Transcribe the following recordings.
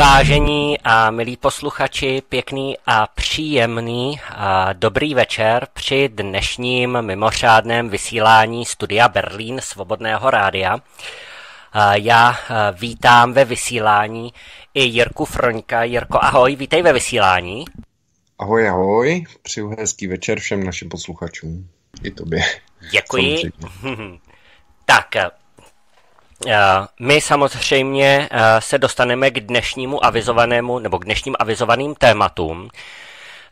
Vážení a milí posluchači, pěkný a příjemný a dobrý večer při dnešním mimořádném vysílání studia Berlín Svobodného rádia. Já vítám ve vysílání i Jirku Froňka. Jirko, ahoj, vítej ve vysílání. Ahoj, ahoj, přeju hezký večer všem našim posluchačům. I tobě. Děkuji. tak, Eh, my samozřejmě eh, se dostaneme k dnešnímu avizovanému nebo k dnešním avizovaným tématům.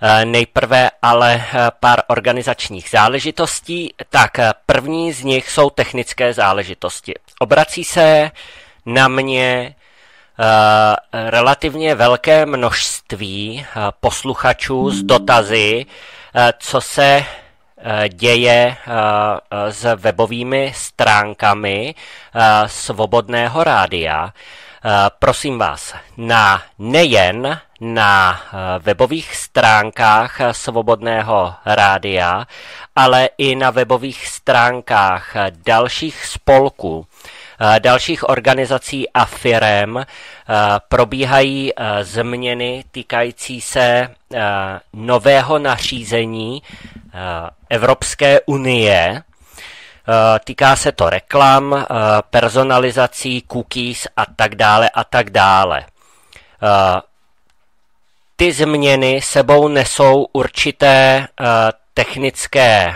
Eh, nejprve ale pár organizačních záležitostí. Tak první z nich jsou technické záležitosti. Obrací se na mě relativně velké množství posluchačů s dotazy, co se Eh, děje eh, s webovými stránkami eh, Svobodného rádia. Prosím vás, na nejen na webových stránkách Svobodného rádia, ale i na webových stránkách dalších spolků Eh, dalších organizací a firem eh, probíhají eh, změny týkající se nového nařízení Evropské unie. Týká se to reklam, personalizací, cookies a tak dále a tak dále ty změny sebou nesou určité technické, eh,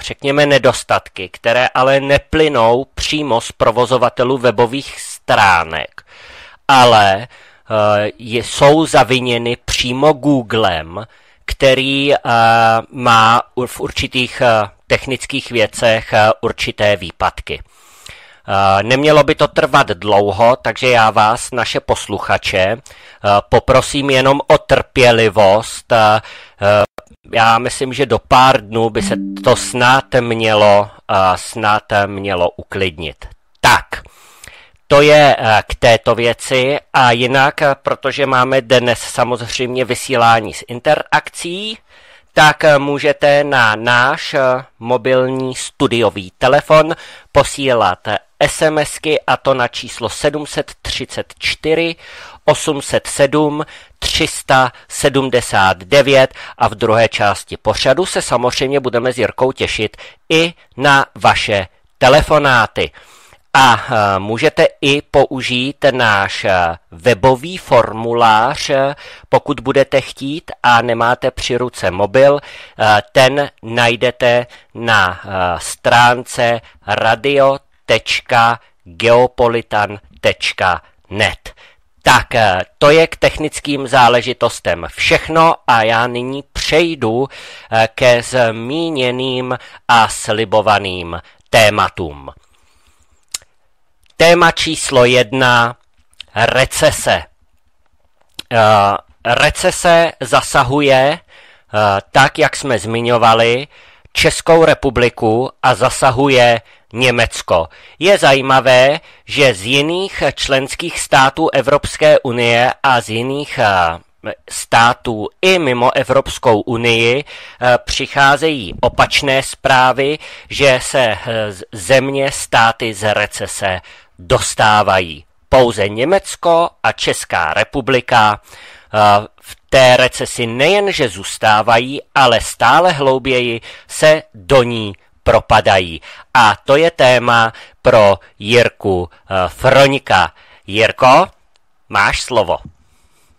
řekněme, nedostatky, které ale neplynou přímo z provozovatelů webových stránek, ale eh, jsou zaviněny přímo Googlem, který eh, má v určitých technických věcech určité výpadky. Nemělo by to trvat dlouho, takže já vás, naše posluchače, poprosím jenom o trpělivost já myslím, že do pár dnů by se to snad mělo, snad mělo uklidnit. Tak, to je e, k této věci a jinak, e, protože máme dnes samozřejmě vysílání s interakcí, tak e, můžete na náš mobilní studiový telefon posílat SMSky a to na číslo 734 807 379 a v druhé části pořadu se samozřejmě budeme s Jirkou těšit i na vaše telefonáty. A eh, můžete i použít náš eh, webový formulář, eh, pokud budete chtít a nemáte při ruce mobil. Ten najdete na stránce radio.geopolitan.net. Tak, eh, to je k technickým záležitostem všechno a já nyní přejdu eh, ke zmíněným a slibovaným tématům. Téma číslo jedna recese. Eh, recese zasahuje, tak jak jsme zmiňovali, Českou republiku a zasahuje Německo. Je zajímavé, že z jiných členských států Evropské unie a z jiných eh, států i mimo Evropskou unii eh, přicházejí opačné zprávy, že se eh, země státy z recese dostávají. Pouze Německo a Česká republika v té recesi nejenže zůstávají, ale stále hlouběji se do ní propadají. A to je téma pro Jirku eh, Fronika. Jirko, máš slovo.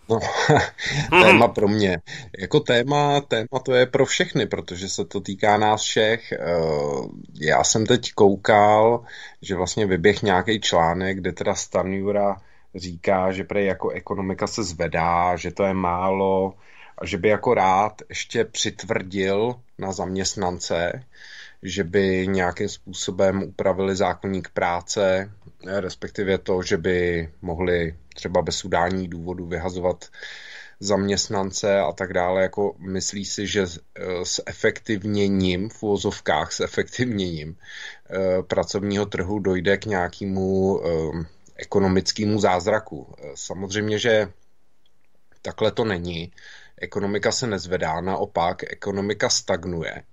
No, téma pro mě. Jako téma, téma to je pro všechny, protože se to týká nás všech. Eh, já jsem teď koukal, že vlastně vyběh nějaký článek, kde teda Stanjura říká, že prej jako ekonomika se zvedá, že to je málo a že by jako rád ještě přitvrdil na zaměstnance, že by nějakým způsobem upravili zákonník práce, respektive to, že by mohli třeba bez udání důvodu vyhazovat zaměstnance a tak dále, jako myslí si, že eh, s efektivněním, v úvozovkách s efektivněním eh, pracovního trhu dojde k nějakému eh, ekonomickému zázraku. Samozřejmě, že takhle to není. Ekonomika se nezvedá, naopak ekonomika stagnuje.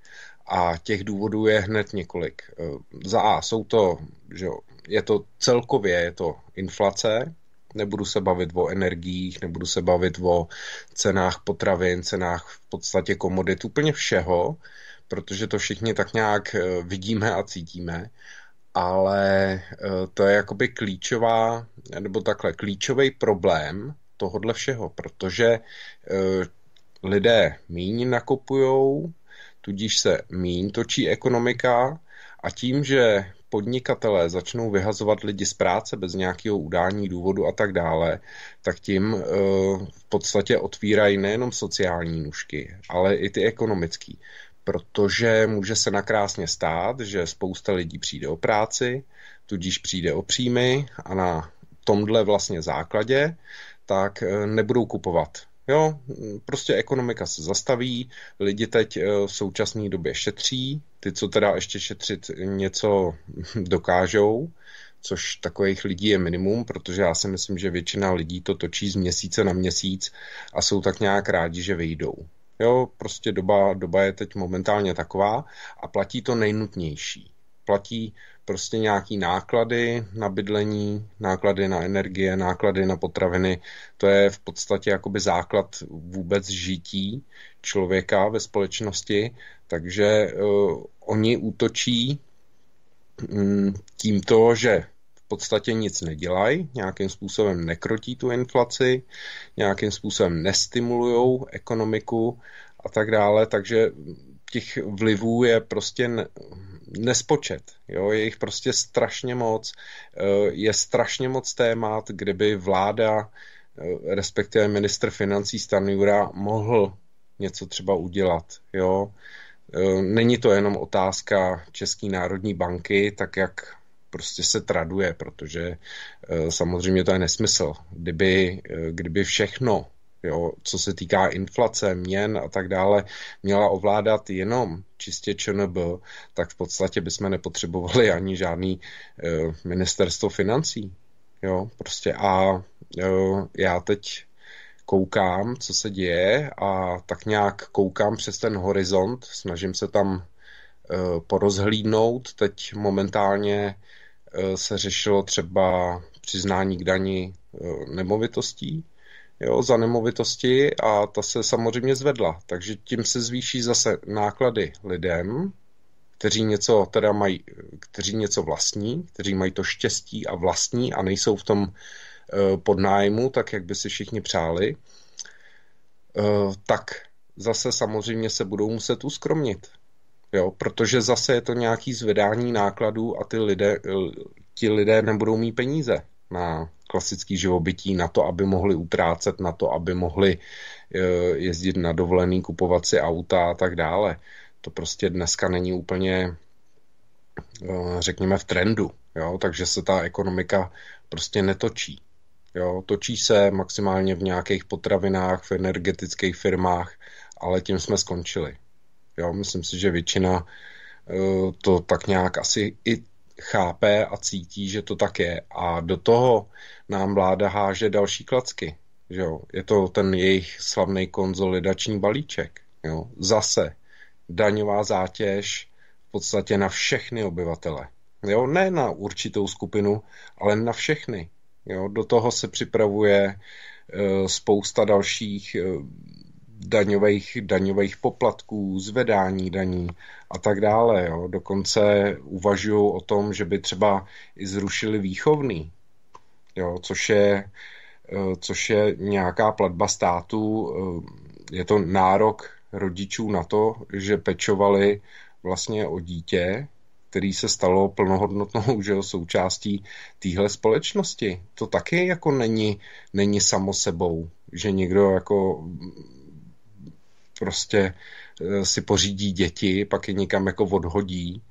A těch důvodů je hned několik. Eh, za A jsou to, že je to celkově je to inflace, nebudu se bavit o energiích, nebudu se bavit o cenách potravin, cenách v podstatě komodit, úplně všeho, protože to všichni tak nějak eh, vidíme a cítíme, ale eh, to je jakoby klíčová, nebo takhle, klíčový problém tohodle všeho, protože lidé míň nakopujou tudíž se míň točí ekonomika a tím, že podnikatelé začnou vyhazovat lidi z práce bez nějakého udání důvodu a tak dále, tak tím eh, v podstatě otvírají nejenom sociální nůžky, ale i ty ekonomické. Protože může se nakrásně stát, že spousta lidí přijde o práci, tudíž přijde o příjmy a na tomhle vlastně základě, tak eh, nebudou kupovat Jo, prostě ekonomika se zastaví, lidi teď eh, v současné době šetří, ty, co teda ještě šetřit něco dokážou, což takových lidí je minimum, protože já si myslím, že většina lidí to točí z měsíce na měsíc a jsou tak nějak rádi, že vyjdou. Jo, prostě doba, doba je teď momentálně taková a platí to nejnutnější. Platí prostě nějaký náklady na bydlení, náklady na energie, náklady na potraviny. To je v podstatě jakoby základ vůbec žití člověka ve společnosti, takže uh, oni útočí um, mm, tímto, že v podstatě nic nedělají, nějakým způsobem nekrotí tu inflaci, nějakým způsobem nestimulují ekonomiku a tak dále, takže těch vlivů je prostě nespočet. Jo? Je jich prostě strašně moc. Eh, je strašně moc témat, kdyby vláda, eh, respektive ministr financí Stanjura mohl něco třeba udělat. Jo? Eh, není to jenom otázka České národní banky, tak jak prostě se traduje, protože samozřejmě to je nesmysl. Kdyby, kdyby všechno jo, co se týká inflace, měn a tak dále, měla ovládat jenom čistě ČNB, tak v podstatě bychom nepotřebovali ani žádný e, ministerstvo financí. Jo, prostě a e, já teď koukám, co se děje a tak nějak koukám přes ten horizont, snažím se tam e, porozhlídnout. Teď momentálně e, se řešilo třeba přiznání k dani e, nemovitostí, jo, za nemovitosti a ta se samozřejmě zvedla. Takže tím se zvýší zase náklady lidem, kteří něco teda mají, kteří něco vlastní, kteří mají to štěstí a vlastní a nejsou v tom eh, podnájmu, tak jak by si všichni přáli, eh, tak zase samozřejmě se budou muset uskromnit. Jo, protože zase je to nějaký zvedání nákladů a ty lidé, eh, ti lidé nebudou mít peníze na klasický živobytí na to, aby mohli utrácet, na to, aby mohli eh, jezdit na dovolený, kupovat si auta a tak dále. To prostě dneska není úplně, eh, řekněme, v trendu. Jo? Takže se ta ekonomika prostě netočí. Jo? Točí se maximálně v nějakých potravinách, v energetických firmách, ale tím jsme skončili. Jo? Myslím si, že většina eh, to tak nějak asi i chápe a cítí, že to tak je. A do toho nám vláda háže další klacky. Že jo? Je to ten jejich slavný konzolidační balíček. Jo? Zase daňová zátěž v podstatě na všechny obyvatele. Jo? Ne na určitou skupinu, ale na všechny. Jo? Do toho se připravuje eh, spousta dalších eh, daňových, daňových poplatků, zvedání daní a tak dále. Jo. Dokonce uvažují o tom, že by třeba i zrušili výchovný, jo, což, je, eh, což je nějaká platba státu, eh, je to nárok rodičů na to, že pečovali vlastně o dítě, který se stalo plnohodnotnou že jo, součástí téhle společnosti. To taky jako není, není samo sebou, že někdo jako prostě eh, si pořídí děti, pak je někam jako odhodí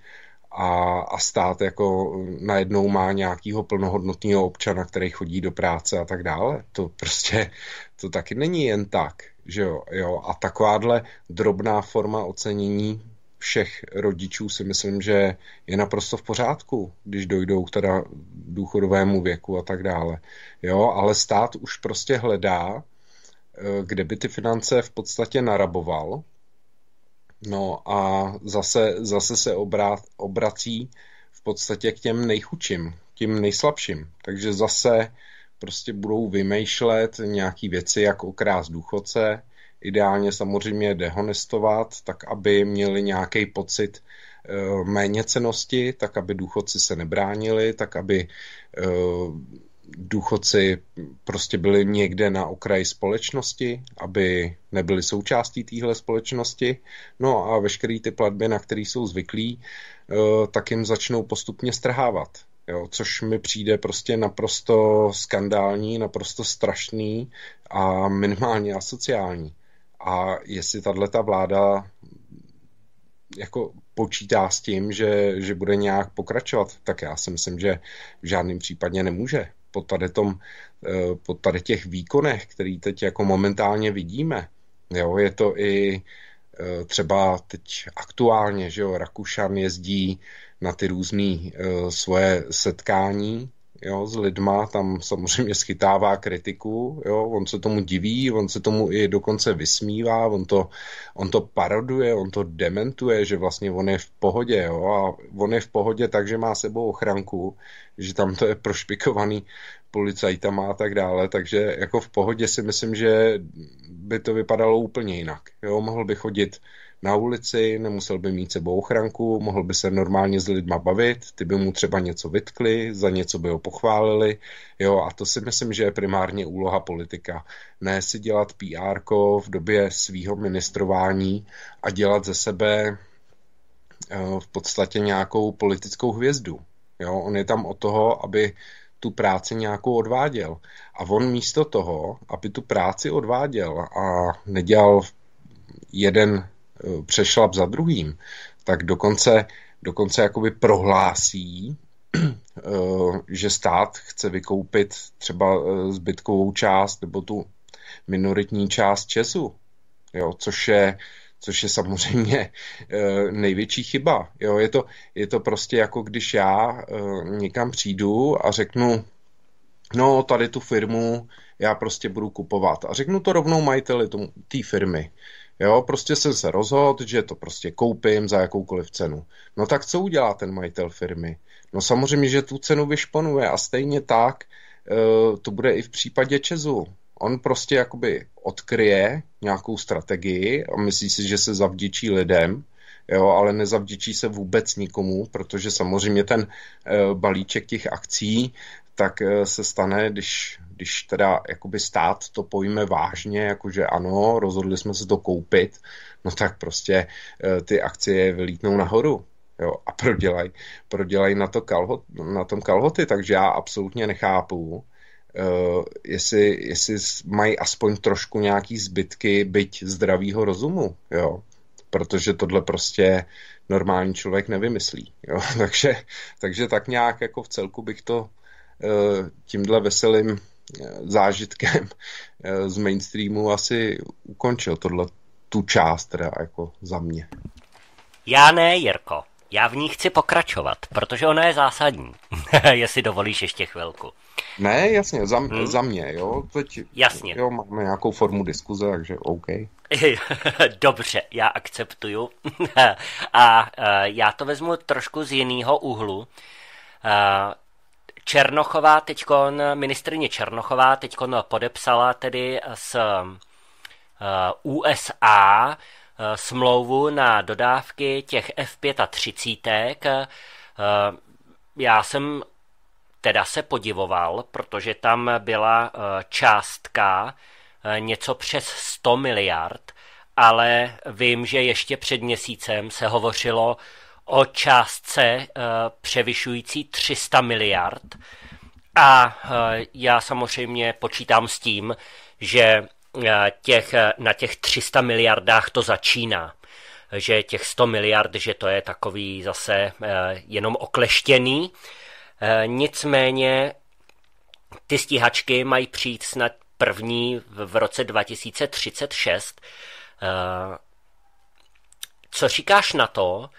a, a stát jako najednou má nějakého plnohodnotného občana, který chodí do práce a tak dále. To prostě, to taky není jen tak, že jo, jo. A takováhle drobná forma ocenění všech rodičů si myslím, že je naprosto v pořádku, když dojdou k teda důchodovému věku a tak dále. Jo, ale stát už prostě hledá Eh, kde by ty finance v podstatě naraboval. No a zase, zase se obrát, obrací v podstatě k těm nejchučím, tím nejslabším. Takže zase prostě budou vymýšlet nějaké věci, jak okrást důchodce, ideálně samozřejmě dehonestovat, tak aby měli nějaký pocit eh, méně cenosti, tak aby důchodci se nebránili, tak aby eh, důchodci prostě byli někde na okraji společnosti, aby nebyli součástí téhle společnosti. No a veškeré ty platby, na které jsou zvyklí, eh, tak jim začnou postupně strhávat. Jo, což mi přijde prostě naprosto skandální, naprosto strašný a minimálně asociální. A jestli tahle ta vláda jako počítá s tím, že, že bude nějak pokračovat, tak já si myslím, že v žádném případě nemůže po tady, tom, eh, po tady těch výkonech, který teď jako momentálně vidíme, jo, je to i eh, třeba teď aktuálně, že jo, Rakušan jezdí na ty různé eh, svoje setkání jo, s lidma, tam samozřejmě schytává kritiku, jo, on se tomu diví, on se tomu i dokonce vysmívá, on to, on to paroduje, on to dementuje, že vlastně on je v pohodě, jo, a on je v pohodě tak, že má sebou ochranku, že tam to je prošpikovaný policajtama a tak dále, takže jako v pohodě si myslím, že by to vypadalo úplně jinak, jo, mohl by chodit na ulici, nemusel by mít sebou ochranku, mohl by se normálně s lidma bavit, ty by mu třeba něco vytkli, za něco by ho pochválili, jo, a to si myslím, že je primárně úloha politika. Ne si dělat pr v době svýho ministrování a dělat ze sebe eh, v podstatě nějakou politickou hvězdu. Jo, on je tam o toho, aby tu práci nějakou odváděl. A on místo toho, aby tu práci odváděl a nedělal jeden Eh, přešlap za druhým, tak dokonce, dokonce jakoby prohlásí, eh, že stát chce vykoupit třeba eh, zbytkovou část nebo tu minoritní část Česu, jo, což je což je samozřejmě největší chyba. Jo, je, to, je to prostě jako když já někam přijdu a řeknu, no tady tu firmu já prostě budu kupovat. A řeknu to rovnou majiteli té firmy. Jo, prostě jsem se rozhodl, že to prostě koupím za jakoukoliv cenu. No tak co udělá ten majitel firmy? No samozřejmě, že tu cenu vyšponuje a stejně tak eh, to bude i v případě Čezu. On prostě jakoby odkryje nějakou strategii a myslí si, že se zavděčí lidem, jo, ale nezavděčí se vůbec nikomu, protože samozřejmě ten eh, balíček těch akcí tak eh, se stane, když když teda jakoby stát to pojme vážně, jakože ano, rozhodli jsme se to koupit, no tak prostě eh, ty akcie vylítnou nahoru. Jo, a prodělají prodělaj na, to kalhot, na tom kalhoty, takže já absolutně nechápu, Uh, jestli, jestli mají aspoň trošku nějaký zbytky, byť zdravýho rozumu, jo. Protože tohle prostě normální člověk nevymyslí, jo. takže, takže tak nějak jako v celku bych to uh, tímhle veselým Eh, zážitkem eh, z mainstreamu asi ukončil tohle tu část teda jako za mě. Já ne, Jirko. Já v ní chci pokračovat, protože ona je zásadní. Jestli dovolíš ještě chvilku. Ne, jasně, za, hmm. za mě, jo. Teď jasně. Jo, máme nějakou formu diskuze, takže OK. Dobře, já akceptuju. a, a eh, já to vezmu trošku z jiného úhlu. A, Černochová teďkon, ministrině Černochová teďkon podepsala tedy s eh, USA eh, smlouvu na dodávky těch F-35. Eh, já jsem teda se podivoval, protože tam byla částka něco přes 100 miliard, ale vím, že ještě před měsícem se hovořilo o částce eh, převyšující 300 miliard. A eh, já samozřejmě počítám s tím, že eh, těch, na těch 300 miliardách to začíná. Že těch 100 miliard, že to je takový zase jenom okleštěný. Nicméně ty stíhačky mají přijít snad první v roce 2036. Co říkáš na to,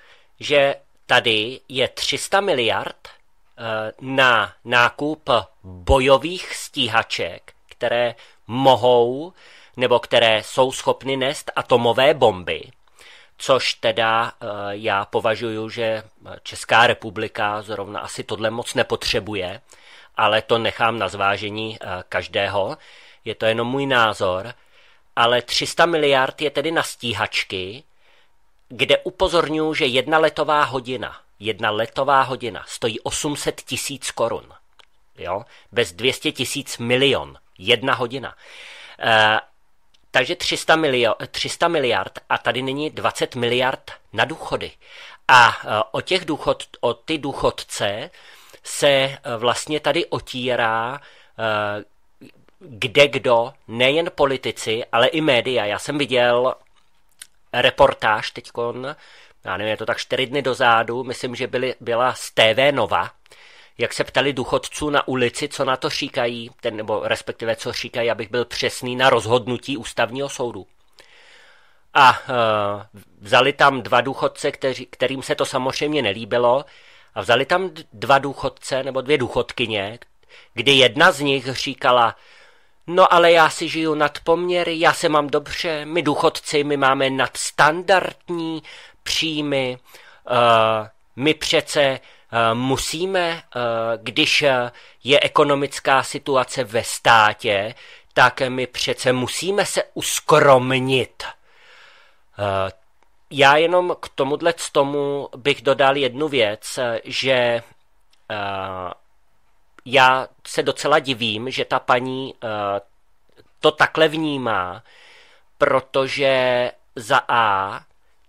že tady je 300 miliard eh, na nákup bojových stíhaček, které mohou nebo které jsou schopny nést atomové bomby, což teda eh, já považuji, že Česká republika zrovna asi tohle moc nepotřebuje, ale to nechám na zvážení eh, každého, je to jenom můj názor, ale 300 miliard je tedy na stíhačky, kde upozorňuji, že jedna letová hodina, jedna letová hodina stojí 800 tisíc korun. Jo? Bez 200 tisíc milion. Jedna hodina. E, takže 300, milio, 300 miliard a tady není 20 miliard na důchody. A eh, o, těch důchod, o ty důchodce se eh, vlastně tady otírá kde kdo, nejen politici, ale i média. Já jsem viděl reportáž teďkon, já nevím, je to tak čtyři dny dozadu, myslím, že byly, byla z TV Nova, jak se ptali důchodců na ulici, co na to říkají, ten, nebo respektive co říkají, abych byl přesný, na rozhodnutí ústavního soudu. A e, vzali tam dva důchodce, kteří, kterým se to samozřejmě nelíbilo, a vzali tam dva důchodce nebo dvě důchodkyně, kdy jedna z nich říkala, No ale já si žiju nad poměry, já se mám dobře, my důchodci, my máme nadstandardní příjmy, uh, my přece uh, musíme, uh, když uh, je ekonomická situace ve státě, tak my přece musíme se uskromnit. Uh, já jenom k tomuhle tomu bych dodal jednu věc, že uh, já se docela divím, že ta paní eh, to takhle vnímá, protože za A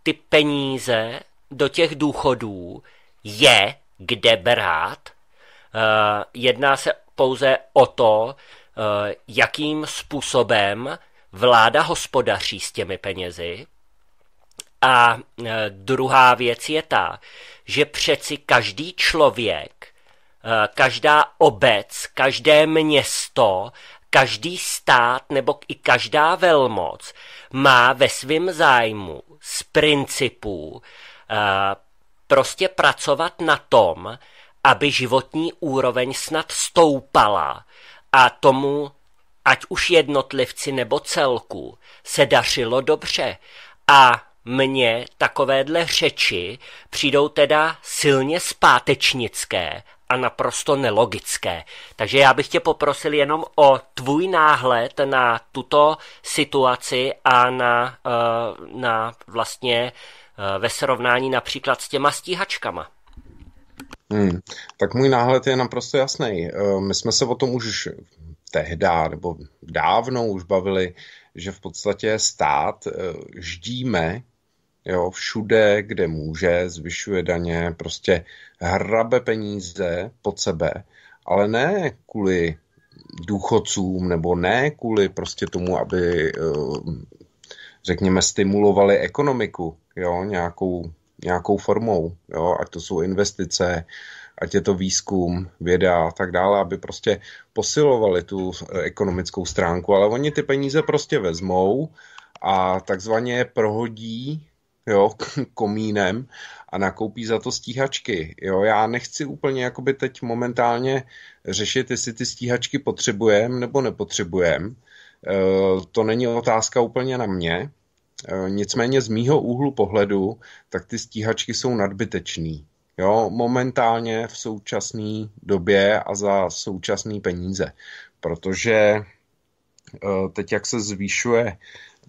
ty peníze do těch důchodů je kde brát. Eh, jedná se pouze o to, eh, jakým způsobem vláda hospodaří s těmi penězi. A druhá věc je ta, že přeci každý člověk Eh, každá obec, každé město, každý stát nebo i každá velmoc má ve svém zájmu z principů eh, prostě pracovat na tom, aby životní úroveň snad stoupala a tomu, ať už jednotlivci nebo celku, se dařilo dobře. A mně takovéhle řeči přijdou teda silně zpátečnické a naprosto nelogické. Takže já bych tě poprosil jenom o tvůj náhled na tuto situaci a na, eh, na vlastně eh, ve srovnání například s těma stíhačkama. Hmm, tak můj náhled je naprosto jasný. Eh, my jsme se o tom už tehdy nebo dávno už bavili, že v podstatě stát ždíme jo, všude, kde může, zvyšuje daně, prostě hrabe peníze pod sebe, ale ne kvůli důchodcům nebo ne kvůli prostě tomu, aby eh, řekněme stimulovali ekonomiku jo, nějakou, nějakou formou, jo, ať to jsou investice, ať je to výzkum, věda a tak dále, aby prostě posilovali tu ekonomickou stránku, ale oni ty peníze prostě vezmou a takzvaně prohodí jo, komínem a nakoupí za to stíhačky. Jo, já nechci úplně jakoby teď momentálně řešit, jestli ty stíhačky potřebujeme nebo nepotřebujeme. To není otázka úplně na mě. E, nicméně z mýho úhlu pohledu, tak ty stíhačky jsou nadbytečný. Jo, momentálně v současné době a za současné peníze. Protože e, teď, jak se zvýšuje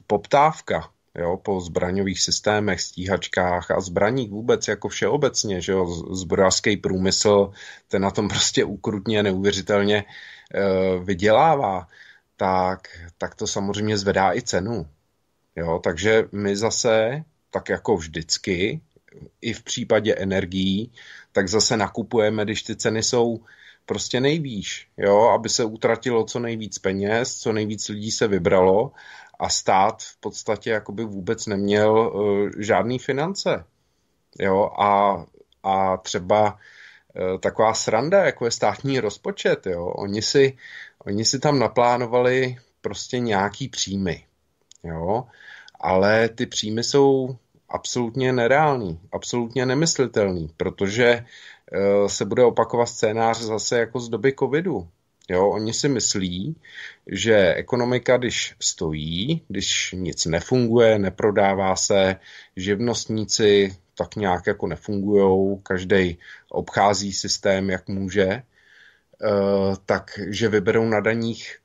poptávka jo, po zbraňových systémech, stíhačkách a zbraních vůbec jako všeobecně, že jo, zbrojařský průmysl, ten na tom prostě ukrutně, neuvěřitelně e, vydělává, tak, tak to samozřejmě zvedá i cenu. Jo, takže my zase, tak jako vždycky, i v případě energií, tak zase nakupujeme, když ty ceny jsou prostě nejvýš, jo, aby se utratilo co nejvíc peněz, co nejvíc lidí se vybralo a stát v podstatě jakoby vůbec neměl uh, žádný finance. Jo, a, a třeba uh, taková sranda, jako je státní rozpočet, jo, oni si, oni si tam naplánovali prostě nějaký příjmy, jo, ale ty příjmy jsou absolutně nereální, absolutně nemyslitelný, protože uh, se bude opakovat scénář zase jako z doby covidu, Jo, oni si myslí, že ekonomika, když stojí, když nic nefunguje, neprodává se, živnostníci tak nějak jako nefungují, každý obchází systém, jak může, eh, takže vyberou na daních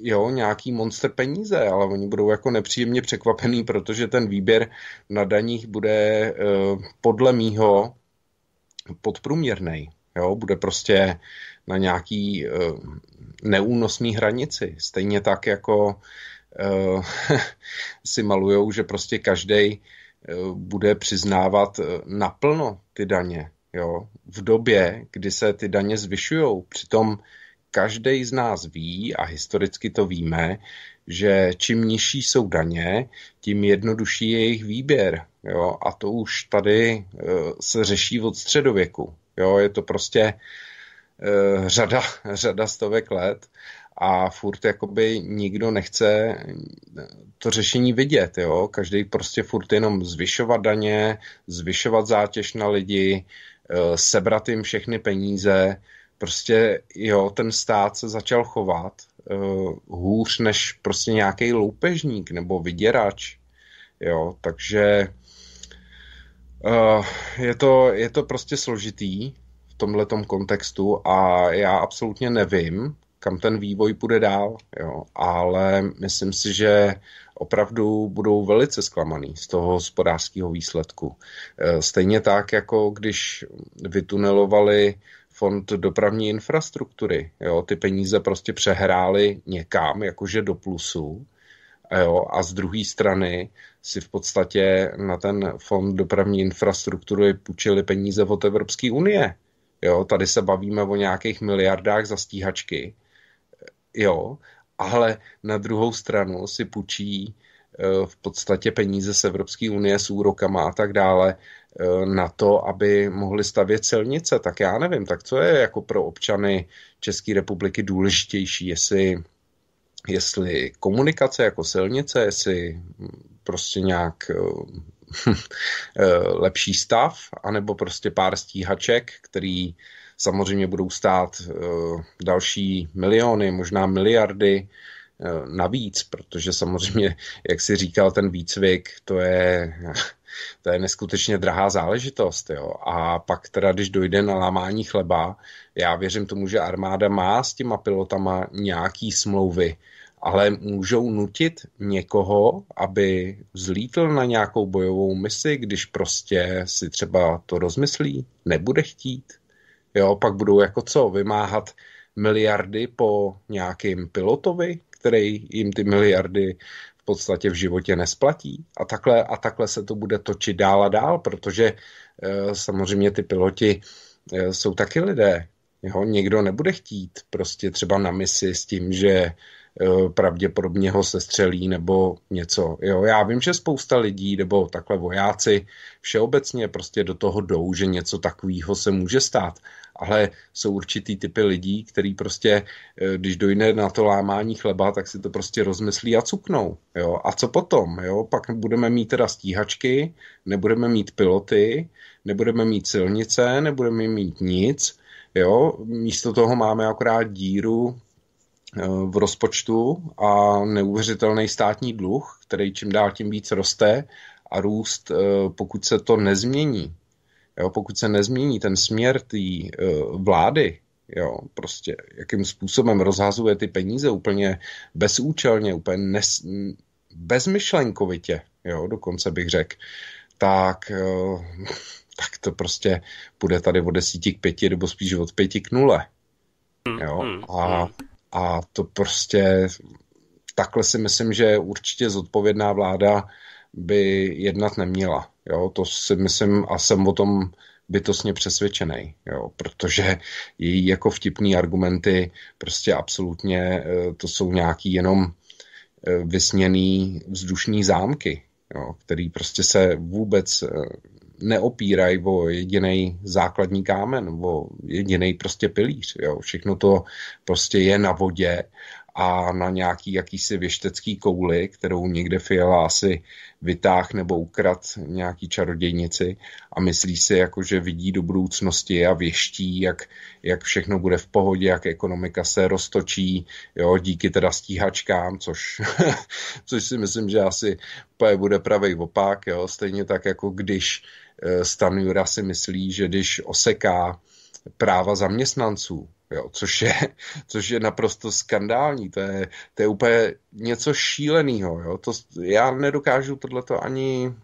jo, nějaký monster peníze, ale oni budou jako nepříjemně překvapený, protože ten výběr na daních bude eh, podle mýho podprůměrný. Jo, bude prostě na nějaký eh, neúnosný hranici. Stejně tak, jako eh, si malujou, že prostě každý eh, bude přiznávat naplno ty daně. Jo? V době, kdy se ty daně zvyšují, přitom každý z nás ví, a historicky to víme, že čím nižší jsou daně, tím jednodušší je jejich výběr. Jo? A to už tady se řeší od středověku. Jo? Je to prostě uh, Eh, řada, řada stovek let a furt jakoby nikdo nechce eh, to řešení vidět, jo. Každý prostě furt jenom zvyšovat daně, zvyšovat zátěž na lidi, eh, sebrat jim všechny peníze. Prostě, jo, ten stát se začal chovat hůř než prostě nějaký loupežník nebo vyděrač, jo. Takže je to, je to prostě složitý, tomhle kontextu a já absolutně nevím, kam ten vývoj půjde dál, jo. ale myslím si, že opravdu budou velice zklamaný z toho hospodářského výsledku. E, stejně tak, jako když vytunelovali fond dopravní infrastruktury. Jo. Ty peníze prostě přehráli někam, jakože do plusu. Jo, a z druhé strany si v podstatě na ten fond dopravní infrastruktury půjčili peníze od Evropské unie. Jo, tady se bavíme o nějakých miliardách za stíhačky. Jo, ale na druhou stranu si půjčí eh, v podstatě peníze z Evropské unie s úrokama a tak dále eh, na to, aby mohli stavět silnice. Tak já nevím, tak co je jako pro občany České republiky důležitější, jestli, jestli komunikace jako silnice, jestli prostě nějak eh, Eh, lepší stav, anebo prostě pár stíhaček, který samozřejmě budou stát eh, další miliony, možná miliardy eh, navíc, protože samozřejmě, jak si říkal, ten výcvik, to je, to je neskutečně drahá záležitost. Jo. A pak teda, když dojde na lámání chleba, já věřím tomu, že armáda má s těma pilotama nějaký smlouvy, ale můžou nutit někoho, aby vzlítl na nějakou bojovou misi, když prostě si třeba to rozmyslí, nebude chtít. Jo, pak budou jako co, vymáhat miliardy po nějakým pilotovi, který jim ty miliardy v podstatě v životě nesplatí. A takhle, a takhle se to bude točit dál a dál, protože e, samozřejmě ty piloti e, jsou taky lidé. Jo, někdo nebude chtít prostě třeba na misi s tím, že Eh, pravděpodobně ho sestřelí nebo něco. Jo, já vím, že spousta lidí nebo takhle vojáci všeobecně prostě do toho jdou, že něco takového se může stát, ale jsou určitý typy lidí, který prostě, eh, když dojde na to lámání chleba, tak si to prostě rozmyslí a cuknou. Jo? A co potom? Jo? Pak budeme mít teda stíhačky, nebudeme mít piloty, nebudeme mít silnice, nebudeme mít nic, Jo, místo toho máme akorát díru v rozpočtu a neuvěřitelný státní dluh, který čím dál tím víc roste a růst, eh, pokud se to nezmění, jo, pokud se nezmění ten směr té eh, vlády, jo, prostě jakým způsobem rozhazuje ty peníze úplně bezúčelně, úplně nes, bezmyšlenkovitě, jo, dokonce bych řekl, tak, eh, tak to prostě bude tady od desíti k pěti, nebo spíš od pěti k nule. Hmm, jo, hmm, a hmm. A to prostě takhle si myslím, že určitě zodpovědná vláda by jednat neměla. Jo, to si myslím a jsem o tom bytostně přesvědčený, jo, protože její jako vtipný argumenty prostě absolutně eh, to jsou nějaký jenom eh, vysněný vzdušní zámky, jo, který prostě se vůbec eh, neopírají o jediný základní kámen, o jediný prostě pilíř. Jo. Všechno to prostě je na vodě a na nějaký jakýsi věštecký kouli, kterou někde Fiala asi vytáh nebo ukrad nějaký čarodějnici a myslí si, jako, že vidí do budoucnosti a věští, jak, jak všechno bude v pohodě, jak ekonomika se roztočí, jo, díky teda stíhačkám, což, což si myslím, že asi bude pravý opak, jo, stejně tak, jako když Eh, Stanjura si myslí, že když oseká práva zaměstnanců, jo, což, je, což je naprosto skandální, to je, to je úplně něco šíleného. To, já nedokážu tohleto ani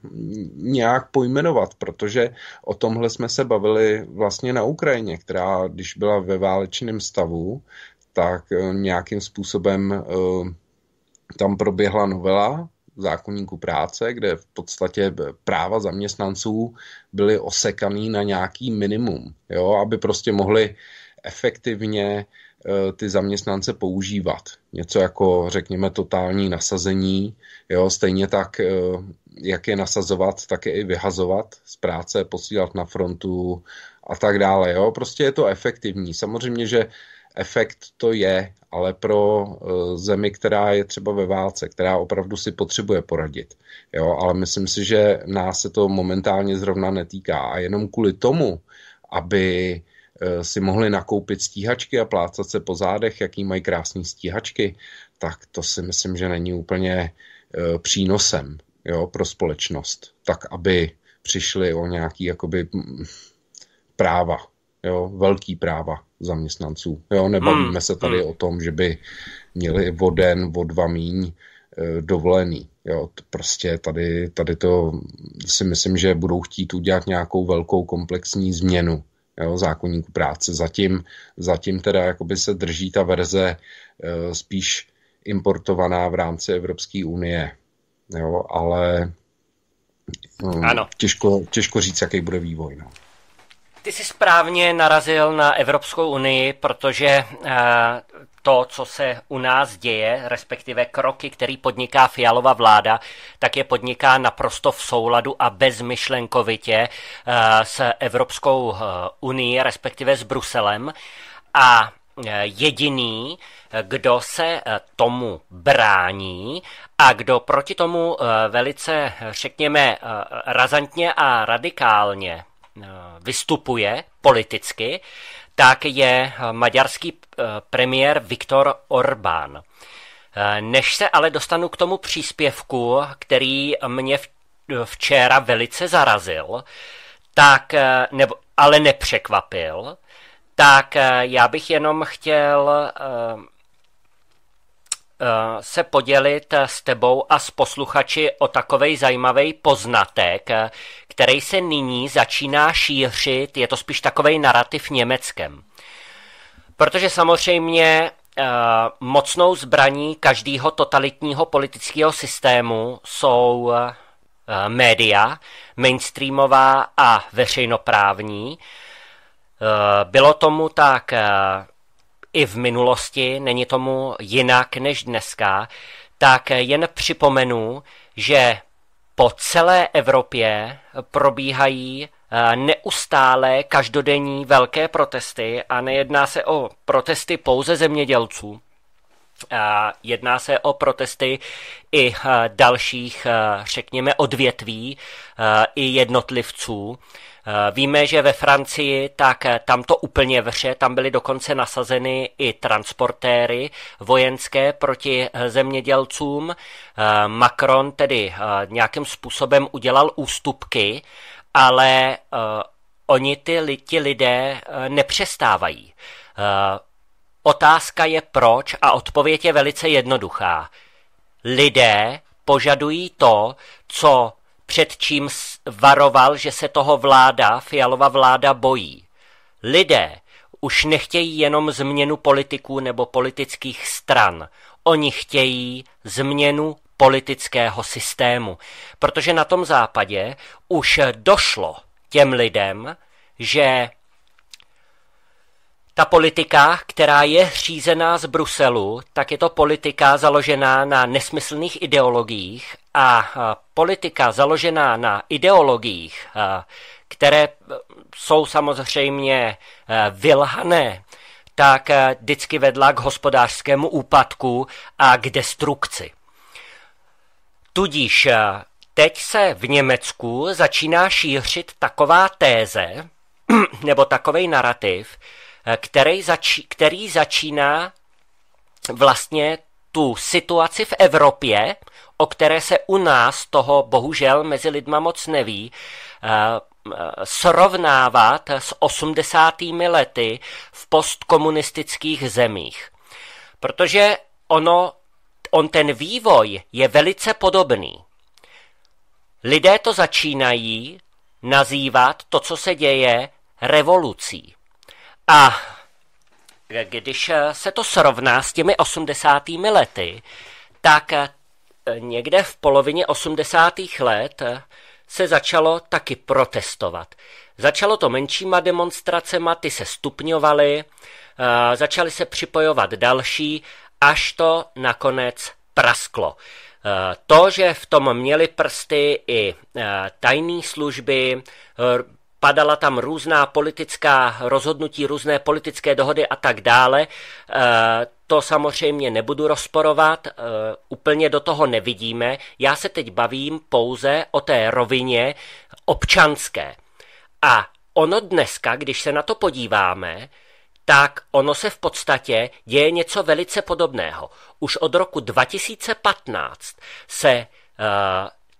nějak pojmenovat, protože o tomhle jsme se bavili vlastně na Ukrajině, která, když byla ve válečném stavu, tak eh, nějakým způsobem eh, tam proběhla novela, zákonníku práce, kde v podstatě práva zaměstnanců byly osekaný na nějaký minimum, jo, aby prostě mohli efektivně eh, ty zaměstnance používat. Něco jako, řekněme, totální nasazení, jo, stejně tak, eh, jak je nasazovat, tak je i vyhazovat z práce, posílat na frontu a tak dále, jo. Prostě je to efektivní. Samozřejmě, že efekt to je, ale pro eh, zemi, která je třeba ve válce, která opravdu si potřebuje poradit. Jo, ale myslím si, že nás se to momentálně zrovna netýká. A jenom kvůli tomu, aby eh, si mohli nakoupit stíhačky a plácat se po zádech, jaký mají krásné stíhačky, tak to si myslím, že není úplně eh, přínosem jo, pro společnost. Tak, aby přišli o nějaký jakoby práva, jo, velký práva zaměstnanců. Jo, nebavíme hmm. se tady hmm. o tom, že by měli o den, o dva míň eh, dovolený. Jo, prostě tady, tady to si myslím, že budou chtít udělat nějakou velkou komplexní změnu jo, zákonníku práce. Zatím, zatím teda jakoby se drží ta verze e, spíš importovaná v rámci Evropské unie. Jo, ale hm, ano. Těžko, těžko říct, jaký bude vývoj. No. Ty jsi správně narazil na Evropskou unii, protože eh, to, co se u nás děje, respektive kroky, který podniká Fialova vláda, tak je podniká naprosto v souladu a bezmyšlenkovitě eh, s Evropskou eh, unii, respektive s Bruselem. A jediný, kdo se tomu brání a kdo proti tomu velice, řekněme, razantně a radikálně Eh, vystupuje politicky, tak je eh, maďarský eh, premiér Viktor Orbán. Než se ale dostanu k tomu příspěvku, který mě včera velice zarazil, tak, nebo, ale nepřekvapil, tak já bych jenom chtěl se podělit s tebou a s posluchači o takovej zajímavý poznatek, který se nyní začíná šířit, je to spíš takový narrativ Německem. Protože samozřejmě eh, mocnou zbraní každého totalitního politického systému jsou eh, média, mainstreamová a veřejnoprávní. Eh, bylo tomu tak eh, i v minulosti, není tomu jinak než dneska, tak jen připomenu, že po celé Evropě probíhají eh, neustále každodenní velké protesty a nejedná se o protesty pouze zemědělců. Eh, jedná se o protesty i eh, dalších, řekněme, odvětví, i jednotlivců. Eh, víme, že ve Francii tak eh, tam to úplně vře, tam byly dokonce nasazeny i transportéry vojenské proti eh, zemědělcům. Macron tedy nějakým způsobem udělal ústupky, ale oni ty, ti lidé nepřestávají. Otázka je proč a odpověď je velice jednoduchá. Lidé požadují to, co před čím varoval, že se toho vláda, fialová vláda bojí. Lidé už nechtějí jenom změnu politiků nebo politických stran. Oni chtějí změnu politického systému, protože na tom západě už došlo těm lidem, že ta politika, která je řízená z Bruselu, tak je to politika založená na nesmyslných ideologiích a politika založená na ideologiích, které e, jsou samozřejmě e, vylhané, tak e, vždycky vedla k hospodářskému úpadku a k destrukci. Tudíž teď se v Německu začíná šířit taková téze nebo takový narrativ, který, začí, který začíná vlastně tu situaci v Evropě, o které se u nás toho bohužel mezi lidma moc neví, eh, eh, srovnávat s 80. lety v postkomunistických zemích. Protože ono, on ten vývoj je velice podobný. Lidé to začínají nazývat to, co se děje, revolucí. A když eh, se to srovná s těmi 80. lety, tak eh, někde v polovině 80. let eh, se začalo taky protestovat. Začalo to menšíma demonstracemi, ty se stupňovaly, začaly se připojovat další, až to nakonec prasklo. To, že v tom měli prsty i tajné služby, padala tam různá politická rozhodnutí, různé politické dohody a tak dále. Eh, to samozřejmě nebudu rozporovat, eh, úplně do toho nevidíme. Já se teď bavím pouze o té rovině občanské. A ono dneska, když se na to podíváme, tak ono se v podstatě děje něco velice podobného. Už od roku 2015 se eh,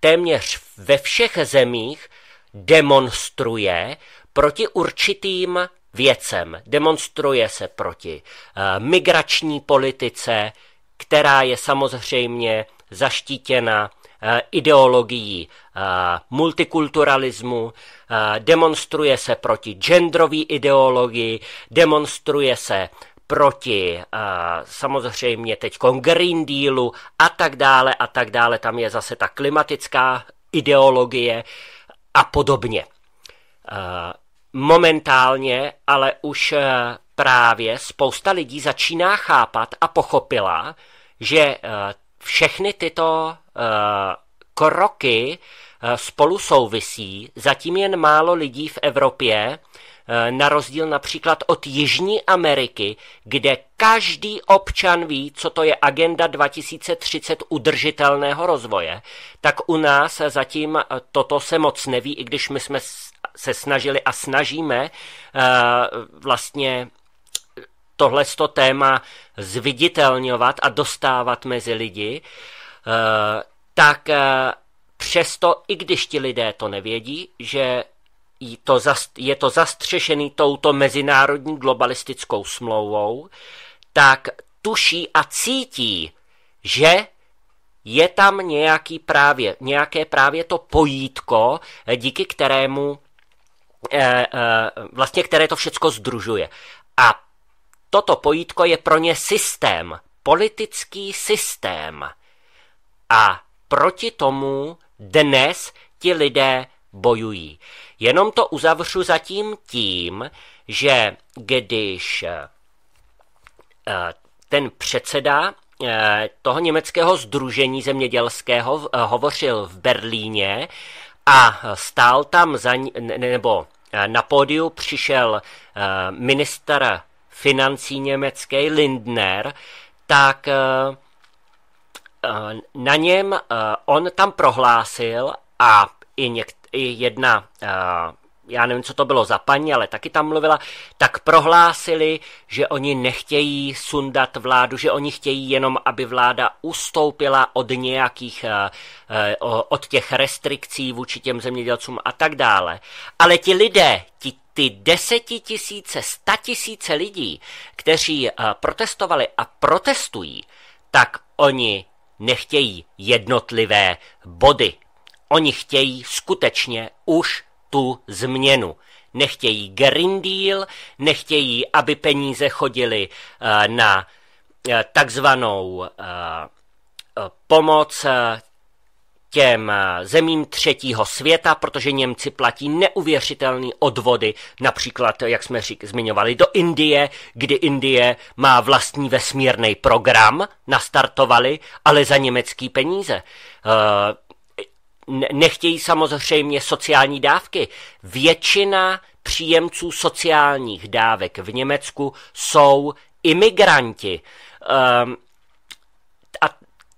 téměř ve všech zemích demonstruje proti určitým věcem. Demonstruje se proti eh, migrační politice, která je samozřejmě zaštítěna eh, ideologií eh, multikulturalismu, demonstruje se proti genderové ideologii, demonstruje se proti samozřejmě teď Green Dealu a tak dále a tak dále. Tam je zase ta klimatická ideologie a podobně. Eh, momentálně ale už eh, právě spousta lidí začíná chápat a pochopila, že eh, všechny tyto kroky spolu souvisí, zatím jen málo lidí v Evropě Eh, na rozdíl například od Jižní Ameriky, kde každý občan ví, co to je agenda 2030 udržitelného rozvoje, tak u nás zatím eh, toto se moc neví, i když my jsme se snažili a snažíme eh, vlastně tohle téma zviditelňovat a dostávat mezi lidi, tak přesto, i když ti lidé to nevědí, že to je to zastřešený touto mezinárodní globalistickou smlouvou, tak tuší a cítí, že je tam nějaký právě, nějaké právě to pojítko, díky kterému eh, eh, vlastně které to všechno združuje. A toto pojítko je pro ně systém, politický systém. A proti tomu dnes ti lidé bojují. Jenom to uzavřu zatím tím, že když eh, ten předseda eh, toho německého združení zemědělského eh, hovořil v Berlíně a stál tam za, nebo na pódiu přišel minister financí německý Lindner, tak na něm on tam prohlásil a i některé i jedna eh, já nevím, co to bylo za paní, ale taky tam mluvila, tak prohlásili, že oni nechtějí sundat vládu, že oni chtějí jenom, aby vláda ustoupila od nějakých, eh, eh, od těch restrikcí vůči těm zemědělcům a tak dále. Ale ti lidé, ti ty desetitisíce, statisíce lidí, kteří protestovali a protestují, tak oni nechtějí jednotlivé body Oni chtějí skutečně už tu změnu. Nechtějí Green Deal, nechtějí, aby peníze chodily eh, na eh, takzvanou eh, pomoc těm zemím třetího světa, protože Němci platí neuvěřitelné odvody, například, jak jsme řík, zmiňovali, do Indie, kdy Indie má vlastní vesmírný program, nastartovali, ale za německý peníze nechtějí samozřejmě sociální dávky. Většina příjemců sociálních dávek v Německu jsou imigranti. Um, a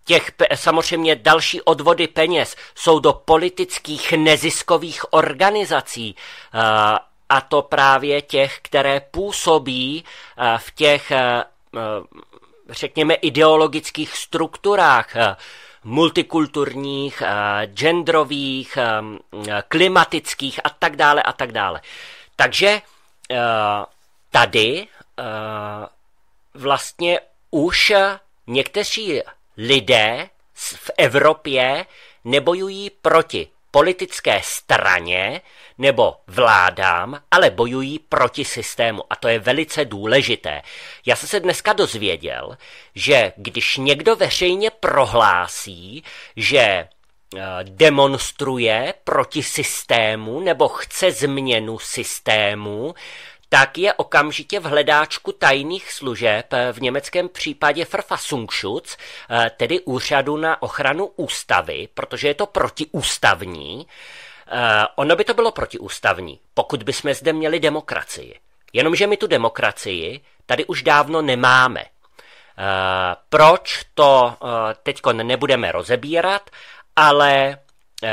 těch samozřejmě další odvody peněz jsou do politických neziskových organizací. Uh, a to právě těch, které působí uh, v těch, uh, řekněme, ideologických strukturách multikulturních, eh, genderových, eh, eh, klimatických a tak dále a tak dále. Takže tady vlastně už někteří lidé v Evropě nebojují proti politické straně, nebo vládám, ale bojují proti systému a to je velice důležité. Já jsem se dneska dozvěděl, že když někdo veřejně prohlásí, že eh, demonstruje proti systému nebo chce změnu systému, tak je okamžitě v hledáčku tajných služeb eh, v německém případě Verfassungsschutz, eh, tedy úřadu na ochranu ústavy, protože je to protiústavní. Uh, ono by to bylo protiústavní, pokud by jsme zde měli demokracii. Jenomže my tu demokracii tady už dávno nemáme. Uh, proč to uh, teď nebudeme rozebírat, ale uh,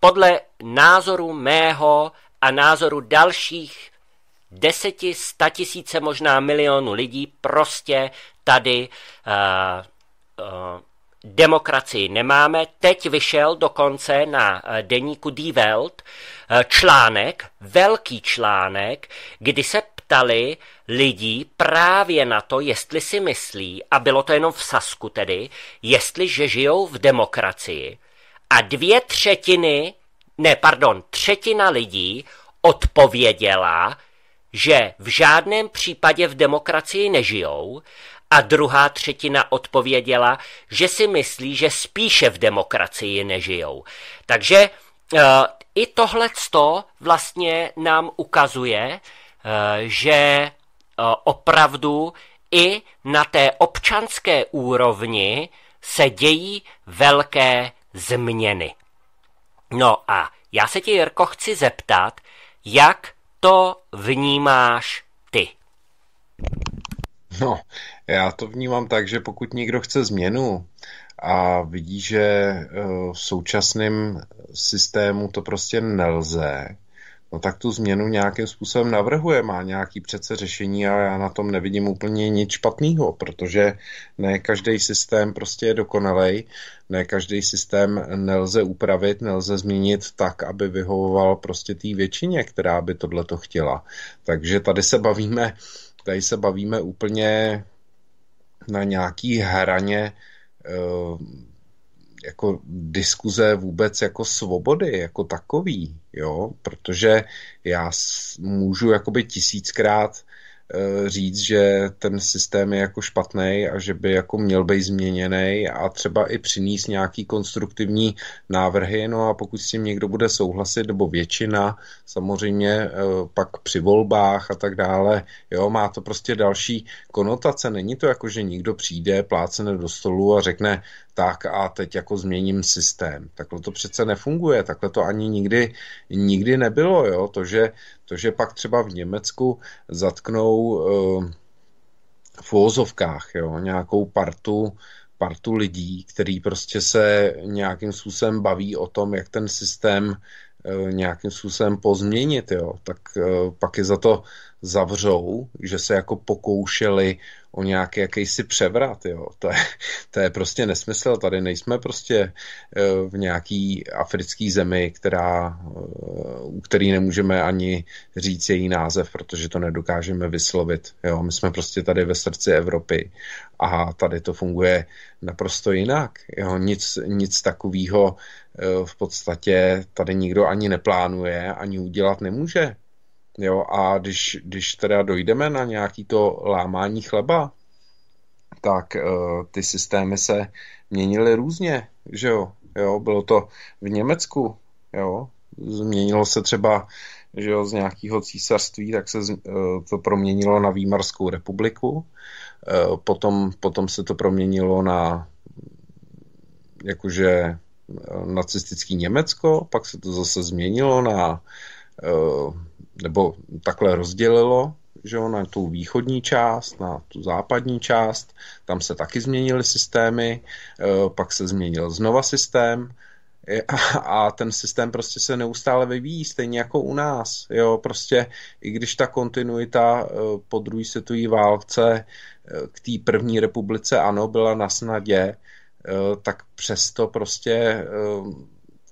podle názoru mého a názoru dalších deseti, sta tisíce, možná milionu lidí prostě tady uh, uh, demokracii nemáme. Teď vyšel dokonce na eh, deníku Die Welt eh, článek, velký článek, kdy se ptali lidí právě na to, jestli si myslí, a bylo to jenom v Sasku tedy, jestliže žijou v demokracii. A dvě třetiny, ne, pardon, třetina lidí odpověděla, že v žádném případě v demokracii nežijou a druhá třetina odpověděla, že si myslí, že spíše v demokracii nežijou. Takže uh, i tohle vlastně nám ukazuje, uh, že uh, opravdu i na té občanské úrovni se dějí velké změny. No a já se tě, Jirko, chci zeptat, jak to vnímáš ty? No, já to vnímám tak, že pokud někdo chce změnu a vidí, že eh, v současném systému to prostě nelze, no tak tu změnu nějakým způsobem navrhuje, má nějaký přece řešení a já na tom nevidím úplně nic špatného, protože ne každý systém prostě je dokonalej, ne každý systém nelze upravit, nelze změnit tak, aby vyhovoval prostě té většině, která by tohle to chtěla. Takže tady se bavíme tady se bavíme úplně na nějaký hraně eh, jako diskuze vůbec jako svobody, jako takový, jo, protože já můžu jakoby tisíckrát Eh, říct, že ten systém je jako špatný a že by jako měl být změněný a třeba i přinést nějaký konstruktivní návrhy. No a pokud s tím někdo bude souhlasit, nebo většina, samozřejmě eh, pak při volbách a tak dále, jo, má to prostě další konotace. Není to jako, že nikdo přijde, plácne do stolu a řekne, tak a teď jako změním systém. Takhle to přece nefunguje, takhle to ani nikdy, nikdy nebylo, jo? To, že, to, že pak třeba v Německu zatknou eh, v úvozovkách jo? nějakou partu partu lidí, který prostě se nějakým způsobem baví o tom, jak ten systém Eh, nějakým způsobem pozměnit, jo, tak eh, pak je za to zavřou, že se jako pokoušeli o nějaký jakýsi převrat, jo. To je, to je prostě nesmysl. Tady nejsme prostě eh, v nějaký africké zemi, která, u který nemůžeme ani říct její název, protože to nedokážeme vyslovit, jo. My jsme prostě tady ve srdci Evropy a tady to funguje naprosto jinak, jo. Nic, nic takového Eh, v podstatě tady nikdo ani neplánuje, ani udělat nemůže. Jo, a když, když teda dojdeme na nějaký to lámání chleba, tak eh, ty systémy se měnily různě, že jo? jo, bylo to v Německu, jo, změnilo se třeba, že jo, z nějakého císařství, tak se eh, to proměnilo na Výmarskou republiku, potom, potom se to proměnilo na jakože nacistický Německo, pak se to zase změnilo na, eh, nebo takhle rozdělilo, že jo, na tu východní část, na tu západní část, tam se taky změnily systémy, eh, pak se změnil znova systém, a ten systém prostě se neustále vyvíjí, stejně jako u nás. Jo, prostě i když ta kontinuita eh, po druhé světové válce k té první republice ano, byla na snadě, Eh, tak přesto prostě eh,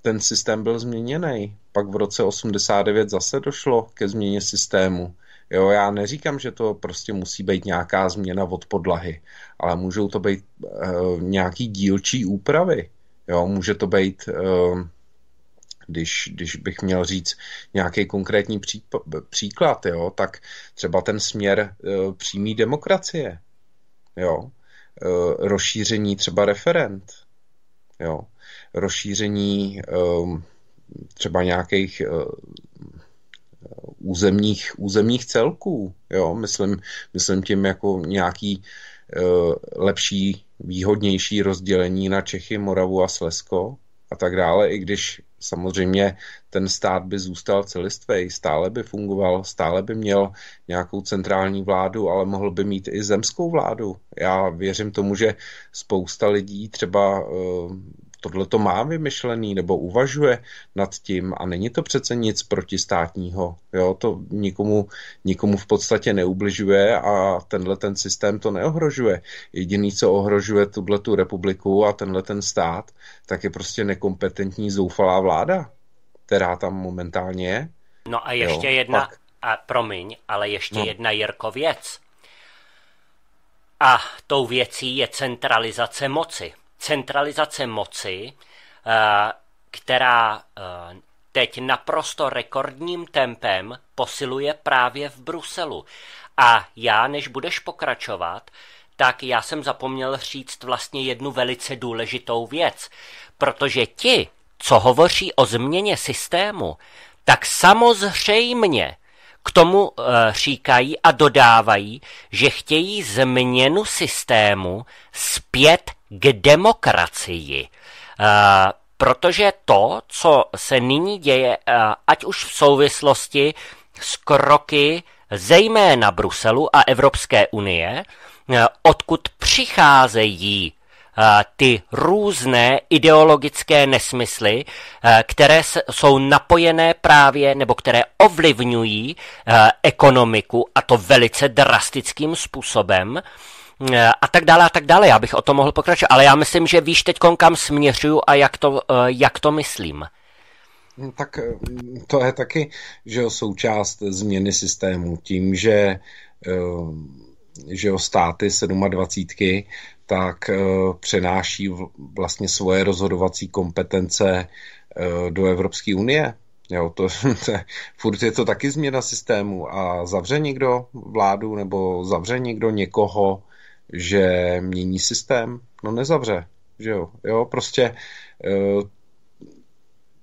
ten systém byl změněný. Pak v roce 89 zase došlo ke změně systému. Jo, já neříkám, že to prostě musí být nějaká změna od podlahy, ale můžou to být e, nějaký dílčí úpravy. Jo, může to být, e, když, když bych měl říct nějaký konkrétní pří, příklad, jo, tak třeba ten směr e, přímé demokracie. Jo, Eh, rozšíření třeba referent, jo, rozšíření ehm, třeba nějakých eh, územních, územních celků, jo, myslím, myslím tím jako nějaký eh, lepší, výhodnější rozdělení na Čechy, Moravu a Slezsko a tak dále, i když samozřejmě ten stát by zůstal celistvý, stále by fungoval, stále by měl nějakou centrální vládu, ale mohl by mít i zemskou vládu. Já věřím tomu, že spousta lidí třeba eh, tohle to má vymyšlený nebo uvažuje nad tím a není to přece nic protistátního. Jo, to nikomu, nikomu v podstatě neubližuje a tenhle ten systém to neohrožuje. Jediný, co ohrožuje tuhle tu republiku a tenhle ten stát, tak je prostě nekompetentní zoufalá vláda, která tam momentálně je. No a ještě jo, jedna, pak... a promiň, ale ještě no. jedna Jirko věc. A tou věcí je centralizace moci centralizace moci, eh, která eh, teď naprosto rekordním tempem posiluje právě v Bruselu. A já, než budeš pokračovat, tak já jsem zapomněl říct vlastně jednu velice důležitou věc, protože ti, co hovoří o změně systému, tak samozřejmě k tomu e, říkají a dodávají, že chtějí změnu systému zpět k demokracii. Eh, protože to, co se nyní děje, eh, ať už v souvislosti s kroky zejména Bruselu a Evropské unie, eh, odkud přicházejí ty různé ideologické nesmysly, které jsou napojené právě nebo které ovlivňují ekonomiku a to velice drastickým způsobem, Eh, a tak dále a tak dále. Já bych o tom mohl pokračovat, ale já myslím, že víš teď kam směřuju a jak to, eh, jak to myslím. Hm, tak hm, to je taky že součást změny systému. Tím, že eh, že jo, státy 27, tak přenáší vlastně svoje rozhodovací kompetence do Evropské unie. Jo, to, to, furt je to taky změna systému a zavře někdo vládu nebo zavře někdo někoho, že mění systém. No nezavře, že jo. Jo, prostě eh,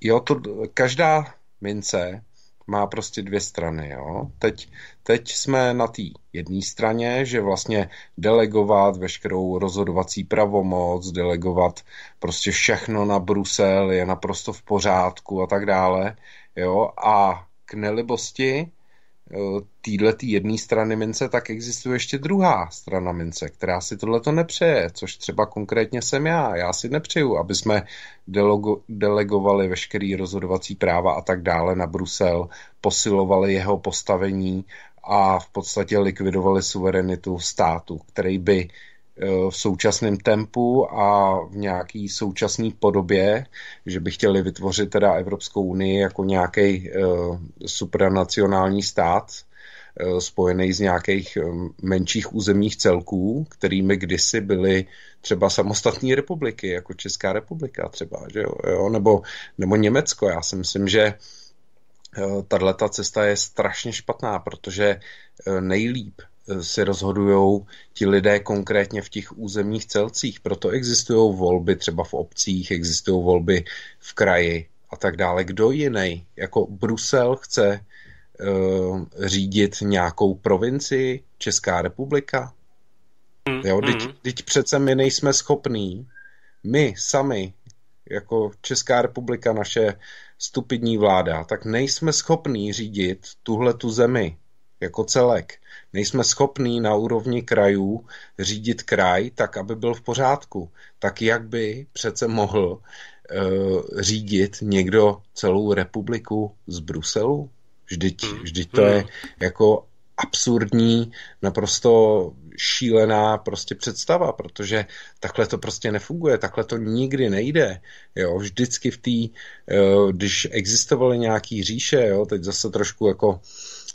jo, to, každá mince má prostě dvě strany. Jo? Teď, teď jsme na té jedné straně, že vlastně delegovat veškerou rozhodovací pravomoc, delegovat prostě všechno na Brusel je naprosto v pořádku a tak dále. Jo? A k nelibosti týdletý jedné strany mince, tak existuje ještě druhá strana mince, která si tohleto to nepřeje, což třeba konkrétně jsem já. Já si nepřeju, aby jsme delego- delegovali veškerý rozhodovací práva a tak dále na Brusel, posilovali jeho postavení a v podstatě likvidovali suverenitu státu, který by v současném tempu a v nějaký současné podobě, že by chtěli vytvořit teda Evropskou unii jako nějaký eh, supranacionální stát, eh, spojený z nějakých eh, menších územních celků, kterými kdysi byly třeba samostatní republiky, jako Česká republika třeba, že jo? Jo? Nebo, nebo Německo. Já si myslím, že tato cesta je strašně špatná, protože nejlíp si rozhodují ti lidé konkrétně v těch územních celcích. Proto existují volby třeba v obcích, existují volby v kraji a tak dále. Kdo jiný? Jako Brusel chce uh, řídit nějakou provincii, Česká republika? Mm-hmm. Jo, teď, mm teď přece my nejsme schopní, my sami, jako Česká republika, naše stupidní vláda, tak nejsme schopní řídit tuhle tu zemi jako celek. Nejsme schopní na úrovni krajů řídit kraj tak, aby byl v pořádku. Tak jak by přece mohl uh, řídit někdo celou republiku z Bruselu? Vždyť, hmm. vždyť to je hmm. jako absurdní, naprosto šílená prostě představa, protože takhle to prostě nefunguje, takhle to nikdy nejde. Jo, vždycky v té, eh, když existovaly nějaký říše, jo, teď zase trošku jako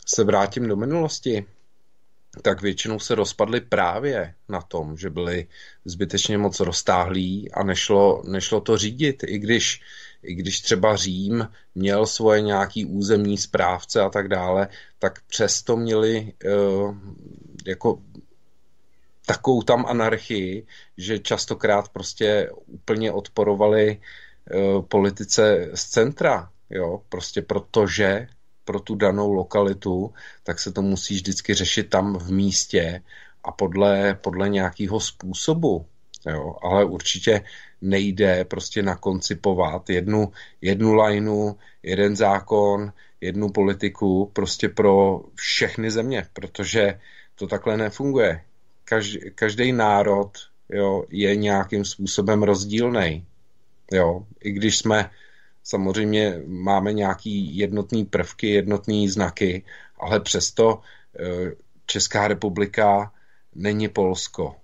se vrátím do minulosti, tak většinou se rozpadly právě na tom, že byli zbytečně moc roztáhlí a nešlo, nešlo to řídit, i když, i když třeba Řím měl svoje nějaký územní správce a tak dále, tak přesto měli uh, jako takovou tam anarchii, že častokrát prostě úplně odporovali uh, politice z centra, jo, prostě protože pro tu danou lokalitu, tak se to musí vždycky řešit tam v místě a podle, podle nějakého způsobu. Jo, ale určitě nejde prostě nakoncipovat jednu, jednu lineu, jeden zákon, jednu politiku prostě pro všechny země, protože to takhle nefunguje. Každý, každý národ jo, je nějakým způsobem rozdílný. Jo, i když jsme Samozřejmě máme nějaký jednotný prvky, jednotný znaky, ale přesto eh, Česká republika není Polsko,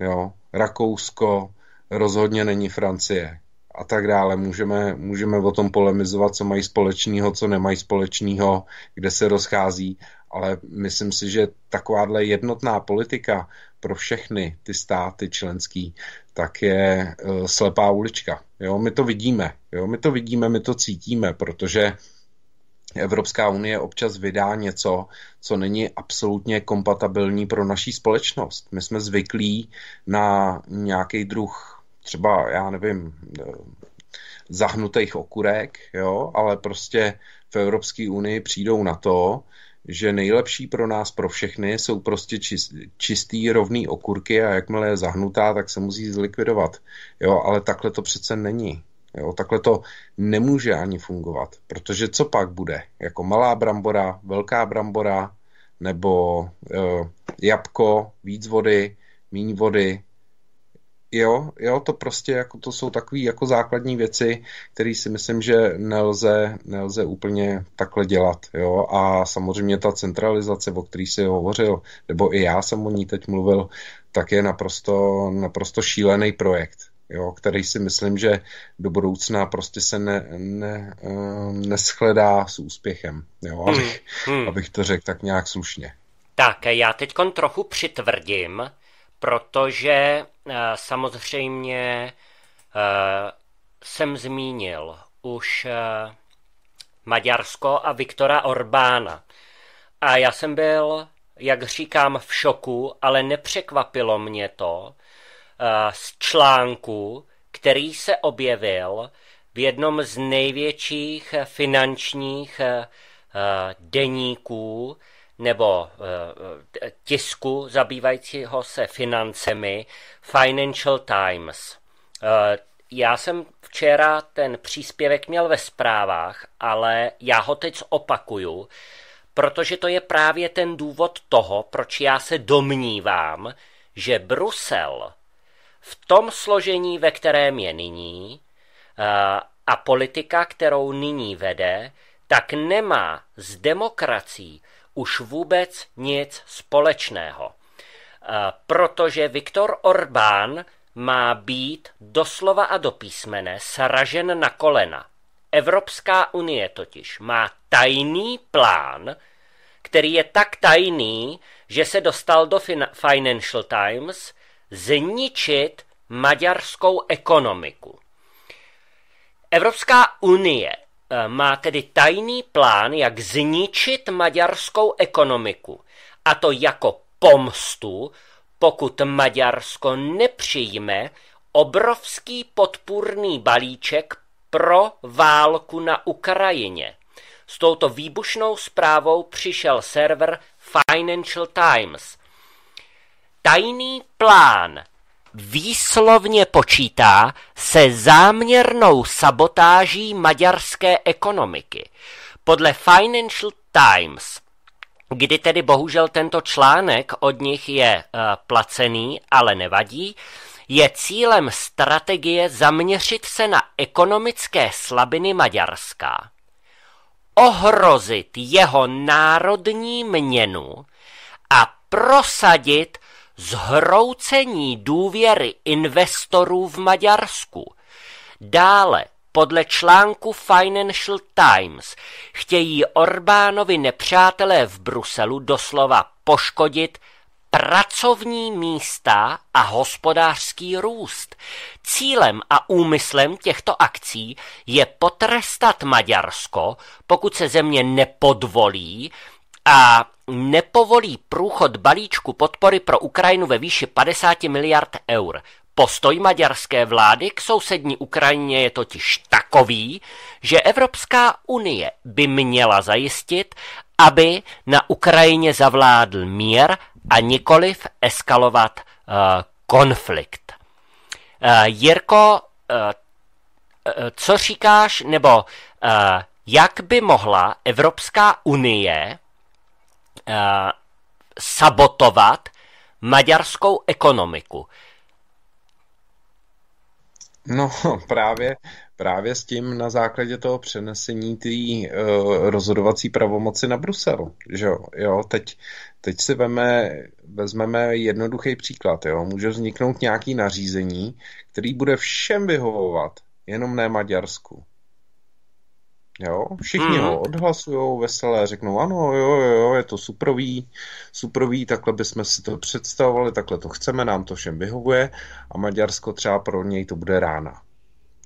jo? Rakousko rozhodně není Francie a tak dále. Můžeme, můžeme o tom polemizovat, co mají společného, co nemají společného, kde se rozchází, ale myslím si, že takováhle jednotná politika pro všechny ty státy členský, tak je e, slepá ulička. Jo, my to vidíme, jo, my to vidíme, my to cítíme, protože Evropská unie občas vydá něco, co není absolutně kompatibilní pro naší společnost. My jsme zvyklí na nějaký druh, třeba, já nevím, e, zahnutých okurek, jo, ale prostě v Evropské unii přijdou na to, že nejlepší pro nás, pro všechny, jsou prostě čistý, rovný okurky a jakmile je zahnutá, tak se musí zlikvidovat. Jo, ale takhle to přece není. Jo, takhle to nemůže ani fungovat, protože co pak bude? Jako malá brambora, velká brambora, nebo e, jabko, víc vody, míň vody, jo, jo, to prostě jako to jsou takové jako základní věci, které si myslím, že nelze, nelze úplně takhle dělat, jo, a samozřejmě ta centralizace, o které si hovořil, nebo i já jsem o ní teď mluvil, tak je naprosto, naprosto šílený projekt, jo, který si myslím, že do budoucna prostě se ne, ne, uh, neschledá s úspěchem, jo, hmm, abych, hmm. abych to řekl tak nějak slušně. Tak, já teď trochu přitvrdím, protože eh, samozřejmě eh, jsem zmínil už eh, Maďarsko a Viktora Orbána. A já jsem byl, jak říkám, v šoku, ale nepřekvapilo mě to z článku, který se objevil v jednom z největších finančních deníků nebo eh, eh, tisku zabývajícího se financemi Financial Times. Eh, já jsem včera ten příspěvek měl ve zprávách, ale já ho teď opakuju, protože to je právě ten důvod toho, proč já se domnívám, že Brusel v tom složení, ve kterém je nyní, a politika, kterou nyní vede, tak nemá s demokracií už vůbec nic společného. E, protože Viktor Orbán má být doslova a do písmene sražen na kolena. Evropská unie totiž má tajný plán, který je tak tajný, že se dostal do fin- Financial Times, zničit maďarskou ekonomiku. Evropská unie Eh, má tedy tajný plán, jak zničit maďarskou ekonomiku. A to jako pomstu, pokud Maďarsko nepřijme obrovský podpůrný balíček pro válku na Ukrajině. S touto výbušnou zprávou přišel server Financial Times. Tajný plán výslovně počítá se záměrnou sabotáží maďarské ekonomiky. Podle Financial Times kdy tedy bohužel tento článek od nich je uh, placený, ale nevadí, je cílem strategie zaměřit se na ekonomické slabiny Maďarska, ohrozit jeho národní měnu a prosadit zhroucení důvěry investorů v Maďarsku. Dále podle článku Financial Times chtějí Orbánovi nepřátelé v Bruselu doslova poškodit pracovní místa a hospodářský růst. Cílem a úmyslem těchto akcí je potrestat Maďarsko, pokud se země nepodvolí a nepovolí průchod balíčku podpory pro Ukrajinu ve výši 50 miliard eur. Postoj maďarské vlády k sousední Ukrajině je totiž takový, že Evropská unie by měla zajistit, aby na Ukrajině zavládl mír a nikoliv eskalovat uh, konflikt. Uh, Jirko, uh, uh, co říkáš, nebo uh, jak by mohla Evropská unie Eh, sabotovat maďarskou ekonomiku. No právě, právě s tím na základě toho přenesení té uh, rozhodovací pravomoci na Brusel. Že jo? jo teď, teď si veme, vezmeme jednoduchý příklad. Jo? Může vzniknout nějaký nařízení, který bude všem vyhovovat, jenom ne Maďarsku. Jo, všichni mm. ho odhlasují veselé, řeknou ano, jo, jo, jo, je to suprový, suprový, takhle bychom si to představovali, takhle to chceme, nám to všem vyhovuje a Maďarsko třeba pro něj to bude rána.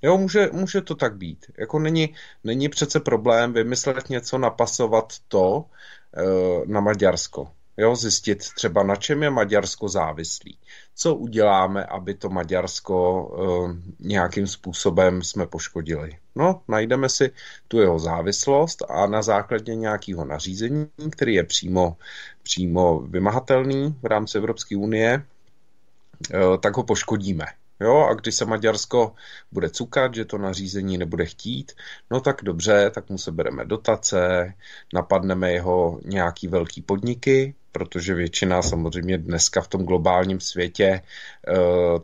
Jo, může, může to tak být. Jako není, není přece problém vymyslet něco, napasovat to e, na Maďarsko. Jo, zjistit třeba, na čem je Maďarsko závislý co uděláme, aby to Maďarsko eh, nějakým způsobem jsme poškodili. No, najdeme si tu jeho závislost a na základě nějakého nařízení, který je přímo, přímo vymahatelný v rámci Evropské unie, eh, tak ho poškodíme. Jo, a když se Maďarsko bude cukat, že to nařízení nebude chtít, no tak dobře, tak mu bereme dotace, napadneme jeho nějaký velký podniky, protože většina samozřejmě dneska v tom globálním světě eh,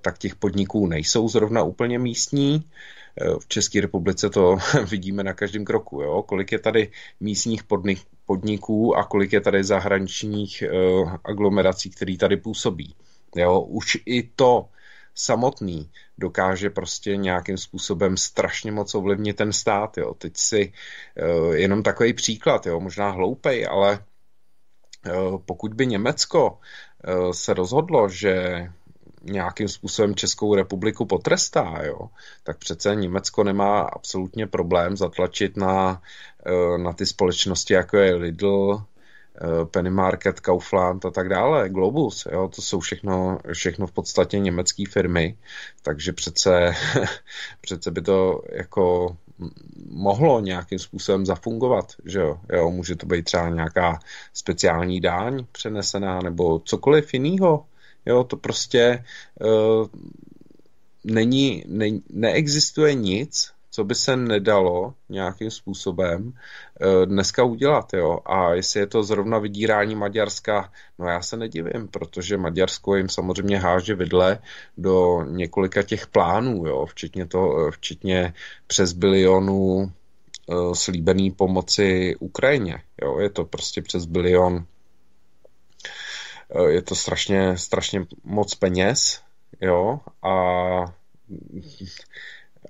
tak těch podniků nejsou zrovna úplně místní. Eh, v České republice to vidíme na každém kroku. Jo? Kolik je tady místních podniků a kolik je tady zahraničních eh, aglomerací, které tady působí. Jo? Už i to samotný dokáže prostě nějakým způsobem strašně moc ovlivnit ten stát. Jo. Teď si jenom takový příklad, jo, možná hloupej, ale Eh, pokud by Německo eh, se rozhodlo, že nějakým způsobem Českou republiku potrestá, jo, tak přece Německo nemá absolutně problém zatlačit na, eh, na ty společnosti, jako je Lidl, Penny Market, Kaufland a tak dále, Globus, jo, to jsou všechno, všechno v podstatě německé firmy, takže přece, přece by to jako mohlo nějakým způsobem zafungovat, že jo? jo může to být třeba nějaká speciální dáň přenesená nebo cokoliv jiného. Jo, to prostě uh, není, ne, neexistuje nic, co by se nedalo nějakým způsobem eh, dneska udělat. Jo? A jestli je to zrovna vydírání Maďarska, no já se nedivím, protože Maďarsko jim samozřejmě háže vidle do několika těch plánů, jo? Včetně, to, eh, včetně přes bilionů eh, slíbený pomoci Ukrajině. Jo? Je to prostě přes bilion je to strašně, strašně moc peněz, jo, a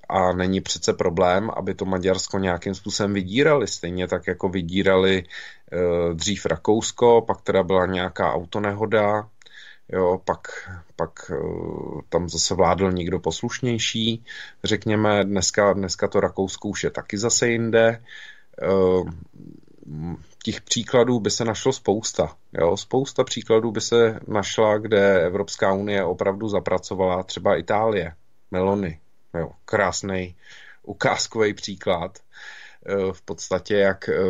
a není přece problém, aby to Maďarsko nějakým způsobem vydírali, stejně tak jako vydírali e, dřív Rakousko, pak teda byla nějaká autonehoda, jo, pak, pak e, tam zase vládl někdo poslušnější, řekněme, dneska, dneska to Rakousko už je taky zase jinde, e, těch příkladů by se našlo spousta. Jo? Spousta příkladů by se našla, kde Evropská unie opravdu zapracovala, třeba Itálie, Melony, jo, krásný ukázkový příklad eh, v podstatě jak eh,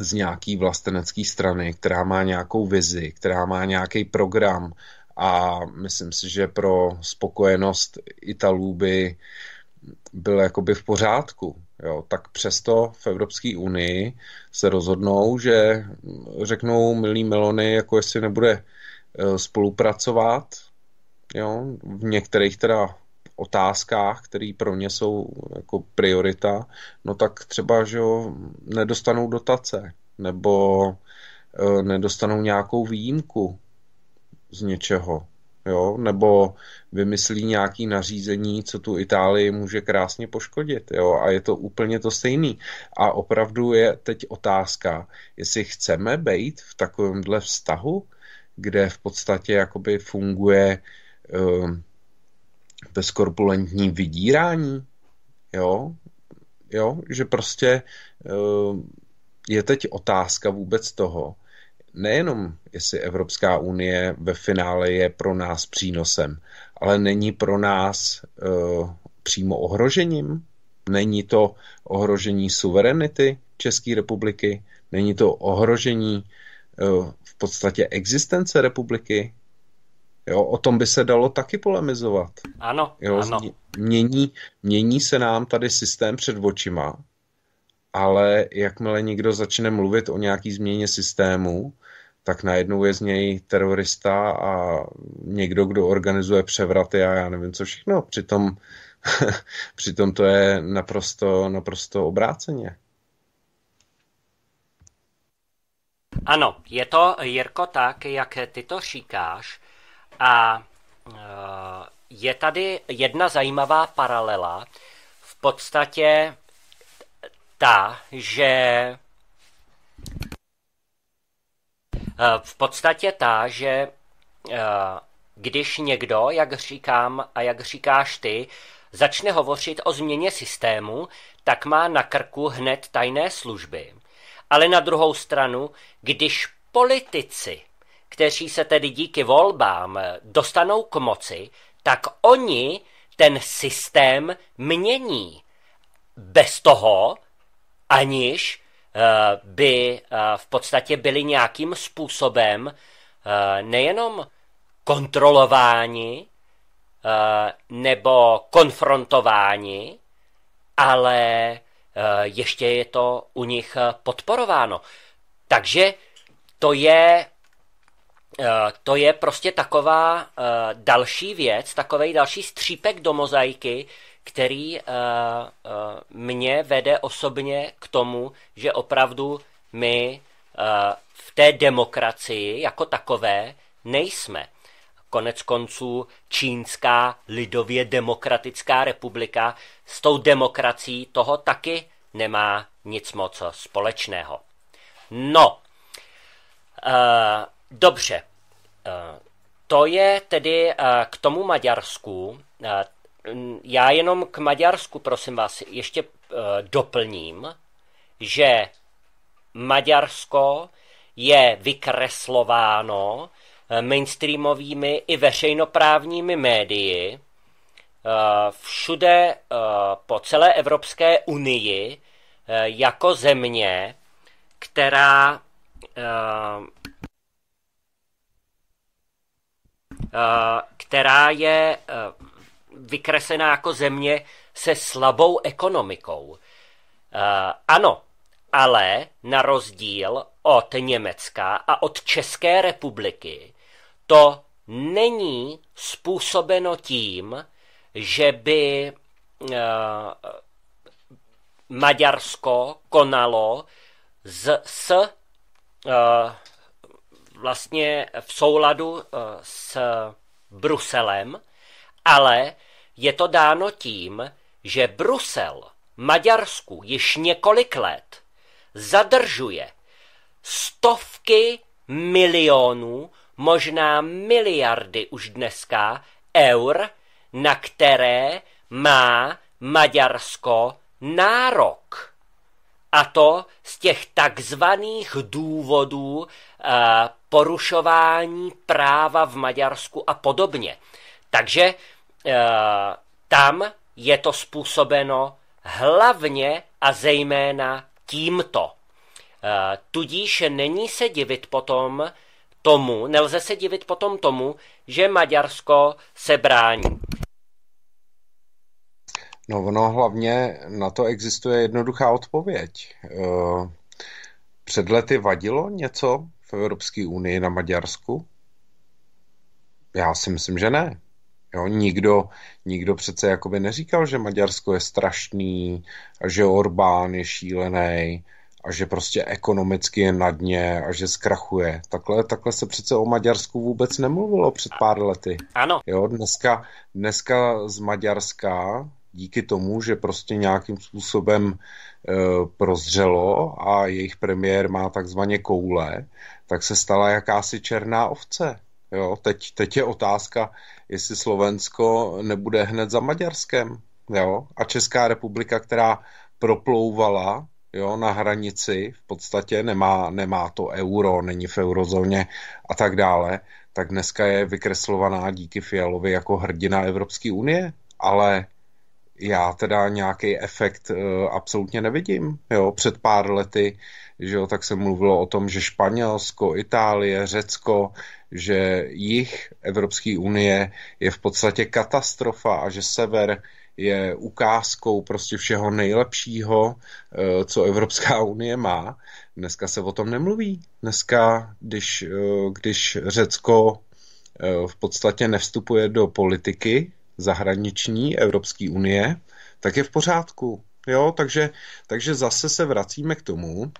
z nějaký vlastenecký strany, která má nějakou vizi, která má nějaký program a myslím si, že pro spokojenost Italů by byl jakoby v pořádku. Jo, tak přesto v Evropské unii se rozhodnou, že řeknou milí Melony, jako jestli nebude eh, spolupracovat, jo, v některých teda otázkách, které pro ně jsou jako priorita, no tak třeba, že jo, nedostanou dotace nebo e, nedostanou nějakou výjimku z něčeho, jo, nebo vymyslí nějaký nařízení, co tu Itálii může krásně poškodit, jo, a je to úplně to stejný. A opravdu je teď otázka, jestli chceme být v takovémhle vztahu, kde v podstatě jakoby funguje e, bezkorpulentní vydírání, jo, jo, že prostě eh, je teď otázka vůbec toho, nejenom jestli Evropská unie ve finále je pro nás přínosem, ale není pro nás eh, přímo ohrožením. Není to ohrožení suverenity České republiky, není to ohrožení eh, v podstatě existence republiky, Jo, o tom by se dalo taky polemizovat. Ano, jo, ano. Mění, mění se nám tady systém před očima, ale jakmile někdo začne mluvit o nějaký změně systému, tak najednou je z něj terorista a někdo, kdo organizuje převraty a já nevím co všechno. Přitom, přitom to je naprosto, naprosto obráceně. Ano, je to, Jirko, tak, jak ty to říkáš, a eh, je tady jedna zajímavá paralela, v podstatě ta, že eh, v podstatě ta, že eh, když někdo, jak říkám a jak říkáš ty, začne hovořit o změně systému, tak má na krku hned tajné služby. Ale na druhou stranu, když politici kteří se tedy díky volbám eh, dostanou k moci, tak oni ten systém mění. Bez toho, aniž eh, by eh, v podstatě byli nějakým způsobem nejenom kontrolováni nebo konfrontováni, ale ještě je to u nich podporováno. Takže to je Eh, to je prostě taková eh, další věc, takový další střípek do mozaiky, který eh, mě vede osobně k tomu, že opravdu my v té demokracii jako takové nejsme. Konec konců Čínská lidově demokratická republika s tou demokracií toho taky nemá nic moc společného. No, Uh, Dobře. Eh, to je tedy eh, k tomu Maďarsku. Eh, já jenom k Maďarsku, prosím vás, ještě doplním, že Maďarsko je vykreslováno mainstreamovými i veřejnoprávními médii. Všude po celé Evropské unii jako země, která Eh, která je eh, vykresená jako země se slabou ekonomikou. Eh, ano, ale na rozdíl od Německa a od České republiky to není způsobeno tím, že by Maďarsko konalo z, s uh, vlastně v souladu eh, s Bruselem, ale je to dáno tím, že Brusel Maďarsku již několik let zadržuje stovky milionů, možná miliardy už dneska eur, na které má Maďarsko nárok. A to z těch takzvaných důvodů Eh, porušování práva v Maďarsku a podobně. Takže eh, tam je to způsobeno hlavně a zejména tímto. Eh, tudíž není se divit potom tomu, nelze se divit potom tomu, že Maďarsko se brání. No ono hlavně na to existuje jednoduchá odpověď. Před lety vadilo něco Evropské unii na Maďarsku? Já si myslím, že ne. Jo, nikdo, nikdo přece jakoby neříkal, že Maďarsko je strašný a že Orbán je šílený a že prostě ekonomicky je na dně a že zkrachuje. Takhle, takhle se přece o Maďarsku vůbec nemluvilo před pár lety. Ano. Jo, dneska, dneska z Maďarska díky tomu, že prostě nějakým způsobem e, prozřelo a jejich premiér má takzvaně koule, tak se stala jakási černá ovce. Jo, teď, teď je otázka, jestli Slovensko nebude hned za Maďarskem. Jo? A Česká republika, která proplouvala jo, na hranici, v podstatě nemá, nemá to euro, není v eurozóně a tak dále, tak dneska je vykreslovaná díky Fialovi jako hrdina Evropské unie, ale já teda nějaký efekt uh, absolutně nevidím. Jo, před pár lety uh, že jo, tak se mluvilo o tom, že Španělsko, Itálie, Řecko, že jich Evropské unie je v podstatě katastrofa a že sever je ukázkou prostě všeho nejlepšího, eh, co Evropská unie má. Dneska se o tom nemluví. Dneska, když, eh, když Řecko eh, v podstatě nevstupuje do politiky zahraniční Evropské unie, tak je v pořádku. Jo, takže, takže zase se vracíme k tomu,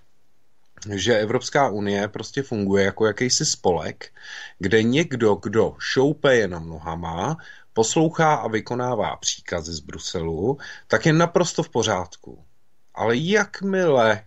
že Evropská unie prostě funguje jako jakýsi spolek, kde někdo, kdo šoupe jenom nohama, poslouchá a vykonává příkazy z Bruselu, tak je naprosto v pořádku. Ale jakmile,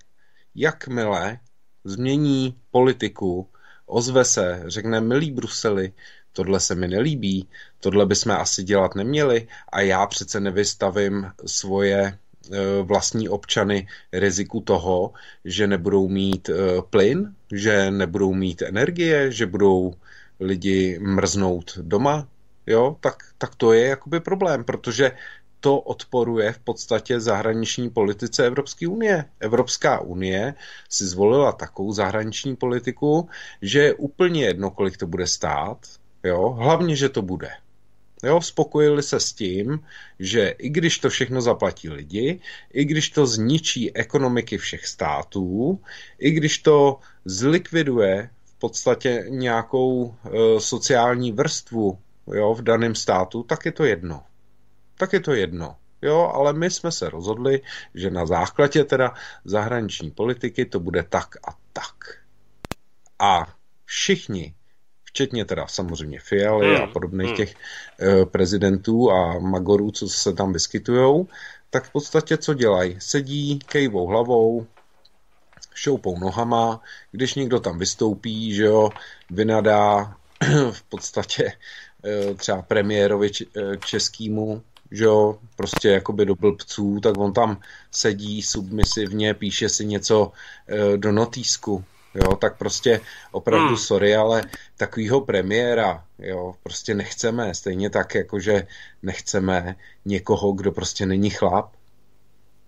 jakmile změní politiku, ozve se, řekne milí Bruseli, tohle se mi nelíbí, tohle bychom asi dělat neměli a já přece nevystavím svoje Eh, vlastní občany riziku toho, že nebudou mít eh, plyn, že nebudou mít energie, že budou lidi mrznout doma, jo, tak, tak to je jakoby problém, protože to odporuje v podstatě zahraniční politice Evropské unie. Evropská unie si zvolila takovou zahraniční politiku, že je úplně jedno, kolik to bude stát, jo, hlavně, že to bude. Jo, spokojili se s tím, že i když to všechno zaplatí lidi, i když to zničí ekonomiky všech států, i když to zlikviduje v podstatě nějakou e, sociální vrstvu jo, v daném státu, tak je to jedno. Tak je to jedno. Jo, ale my jsme se rozhodli, že na základě teda zahraniční politiky to bude tak a tak. A všichni včetně teda samozřejmě Fialy a hmm. podobných hmm. těch e, prezidentů a magorů, co se tam vyskytují, tak v podstatě co dělají? Sedí, kejvou hlavou, šoupou nohama, když někdo tam vystoupí, že jo, vynadá v podstatě eh, třeba premiérovi eh, českýmu, že jo, prostě jakoby do blbců, tak on tam sedí submisivně, píše si něco do notýsku, jo, tak prostě opravdu hmm. sorry, ale takovýho premiéra, jo, prostě nechceme, stejně tak, jakože nechceme někoho, kdo prostě není chlap,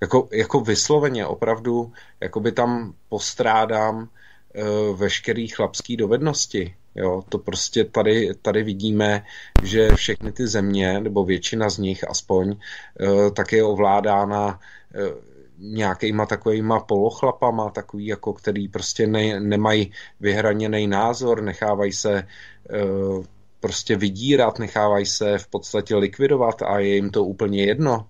jako, jako vysloveně opravdu jako by tam postrádám e, veškerý chlapský dovednosti. Jo, to prostě tady, tady vidíme, že všechny ty země, nebo většina z nich aspoň, e, tak je ovládána eh, nějakýma takovýma polochlapama, takový jako, který prostě ne, nemají vyhraněný názor, nechávají se e, prostě vydírat, nechávají se v podstatě likvidovat a je jim to úplně jedno.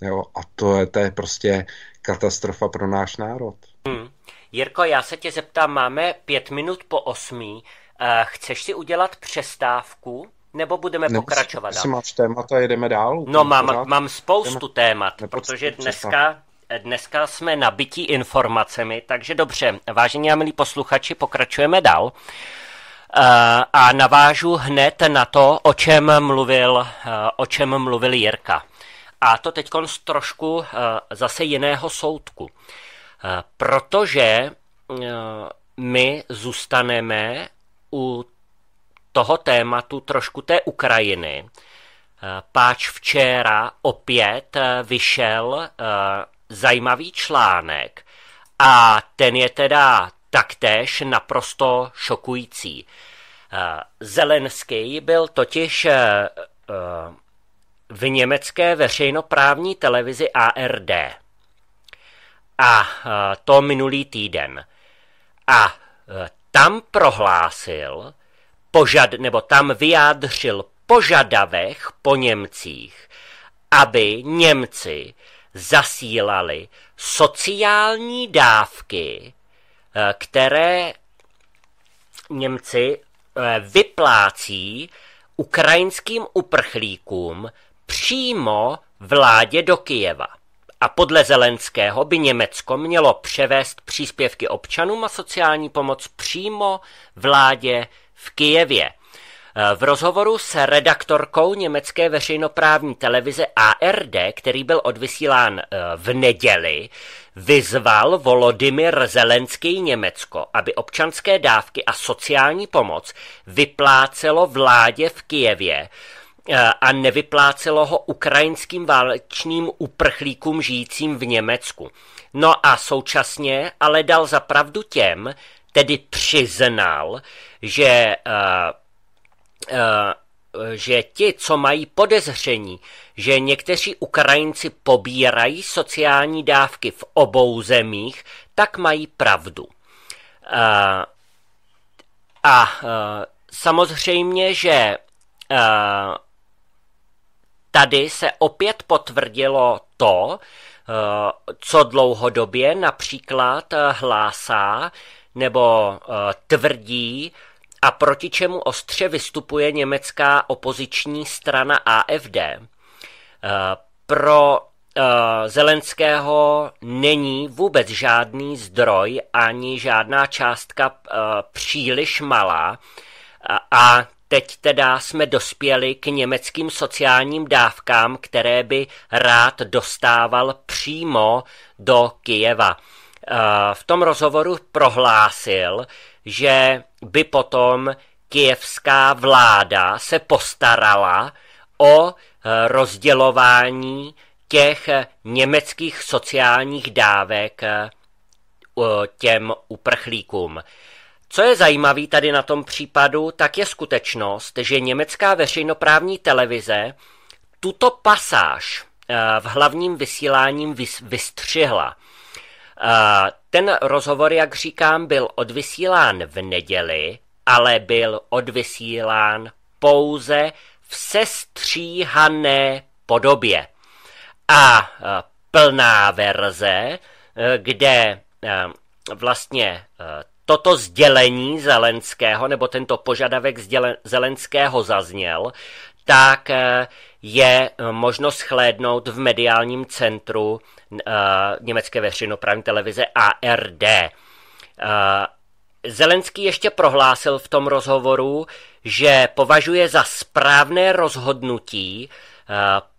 Jo, a to je, to je prostě katastrofa pro náš národ. Hmm. Jirko, já se tě zeptám, máme pět minut po osmí. e, chceš si udělat přestávku? Nebo budeme Nemusí, pokračovat dál? máš témata, jedeme dál. No, mám, mám spoustu témat, protože dneska Dneska jsme nabití informacemi, takže dobře, vážení a milí posluchači, pokračujeme dál. Eh, a navážu hned na to, o čem mluvil, eh, o čem mluvil Jirka. A to teď z trošku eh, zase jiného soudku. Protože my zůstaneme u toho tématu trošku té Ukrajiny, Páč včera opět vyšel zajímavý článek a ten je teda taktéž naprosto šokující. Eh, Zelenský byl totiž eh, eh, v německé veřejnoprávní televizi ARD. A to minulý týden. A tam prohlásil, požad, nebo tam vyjádřil požadavek po Němcích, aby Němci zasílali sociální dávky, eh, které Němci eh, vyplácí ukrajinským uprchlíkům přímo vládě do Kijeva. A podle Zelenského by Německo mělo převést příspěvky občanům a sociální pomoc přímo vládě v Kijevě. Eh, v rozhovoru s redaktorkou německé veřejnoprávní televize ARD, který byl odvysílán eh, v neděli, vyzval Volodymyr Zelenský Německo, aby občanské dávky a sociální pomoc vyplácelo vládě v Kijevě, eh, a nevyplácelo ho ukrajinským válečným uprchlíkům žijícím v Německu. No a současně ale dal za pravdu těm, tedy přiznal, že Eh, že ti, co mají podezření, že někteří Ukrajinci pobírají sociální dávky v obou zemích, tak mají pravdu. Eh, a, eh, samozřejmě, že tady se opět potvrdilo to, co dlouhodobě například hlásá nebo tvrdí a proti čemu ostře vystupuje německá opoziční strana AFD. Eh, pro eh, Zelenského není vůbec žádný zdroj ani žádná částka eh, příliš malá a teď teda jsme dospěli k německým sociálním dávkám, které by rád dostával přímo do Kijeva. V tom rozhovoru prohlásil, že by potom kijevská vláda se postarala o eh, rozdělování těch eh, německých sociálních dávek eh, těm uprchlíkům. Co je zajímavé tady na tom případu, tak je skutečnost, že německá veřejnoprávní televize tuto pasáž v hlavním vysíláním vystřihla. Ten rozhovor, jak říkám, byl odvysílán v neděli, ale byl odvysílán pouze v sestříhané podobě. A e, plná verze, e, kde e, vlastně toto sdělení Zelenského, nebo tento požadavek Zelenského zazněl, tak je možno schlédnout v mediálním centru Eh, německé veřejnoprávní televize ARD. Eh, Zelenský ještě prohlásil v tom rozhovoru, že považuje za správné rozhodnutí eh,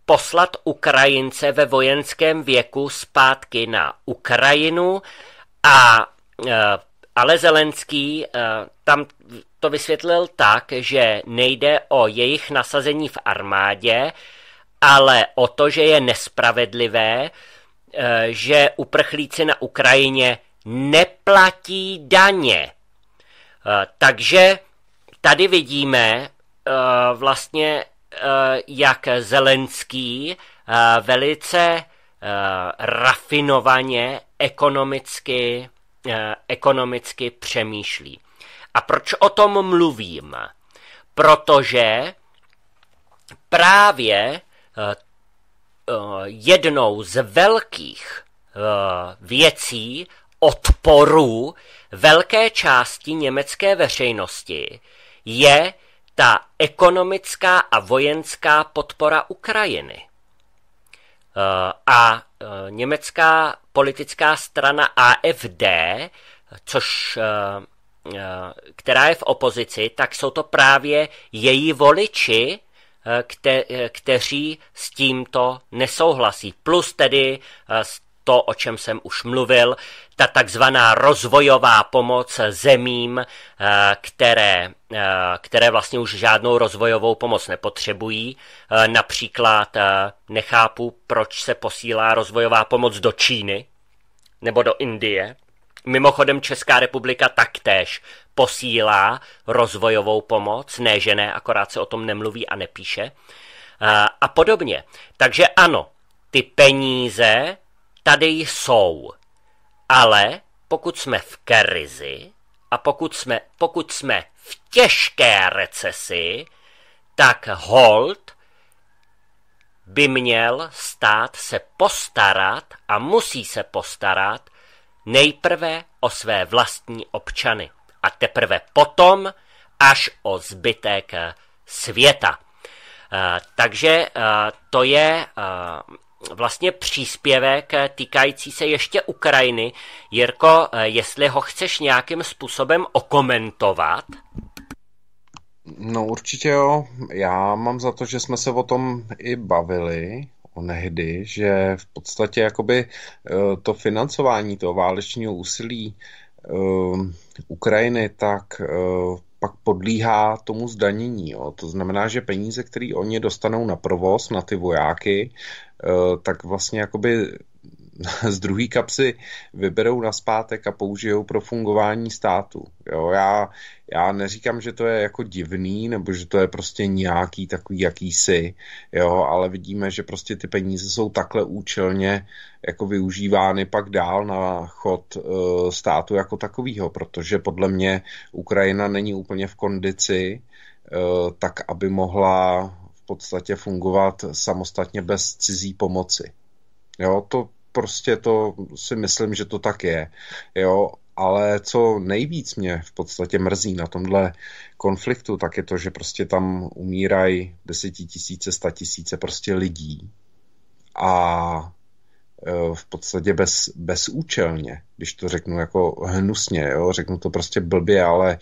poslat Ukrajince ve vojenském věku zpátky na Ukrajinu a ale Zelenský tam to vysvětlil tak, že nejde o jejich nasazení v armádě, ale o to, že je nespravedlivé, Eh, že uprchlíci na Ukrajině neplatí daně. Eh, takže tady vidíme eh, vlastně, jak Zelenský velice rafinovaně ekonomicky, ekonomicky přemýšlí. A proč o tom mluvím? Protože právě Eh, jednou z velkých eh, věcí odporu velké části německé veřejnosti je ta ekonomická a vojenská podpora Ukrajiny. Eh, a německá politická strana AFD, což, která je v opozici, tak jsou to právě její voliči, Eh, kte, eh, kteří s tímto nesouhlasí. Plus tedy eh, to, o čem jsem už mluvil, ta takzvaná rozvojová pomoc zemím, které, které vlastně už žádnou rozvojovou pomoc nepotřebují. Například nechápu, proč se posílá rozvojová pomoc do Číny nebo do Indie. Mimochodem Česká republika taktéž posílá rozvojovou pomoc, ne že ne, akorát se o tom nemluví a nepíše a podobně. Takže ano, ty peníze tady jsou, ale pokud jsme v krizi a pokud jsme, pokud jsme v těžké recesi, tak hold by měl stát se postarat a musí se postarat nejprve o své vlastní občany a teprve potom až o zbytek eh, světa. Eh, takže eh, to je vlastně příspěvek týkající se ještě Ukrajiny. Jirko, jestli ho chceš nějakým způsobem okomentovat? No určitě jo. Já mám za to, že jsme se o tom i bavili onehdy, že v podstatě jakoby to financování toho válečního úsilí Ehm, Ukrajiny, tak eh, pak podlíhá tomu zdanění. Jo. To znamená, že peníze, které oni dostanou na provoz, na ty vojáky, eh, tak vlastně jakoby z druhé kapsy vyberou na zpátek a použijou pro fungování státu. Jo, já, já neříkám, že to je jako divný, nebo že to je prostě nějaký takový jakýsi, jo, ale vidíme, že prostě ty peníze jsou takhle účelně jako využívány pak dál na chod eh, státu jako takovýho, protože podle mě Ukrajina není úplně v kondici, eh, tak aby mohla v podstatě fungovat samostatně bez cizí pomoci. Jo, to prostě to si myslím, že to tak je. Jo, ale co nejvíc mě v podstatě mrzí na tomhle konfliktu, tak je to, že prostě tam umírají desetitisíce, statisíce prostě lidí a e, v podstatě bez, bezúčelně, když to řeknu jako hnusně, jo, řeknu to prostě blbě, ale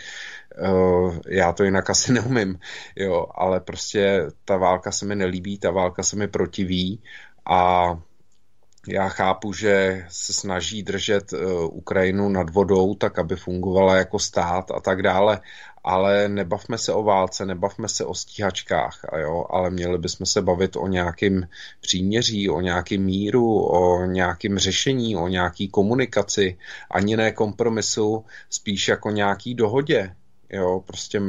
uh, já to jinak asi neumím, jo, ale prostě ta válka se mi nelíbí, ta válka se mi protiví a já chápu, že se snaží držet eh, Ukrajinu nad vodou, tak aby fungovala jako stát a tak dále, ale nebavme se o válce, nebavme se o stíhačkách, a jo, ale měli bychom se bavit o nějakém příměří, o nějakém míru, o nějakém řešení, o nějaké komunikaci, ani ne kompromisu, spíš jako nějaký dohodě. Jo, prostě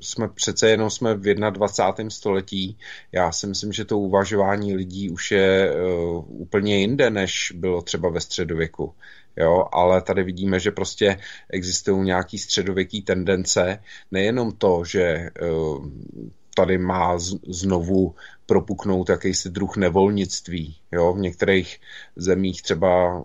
jsme přece jenom jsme v 21. století. Já si myslím, že to uvažování lidí už je uh, úplně jinde, než bylo třeba ve středověku. Jo, ale tady vidíme, že prostě existují nějaký středověký tendence, nejenom to, že uh, tady má znovu propuknout jakýsi druh nevolnictví. Jo? V některých zemích třeba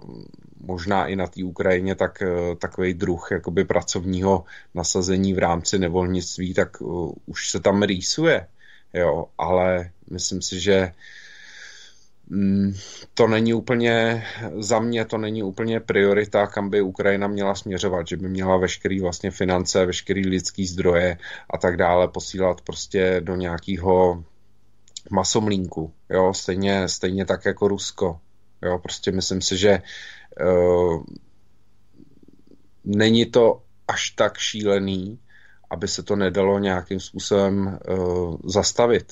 možná i na té Ukrajině, tak eh, takový druh jakoby pracovního nasazení v rámci nevolnictví, tak uh, už se tam rýsuje. Jo? Ale myslím si, že Mm, to není úplně, za mě to není úplně priorita, kam by Ukrajina měla směřovat, že by měla veškerý vlastně finance, veškerý lidský zdroje a tak dále posílat prostě do nějakého masomlínku, jo, stejně, stejně tak jako Rusko, jo, prostě myslím si, že uh, není to až tak šílený, aby se to nedalo nějakým způsobem uh, zastavit,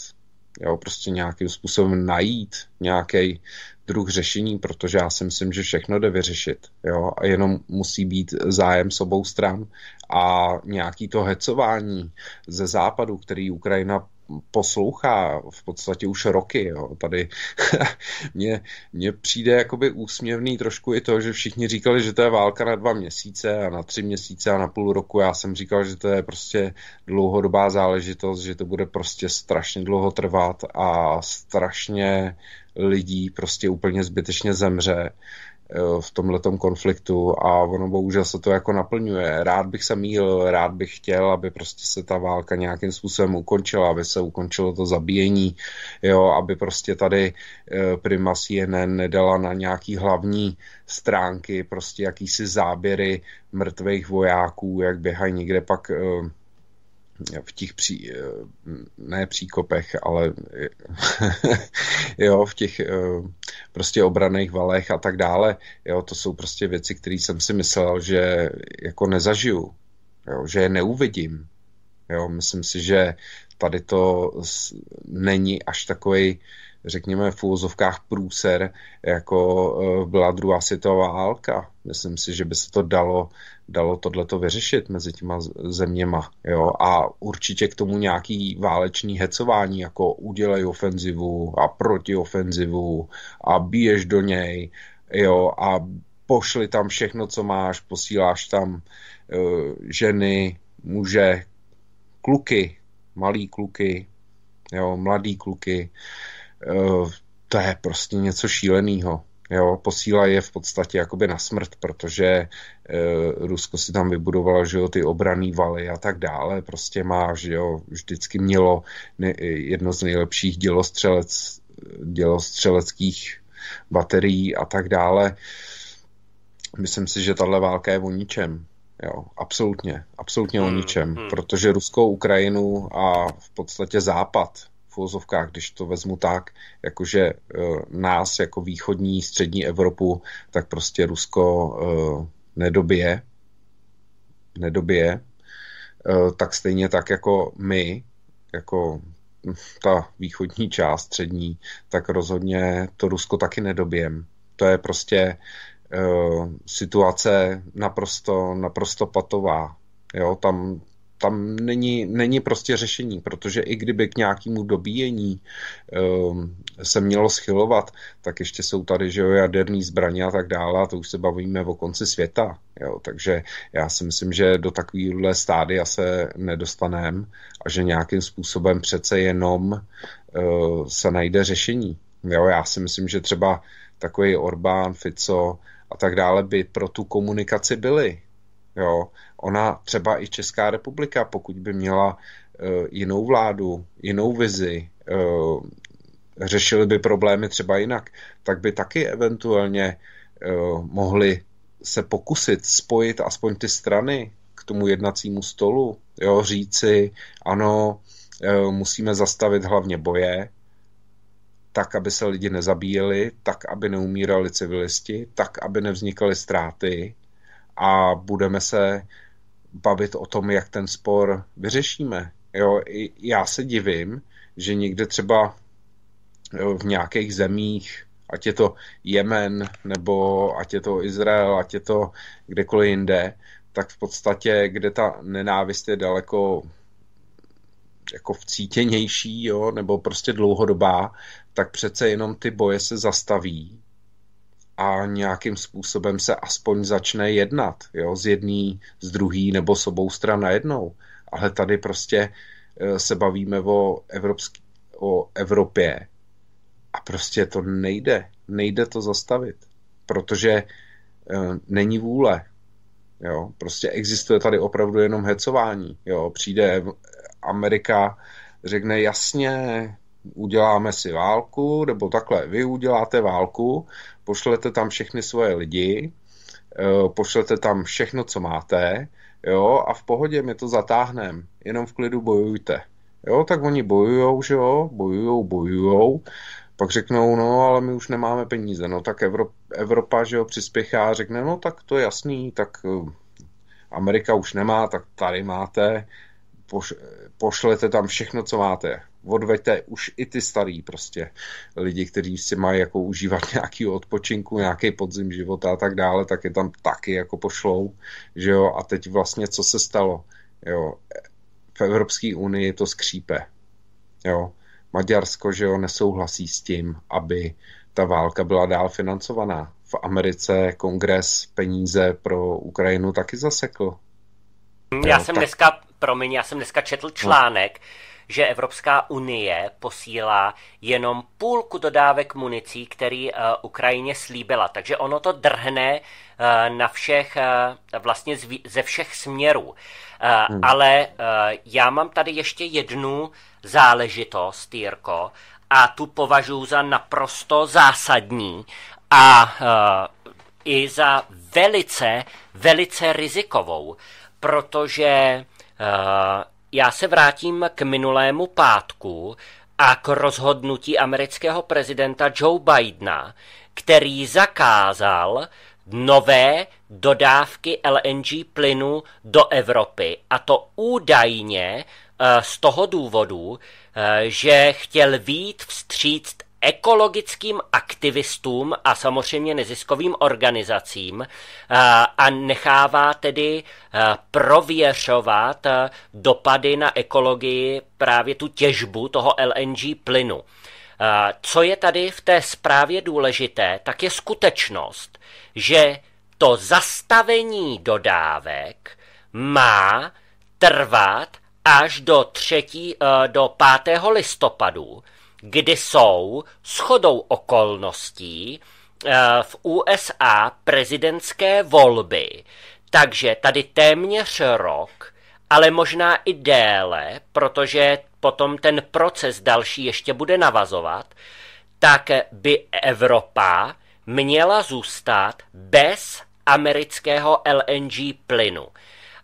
Jo, prostě nějakým způsobem najít nějaký druh řešení, protože já si myslím, že všechno jde vyřešit. Jo? A jenom musí být zájem s obou stran a nějaký to hecování ze západu, který Ukrajina poslouchá v podstatě už roky. Jo. Tady mně, mně přijde jakoby úsměvný trošku i to, že všichni říkali, že to je válka na dva měsíce a na tři měsíce a na půl roku. Já jsem říkal, že to je prostě dlouhodobá záležitost, že to bude prostě strašně dlouho trvat a strašně lidí prostě úplně zbytečně zemře. Uh, Eh, v tomhletom konfliktu a ono bohužel se to jako naplňuje. Rád bych se míl, rád bych chtěl, aby prostě se ta válka nějakým způsobem ukončila, aby se ukončilo to zabíjení, jo, aby prostě tady eh, Prima CNN nedala na nějaký hlavní stránky prostě jakýsi záběry mrtvých vojáků, jak běhají někde pak eh, v těch pří, eh, ne příkopech, ale eh, jo, v těch eh, prostě obraných valech a tak dále. Jo, to jsou prostě věci, které jsem si myslel, že jako nezažiju, jo, že je neuvidím. Jo, myslím si, že tady to není až takový, řekněme, v úvozovkách průser, jako e, byla druhá světová válka. Myslím si, že by se to dalo, dalo tohleto vyřešit mezi těma zeměma. Jo? A určitě k tomu nějaký váleční hecování, jako udělej ofenzivu a protiofenzivu a bíješ do něj jo? a pošli tam všechno, co máš, posíláš tam e, ženy, muže, kluky, malí kluky, jo, mladí kluky, eh, to je prostě něco šíleného. Jo, posíla je v podstatě jakoby na smrt, protože e, Rusko si tam vybudovalo, že jo, ty obraný valy a tak dále, prostě má, že jo, vždycky mělo ne, jedno z nejlepších dělostřelec, dělostřeleckých baterií a tak dále. Myslím si, že tahle válka je o ničem. Jo, absolutně. Absolutně o hmm, ničem. Hmm. Protože Ruskou Ukrajinu a v podstatě Západ v úzovkách, když to vezmu tak, jakože eh, nás jako východní, střední Evropu, tak prostě Rusko eh, nedobije. Nedobije. Eh, tak stejně tak jako my, jako ta východní část, střední, tak rozhodně to Rusko taky nedobijem. To je prostě Eh, situace naprosto, naprosto patová. Jo, tam, tam není, není prostě řešení, protože i kdyby k nějakému dobíjení um, se mělo schylovat, tak ještě jsou tady že jo, jaderný zbraně a tak dále, a to už se bavíme o konci světa. Jo. Takže já si myslím, že do takovéhle stádia se nedostaneme a že nějakým způsobem přece jenom uh, se najde řešení. Jo, já si myslím, že třeba takový Orbán, Fico, a tak dále by pro tu komunikaci byly. Jo? Ona třeba i Česká republika, pokud by měla uh, jinou vládu, jinou vizi, uh, řešili by problémy třeba jinak, tak by taky eventuálně uh, mohli se pokusit spojit aspoň ty strany k tomu jednacímu stolu, jo, říci, ano, musíme zastavit hlavně boje, tak, aby se lidi nezabíjeli, tak, aby neumírali civilisti, tak, aby nevznikaly ztráty a budeme se bavit o tom, jak ten spor vyřešíme. Jo, já se divím, že někde třeba v nějakých zemích, ať je to Jemen, nebo ať je to Izrael, ať je to kdekoliv jinde, tak v podstatě, kde ta nenávist je daleko jako vcítěnější, jo, nebo prostě dlouhodobá, tak přece jenom ty boje se zastaví a nějakým způsobem se aspoň začne jednat, jo, z jedný, z druhý nebo s obou stran najednou. Ale tady prostě e, se bavíme o, evropský, o Evropě a prostě to nejde, nejde to zastavit, protože e, není vůle, Jo, prostě existuje tady opravdu jenom hecování. Jo, přijde Amerika, řekne jasně, uděláme si válku, nebo takhle, vy uděláte válku, pošlete tam všechny svoje lidi, eh, pošlete tam všechno, co máte, jo, a v pohodě my to zatáhneme, jenom v klidu bojujte. Jo, tak oni bojujou, že jo, bojujou, bojujou, pak řeknou, no, ale my už nemáme peníze, no, tak Evropa, Evropa že jo, přispěchá a řekne, no, tak to je jasný, tak eh, Amerika už nemá, tak tady máte, pošlete tam všechno, co máte odveďte už i ty starý prostě lidi, kteří si mají jako užívat nějaký odpočinku, nějaký podzim života a tak dále, tak je tam taky jako pošlou, že jo, a teď vlastně co se stalo, jo, v Evropské unii to skřípe, jo, Maďarsko, že jo, nesouhlasí s tím, aby ta válka byla dál financovaná. V Americe kongres peníze pro Ukrajinu taky zasekl. Já jo, jsem tak... dneska, promiň, já jsem dneska četl článek, no že Evropská unie posílá jenom půlku dodávek municí, který eh, Ukrajině slíbila. Takže ono to drhne eh, na všech, eh, vlastně ze všech směrů. Hmm. Ale já mám tady ještě jednu záležitost, Jirko, a tu považuji za naprosto zásadní a i za velice, velice rizikovou, protože já se vrátím k minulému pátku a k rozhodnutí amerického prezidenta Joe Bidena, který zakázal nové dodávky LNG plynu do Evropy. A to údajně eh, z toho důvodu, eh, že chtěl výjít vstříct ekologickým aktivistům a samozřejmě neziskovým organizacím eh, a nechává tedy eh, prověřovat eh, dopady na ekologii právě tu těžbu toho LNG plynu. Co je tady v té zprávě důležité, tak je skutečnost, že to zastavení dodávek má trvat až do třetí, do 5. listopadu, kdy jsou shodou okolností eh, v USA prezidentské volby, takže tady téměř rok, ale možná i déle, protože potom ten proces další ještě bude navazovat, tak by Evropa měla zůstat bez amerického LNG plynu.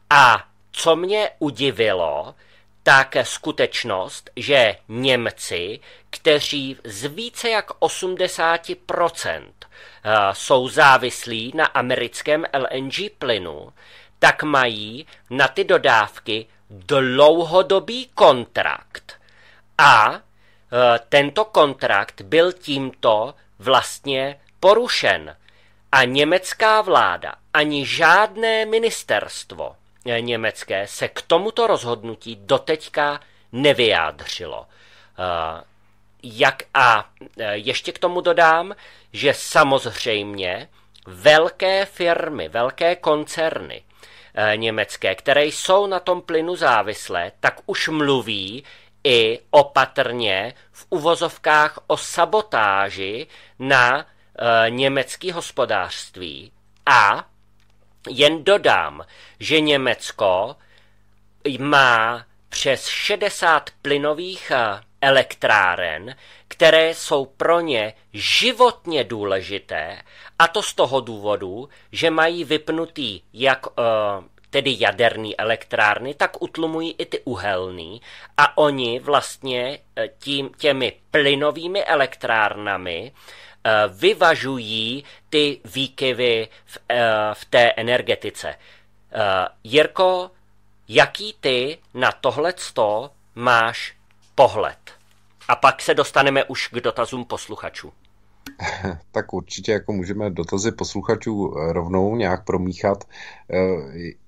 A co mě udivilo, tak skutečnost, že Němci, kteří z více jak 80% eh, jsou závislí na americkém LNG plynu, tak mají na ty dodávky dlouhodobý kontrakt. A eh, tento kontrakt byl tímto vlastně porušen. A německá vláda, ani žádné ministerstvo eh, německé se k tomuto rozhodnutí doteďka nevyjádřilo jak a e, ještě k tomu dodám, že samozřejmě velké firmy, velké koncerny e, německé, které jsou na tom plynu závislé, tak už mluví i opatrně v uvozovkách o sabotáži na e, německé hospodářství. A jen dodám, že Německo má přes 60 plynových elektráren, které jsou pro ně životně důležité, a to z toho důvodu, že mají vypnutý jak eh, tedy jaderný elektrárny, tak utlumují i ty uhelný a oni vlastně eh, tím, těmi plynovými elektrárnami eh, vyvažují ty výkyvy v, v té energetice. Jirko, jaký ty na tohleto máš pohled? A pak se dostaneme už k dotazům posluchačů. Tak určitě jako můžeme dotazy posluchačů eh, rovnou nějak promíchat. Eh,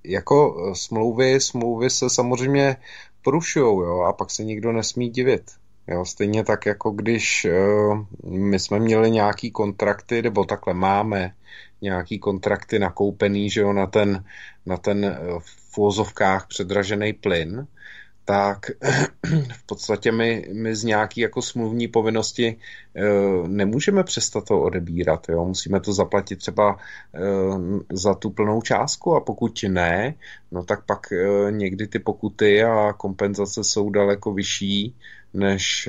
jako eh, smlouvy, smlouvy se samozřejmě porušují, jo, a pak se nikdo nesmí divit. Jo, stejně tak, jako když my jsme měli nějaký kontrakty, nebo takhle máme nějaký kontrakty nakoupený, že jo, na ten, na ten v předražený plyn, tak v podstatě my, my z nějaký jako smluvní povinnosti eh, nemůžeme přestat to odebírat. Jo? Musíme to zaplatit třeba eh, za tu plnou částku a pokud ne, no tak pak eh, někdy ty pokuty a kompenzace jsou daleko vyšší než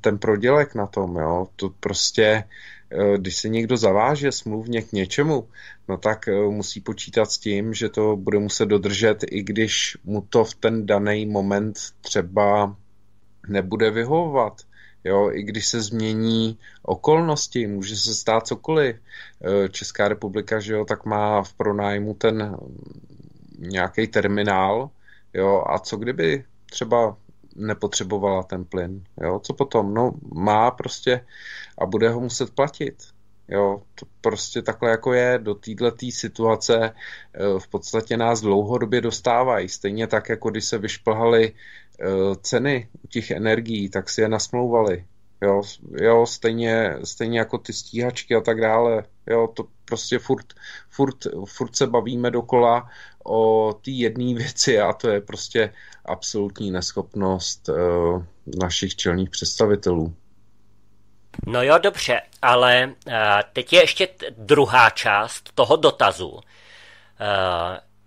ten prodělek na tom. Jo? To prostě Eh, když se někdo zaváže smluvně k něčemu, no tak eh, musí počítat s tím, že to bude muset dodržet, i když mu to v ten daný moment třeba nebude vyhovovat. Jo, I když se změní okolnosti, může se stát cokoliv. Eh, Česká republika, že jo, tak má v pronájmu ten nějaký terminál, jo, a co kdyby třeba nepotřebovala ten plyn. Jo? Co potom? No má prostě a bude ho muset platit. Jo, to prostě takhle jako je, do této situace eh, v podstatě nás dlouhodobě dostávají. Stejně tak, jako když se vyšplhaly eh, ceny těch energií, tak si je nasmlouvali. Jo, jo stejně, stejně jako ty stíhačky a tak dále. Jo, to prostě furt, furt, furt se bavíme dokola o té jedné věci a to je prostě absolutní neschopnost uh, našich čelních představitelů. No jo, dobře, ale uh, teď je ještě druhá část toho dotazu. Uh,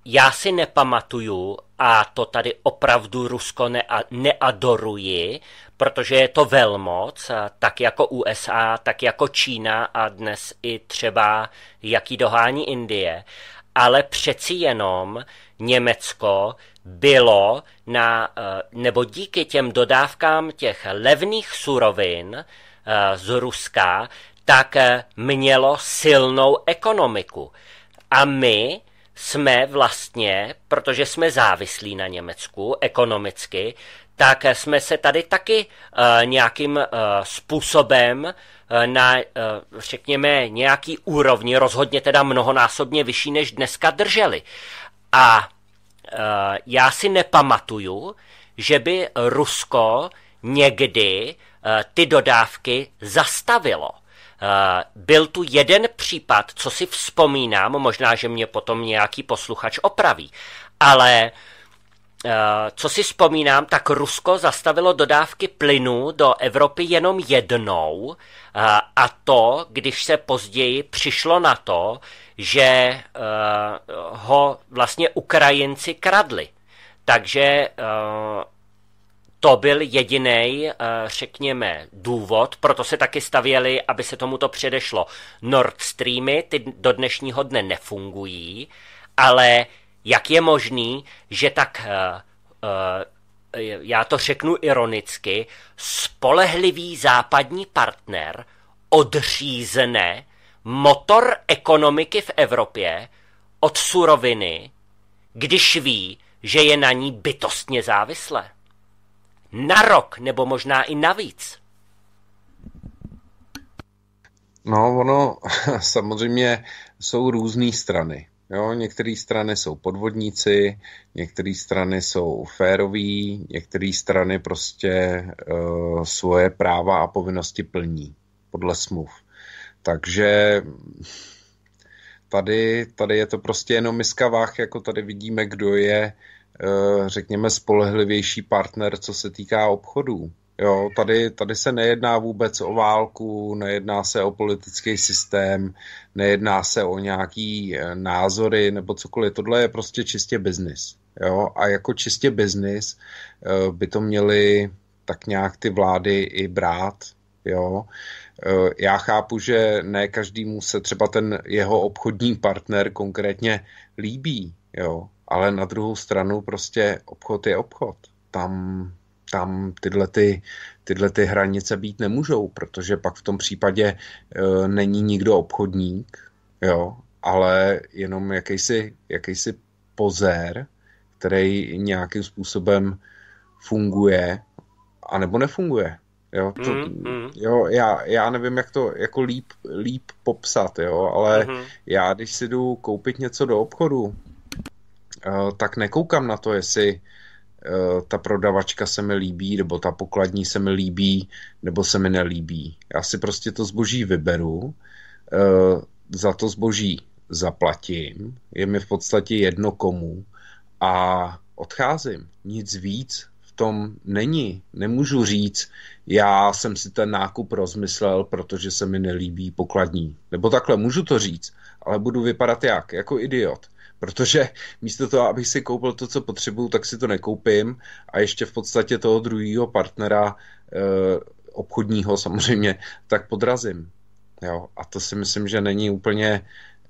já si nepamatuju, a to tady opravdu Rusko nea- neadoruji, protože je to velmoc, tak jako USA, tak jako Čína a dnes i třeba jaký dohání Indie ale přeci jenom Německo bylo na, eh, nebo díky těm dodávkám těch levných surovin eh, z Ruska, tak eh, mělo silnou ekonomiku. A my jsme vlastně, protože jsme závislí na Německu ekonomicky, tak jsme se tady taky eh, nějakým eh, způsobem eh, na, řekněme, nějaký úrovni, rozhodně teda mnohonásobně vyšší než dneska drželi. A já si nepamatuju, že by Rusko někdy ty dodávky zastavilo. byl tu jeden případ, co si vzpomínám, možná, že mě potom nějaký posluchač opraví, ale uh, Eh, co si vzpomínám, tak Rusko zastavilo dodávky plynu do Evropy jenom jednou, eh, a to, když se později přišlo na to, že eh, ho vlastně Ukrajinci kradli. Takže to byl jediný, řekněme, důvod, proto se taky stavěli, aby se tomuto předešlo. Nord Streamy, ty do dnešního dne nefungují, ale jak je možný, že tak, eh, eh, já to řeknu ironicky, spolehlivý západní partner odřízne motor ekonomiky v Evropě od suroviny, když ví, že je na ní bytostně závislé. Na rok nebo možná i navíc. No, ono samozřejmě jsou různé strany. Jo, některé strany jsou podvodníci, některé strany jsou féroví, některé strany prostě uh, svoje práva a povinnosti plní podle smluv. Takže tady, tady je to prostě jenom miska váh, jako tady vidíme, kdo je, eh, řekněme, spolehlivější partner, co se týká obchodů. Jo, tady, tady se nejedná vůbec o válku, nejedná se o politický systém, nejedná se o nějaký eh, názory nebo cokoliv. Tohle je prostě čistě biznis. Jo? A jako čistě biznis eh, by to měly tak nějak ty vlády i brát. Jo? Eh, já chápu, že ne každému se třeba ten jeho obchodní partner konkrétně líbí, jo? ale na druhou stranu prostě obchod je obchod. Tam tam tyhle, ty, tyhle ty hranice být nemůžou, protože pak v tom případě e, není nikdo obchodník, jo, ale jenom jakýsi, jakýsi pozér, který nějakým způsobem funguje a nebo nefunguje. Jo, to, mm, mm. jo já, já nevím, jak to jako líp, líp popsat, jo, ale mm-hmm. já když si jdu koupit něco do obchodu, uh, tak nekoukám na to, jestli uh, Eh, ta prodavačka se mi líbí, nebo ta pokladní se mi líbí, nebo se mi nelíbí. Já si prostě to zboží vyberu, eh, za to zboží zaplatím, je mi v podstatě jedno komu a odcházím. Nic víc v tom není. Nemůžu říct, já jsem si ten nákup rozmyslel, protože se mi nelíbí pokladní. Nebo takhle, můžu to říct, ale budu vypadat jak? Jako idiot protože místo toho, abych si koupil to, co potřebuju, tak si to nekoupím a ještě v podstatě toho druhého partnera eh, obchodního samozřejmě, tak podrazím. Jo? A to si myslím, že není úplně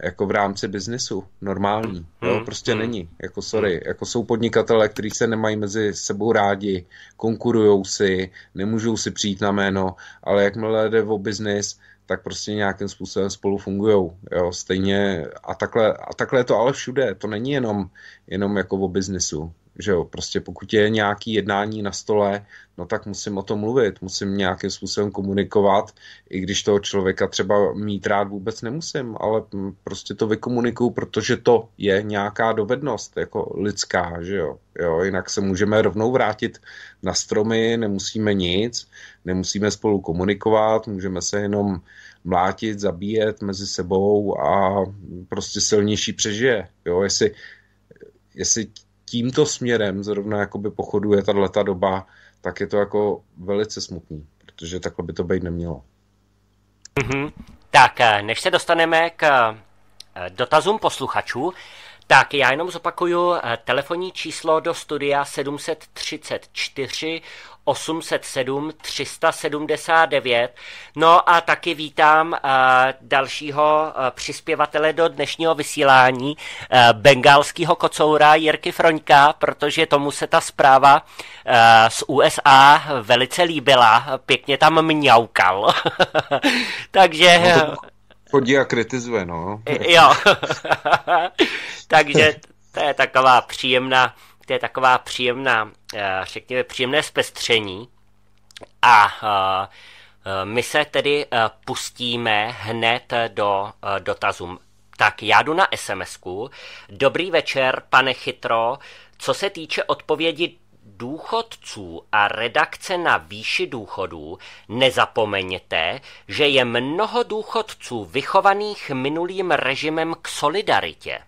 jako v rámci biznesu normální. Hmm. Jo? Prostě hmm. není. Jako sorry. Hmm. Jako jsou podnikatele, kteří se nemají mezi sebou rádi, konkurujou si, nemůžou si přijít na jméno, ale jakmile jde o biznis, tak prostě nějakým způsobem spolu fungují. Stejně a takhle, a takhle je to ale všude, to není jenom, jenom jako o biznesu že jo, prostě pokud je nějaký jednání na stole, no tak musím o tom mluvit, musím nějakým způsobem komunikovat, i když toho člověka třeba mít rád vůbec nemusím, ale prostě to vykomunikuju, protože to je nějaká dovednost, jako lidská, že jo, jo, jinak se můžeme rovnou vrátit na stromy, nemusíme nic, nemusíme spolu komunikovat, můžeme se jenom mlátit, zabíjet mezi sebou a prostě silnější přežije, jo, jestli jestli tímto směrem zrovna jakoby pochoduje leta doba, tak je to jako velice smutný, protože takhle by to být nemělo. Mm-hmm. Tak, eh, než se dostaneme k eh, dotazům posluchačů, tak já jenom zopakuju eh, telefonní číslo do studia 734 807 379. No a taky vítám eh, dalšího eh, přispěvatele do dnešního vysílání, eh, bengálského kocoura Jirky Froňka, protože tomu se ta zpráva z USA velice líbila. Pěkně tam mňaukal. Takže... No chodí a kritizuje, no. jo. Takže to je taková příjemná to je taková příjemná, eh, řekněme, příjemné zpestření. A eh, my se tedy eh, pustíme hned do dotazů. Tak já jdu na sms -ku. Dobrý večer, pane Chytro. Co se týče odpovědi důchodců a redakce na výši důchodů, nezapomeňte, že je mnoho důchodců vychovaných minulým režimem k solidaritě.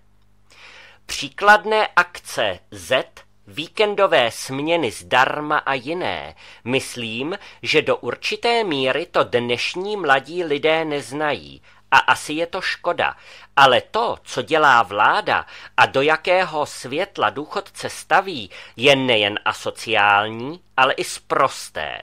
Příkladné akce Z, víkendové směny zdarma a jiné. Myslím, že do určité míry to dnešní mladí lidé neznají. A asi je to škoda, ale to, co dělá vláda a do jakého světla důchodce staví, je nejen asociální, ale i sprosté.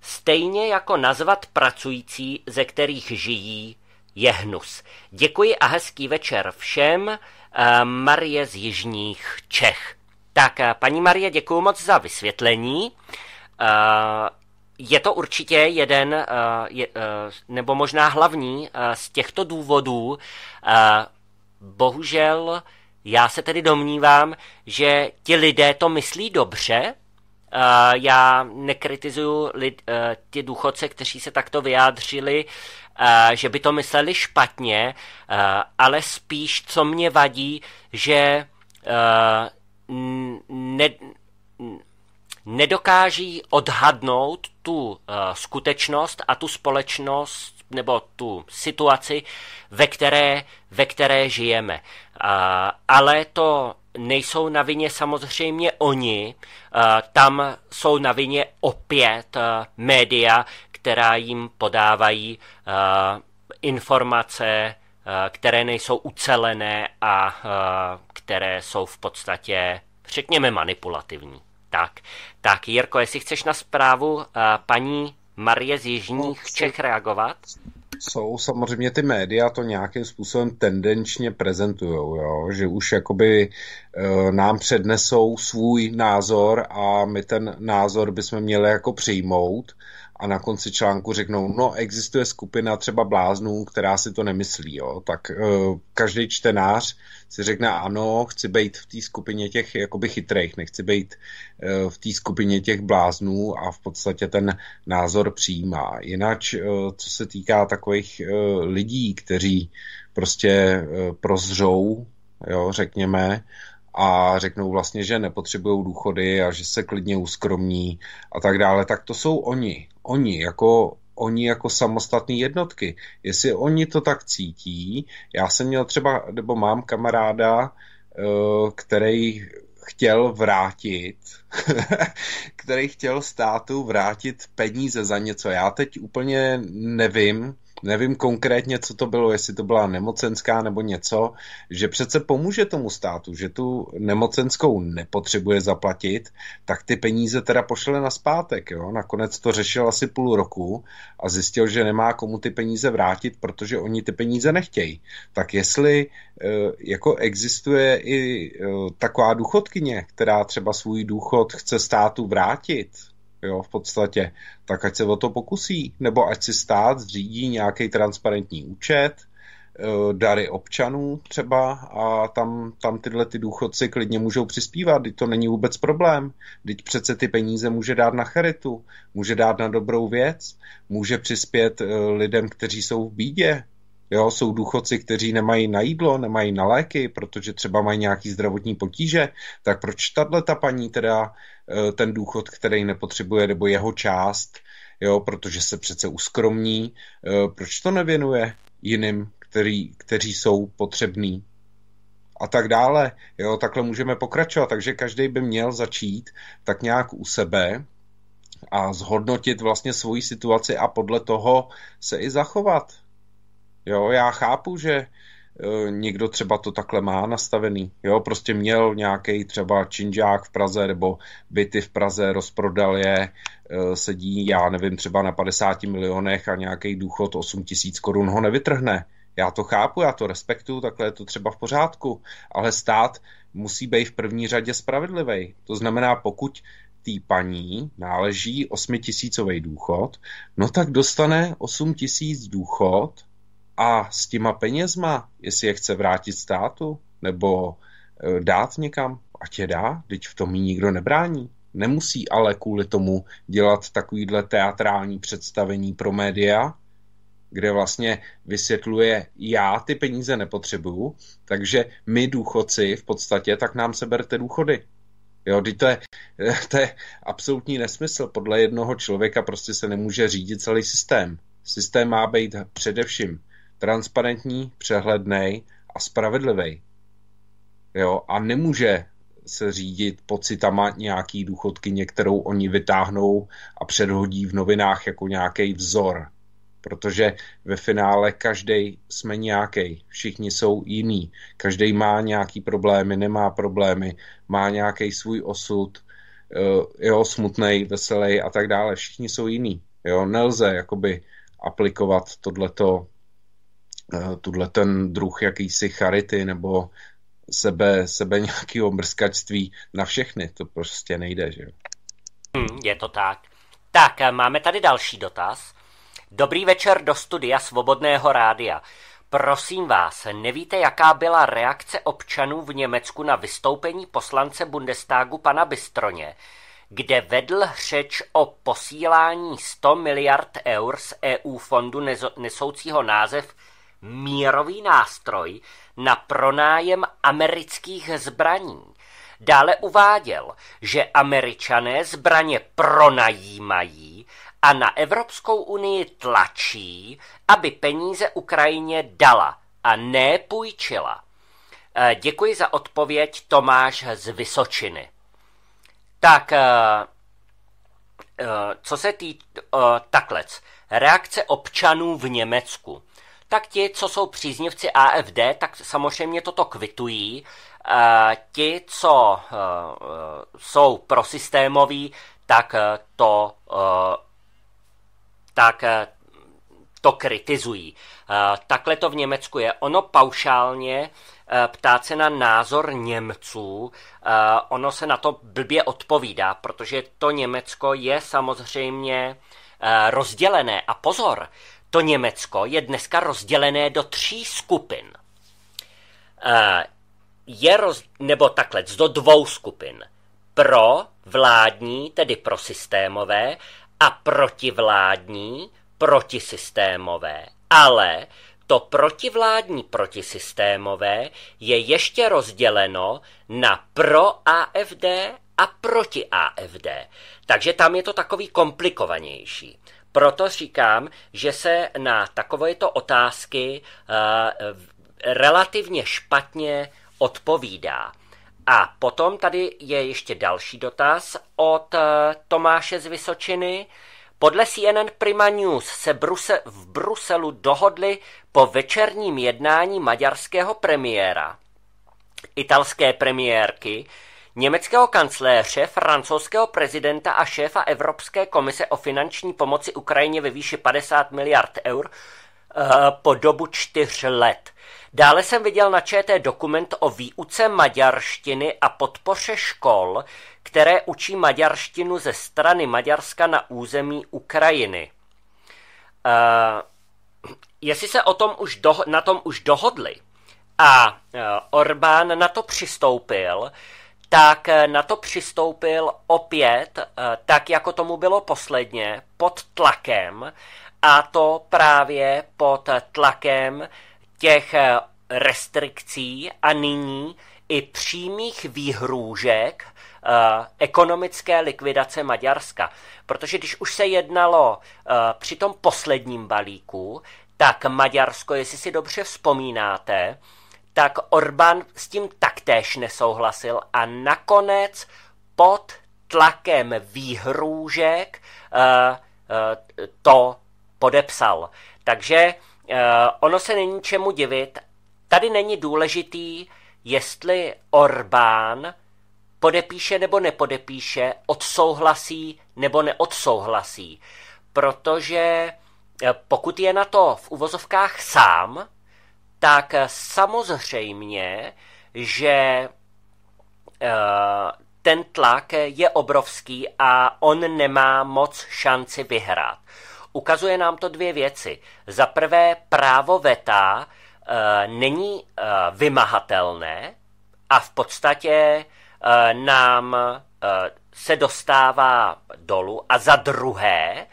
Stejně jako nazvat pracující, ze kterých žijí, je hnus. Děkuji a hezký večer všem, Eh, Marie z Jižních Čech. Tak, eh, paní Marie, děkuji moc za vysvětlení. Eh, je to určitě jeden, nebo možná hlavní z těchto důvodů. Bohužel, já se tedy domnívám, že ti lidé to myslí dobře. Já nekritizuju lid, ty důchodce, kteří se takto vyjádřili. Eh, že by to mysleli špatně, eh, ale spíš, co mě vadí, že eh, ne, nedokáží odhadnout tu skutečnost a tu společnost nebo tu situaci, ve které, ve které žijeme. Ale to nejsou na vině samozřejmě oni, tam jsou na vině opět média, která jim podávají eh, informace, eh, které nejsou ucelené a eh, které jsou v podstatě, řekněme, manipulativní. Tak, tak Jirko, jestli chceš na zprávu paní Marie z Jižních Čech reagovat? jsou samozřejmě ty média to nějakým způsobem tendenčně prezentujou, že už jakoby e, nám přednesou svůj názor a my ten názor bychom měli jako přijmout a na konci článku řeknou, no existuje skupina třeba bláznů, která si to nemyslí, jo? tak uh, každý čtenář si řekne, ano, chci být v té skupině těch jakoby chytrých, nechci být uh, v té skupině těch bláznů a v podstatě ten názor přijímá. Jinak, uh, co se týká takových uh, lidí, kteří prostě uh, prozřou, jo, řekněme, uh, a řeknou vlastně, že nepotřebují důchody a že se klidně uskromní a tak dále, tak to jsou oni. Oni jako oni jako samostatné jednotky. Jestli oni to tak cítí, já jsem měl třeba, nebo mám kamaráda, eh, který chtěl vrátit, který chtěl státu vrátit peníze za něco. Já teď úplně nevím, nevím konkrétně, co to bylo, jestli to byla nemocenská nebo něco, že přece pomůže tomu státu, že tu nemocenskou nepotřebuje zaplatit, tak ty peníze teda pošle na zpátek. Jo? Nakonec to řešil asi půl roku a zjistil, že nemá komu ty peníze vrátit, protože oni ty peníze nechtějí. Tak jestli eh, jako existuje i eh, taková důchodkyně, která třeba svůj důchod chce státu vrátit, jo, v podstatě, tak ať se o to pokusí, nebo ať si stát zřídí nějaký transparentní účet, eh, dary občanů třeba a tam, tam tyhle ty důchodci klidně můžou přispívat, teď to není vůbec problém, teď přece ty peníze může dát na charitu, může dát na dobrou věc, může přispět eh, lidem, kteří jsou v bídě, Jo, jsou důchodci, kteří nemají na jídlo, nemají na léky, protože třeba mají nějaký zdravotní potíže, tak proč tato ta paní teda Eh, ten důchod, který nepotřebuje, nebo jeho část, jo, protože se přece uskromní. Eh, proč to nevěnuje jiným, který, kteří jsou potřební? A tak dále. Jo, takhle můžeme pokračovat. Takže každý by měl začít tak nějak u sebe a zhodnotit vlastně svoji situaci a podle toho se i zachovat. Jo, já chápu, že Eh, někdo třeba to takhle má nastavený, jo, prostě měl nějaký třeba činžák v Praze nebo byty v Praze, rozprodal je, eh, sedí, já nevím, třeba na 50 milionech a nějaký důchod 8 tisíc korun ho nevytrhne. Já to chápu, já to respektuju, takhle je to třeba v pořádku, ale stát musí být v první řadě spravedlivý. To znamená, pokud tý paní náleží 8 tisícový důchod, no tak dostane 8 tisíc důchod a s těma penězma, jestli je chce vrátit státu nebo eh, dát někam, ať je dá, teď v tom ji nikdo nebrání. Nemusí ale kvůli tomu dělat takovýhle teatrální představení pro média, kde vlastně vysvětluje, já ty peníze nepotřebuju, takže my důchodci v podstatě, tak nám seberte důchody. Jo, to je, eh, to je absolutní nesmysl. Podle jednoho člověka prostě se nemůže řídit celý systém. Systém má být především transparentní, přehledný a spravedlivý. Jo, a nemůže se řídit pocitama nějaký důchodky, některou oni vytáhnou a předhodí v novinách jako nějaký vzor. Protože ve finále každý jsme nějaký, všichni jsou jiný. Každý má nějaký problémy, nemá problémy, má nějaký svůj osud, eh, jo, smutný, veselý a tak dále. Všichni jsou jiný. Jo, nelze jakoby aplikovat tohleto Eh, tuhle ten druh jakýsi charity nebo sebe, sebe nějakého mrskačství na všechny. To prostě nejde, že jo. Hmm, je to tak. Tak, eh, máme tady další dotaz. Dobrý večer do studia Svobodného rádia. Prosím vás, nevíte, jaká byla reakce občanů v Německu na vystoupení poslance Bundestagu pana Bystroně kde vedl řeč o posílání 100 miliard eur z EU fondu nesoucího název mírový nástroj na pronájem amerických zbraní. Dále uváděl, že američané zbraně pronajímají a na Evropskou unii tlačí, aby peníze Ukrajině dala a ne půjčila. Eh, děkuji za odpověď Tomáš z Vysočiny. Tak, eh, eh, co se týče, takhle, reakce občanů v Německu tak ti, co jsou příznivci AFD, tak samozřejmě toto kvitují. E, ti, co e, jsou prosystémoví, tak to, tak to kritizují. Takhle to v Německu je. Ono paušálně ptát se na názor Němců, ono se na to blbě odpovídá, protože to Německo je samozřejmě rozdělené. A pozor, to Německo je dneska rozdělené do tří skupin. Eh, je roz, nebo takhle, do dvou skupin. Pro vládní, tedy pro systémové, a protivládní, protisystémové. Ale to protivládní protisystémové je ještě rozděleno na pro AFD a proti AFD. Takže tam je to takový komplikovanější. Proto říkám, že se na takovéto otázky eh, relativně špatně odpovídá. A potom tady je ještě další dotaz od eh, Tomáše z Vysočiny. Podle CNN Prima News se Bruse- v Bruselu dohodli po večerním jednání maďarského premiéra, italské premiérky, německého kancléře, francouzského prezidenta a šéfa Evropské komise o finanční pomoci Ukrajině ve výši 50 miliard eur eh, po dobu čtyř let. Dále jsem viděl na ČT dokument o výuce maďarštiny a podpoře škol, které učí maďarštinu ze strany Maďarska na území Ukrajiny. Uh, jestli se o tom už na tom už dohodli a uh, Orbán na to přistoupil, tak eh, na to přistoupil opět, eh, tak jako tomu bylo posledně, pod tlakem, a to právě pod tlakem těch eh, restrikcí a nyní i přímých výhrůžek ekonomické likvidace Maďarska. Protože když už se jednalo při tom posledním balíku, tak Maďarsko, jestli si dobře vzpomínáte, tak Orbán s tím taktéž nesouhlasil a nakonec pod tlakem výhrůžek eh, eh, to podepsal. Takže eh, ono se není čemu divit. Tady není důležitý, jestli Orbán podepíše nebo nepodepíše, odsouhlasí nebo neodsouhlasí. Protože pokud je na to v uvozovkách sám, tak samozřejmě, že eh, ten tlak je obrovský a on nemá moc šanci vyhrát. Ukazuje nám to dvě věci. Za prvé, právo veta eh, není eh, vymahatelné a v podstatě nám se dostává dolů. A za druhé,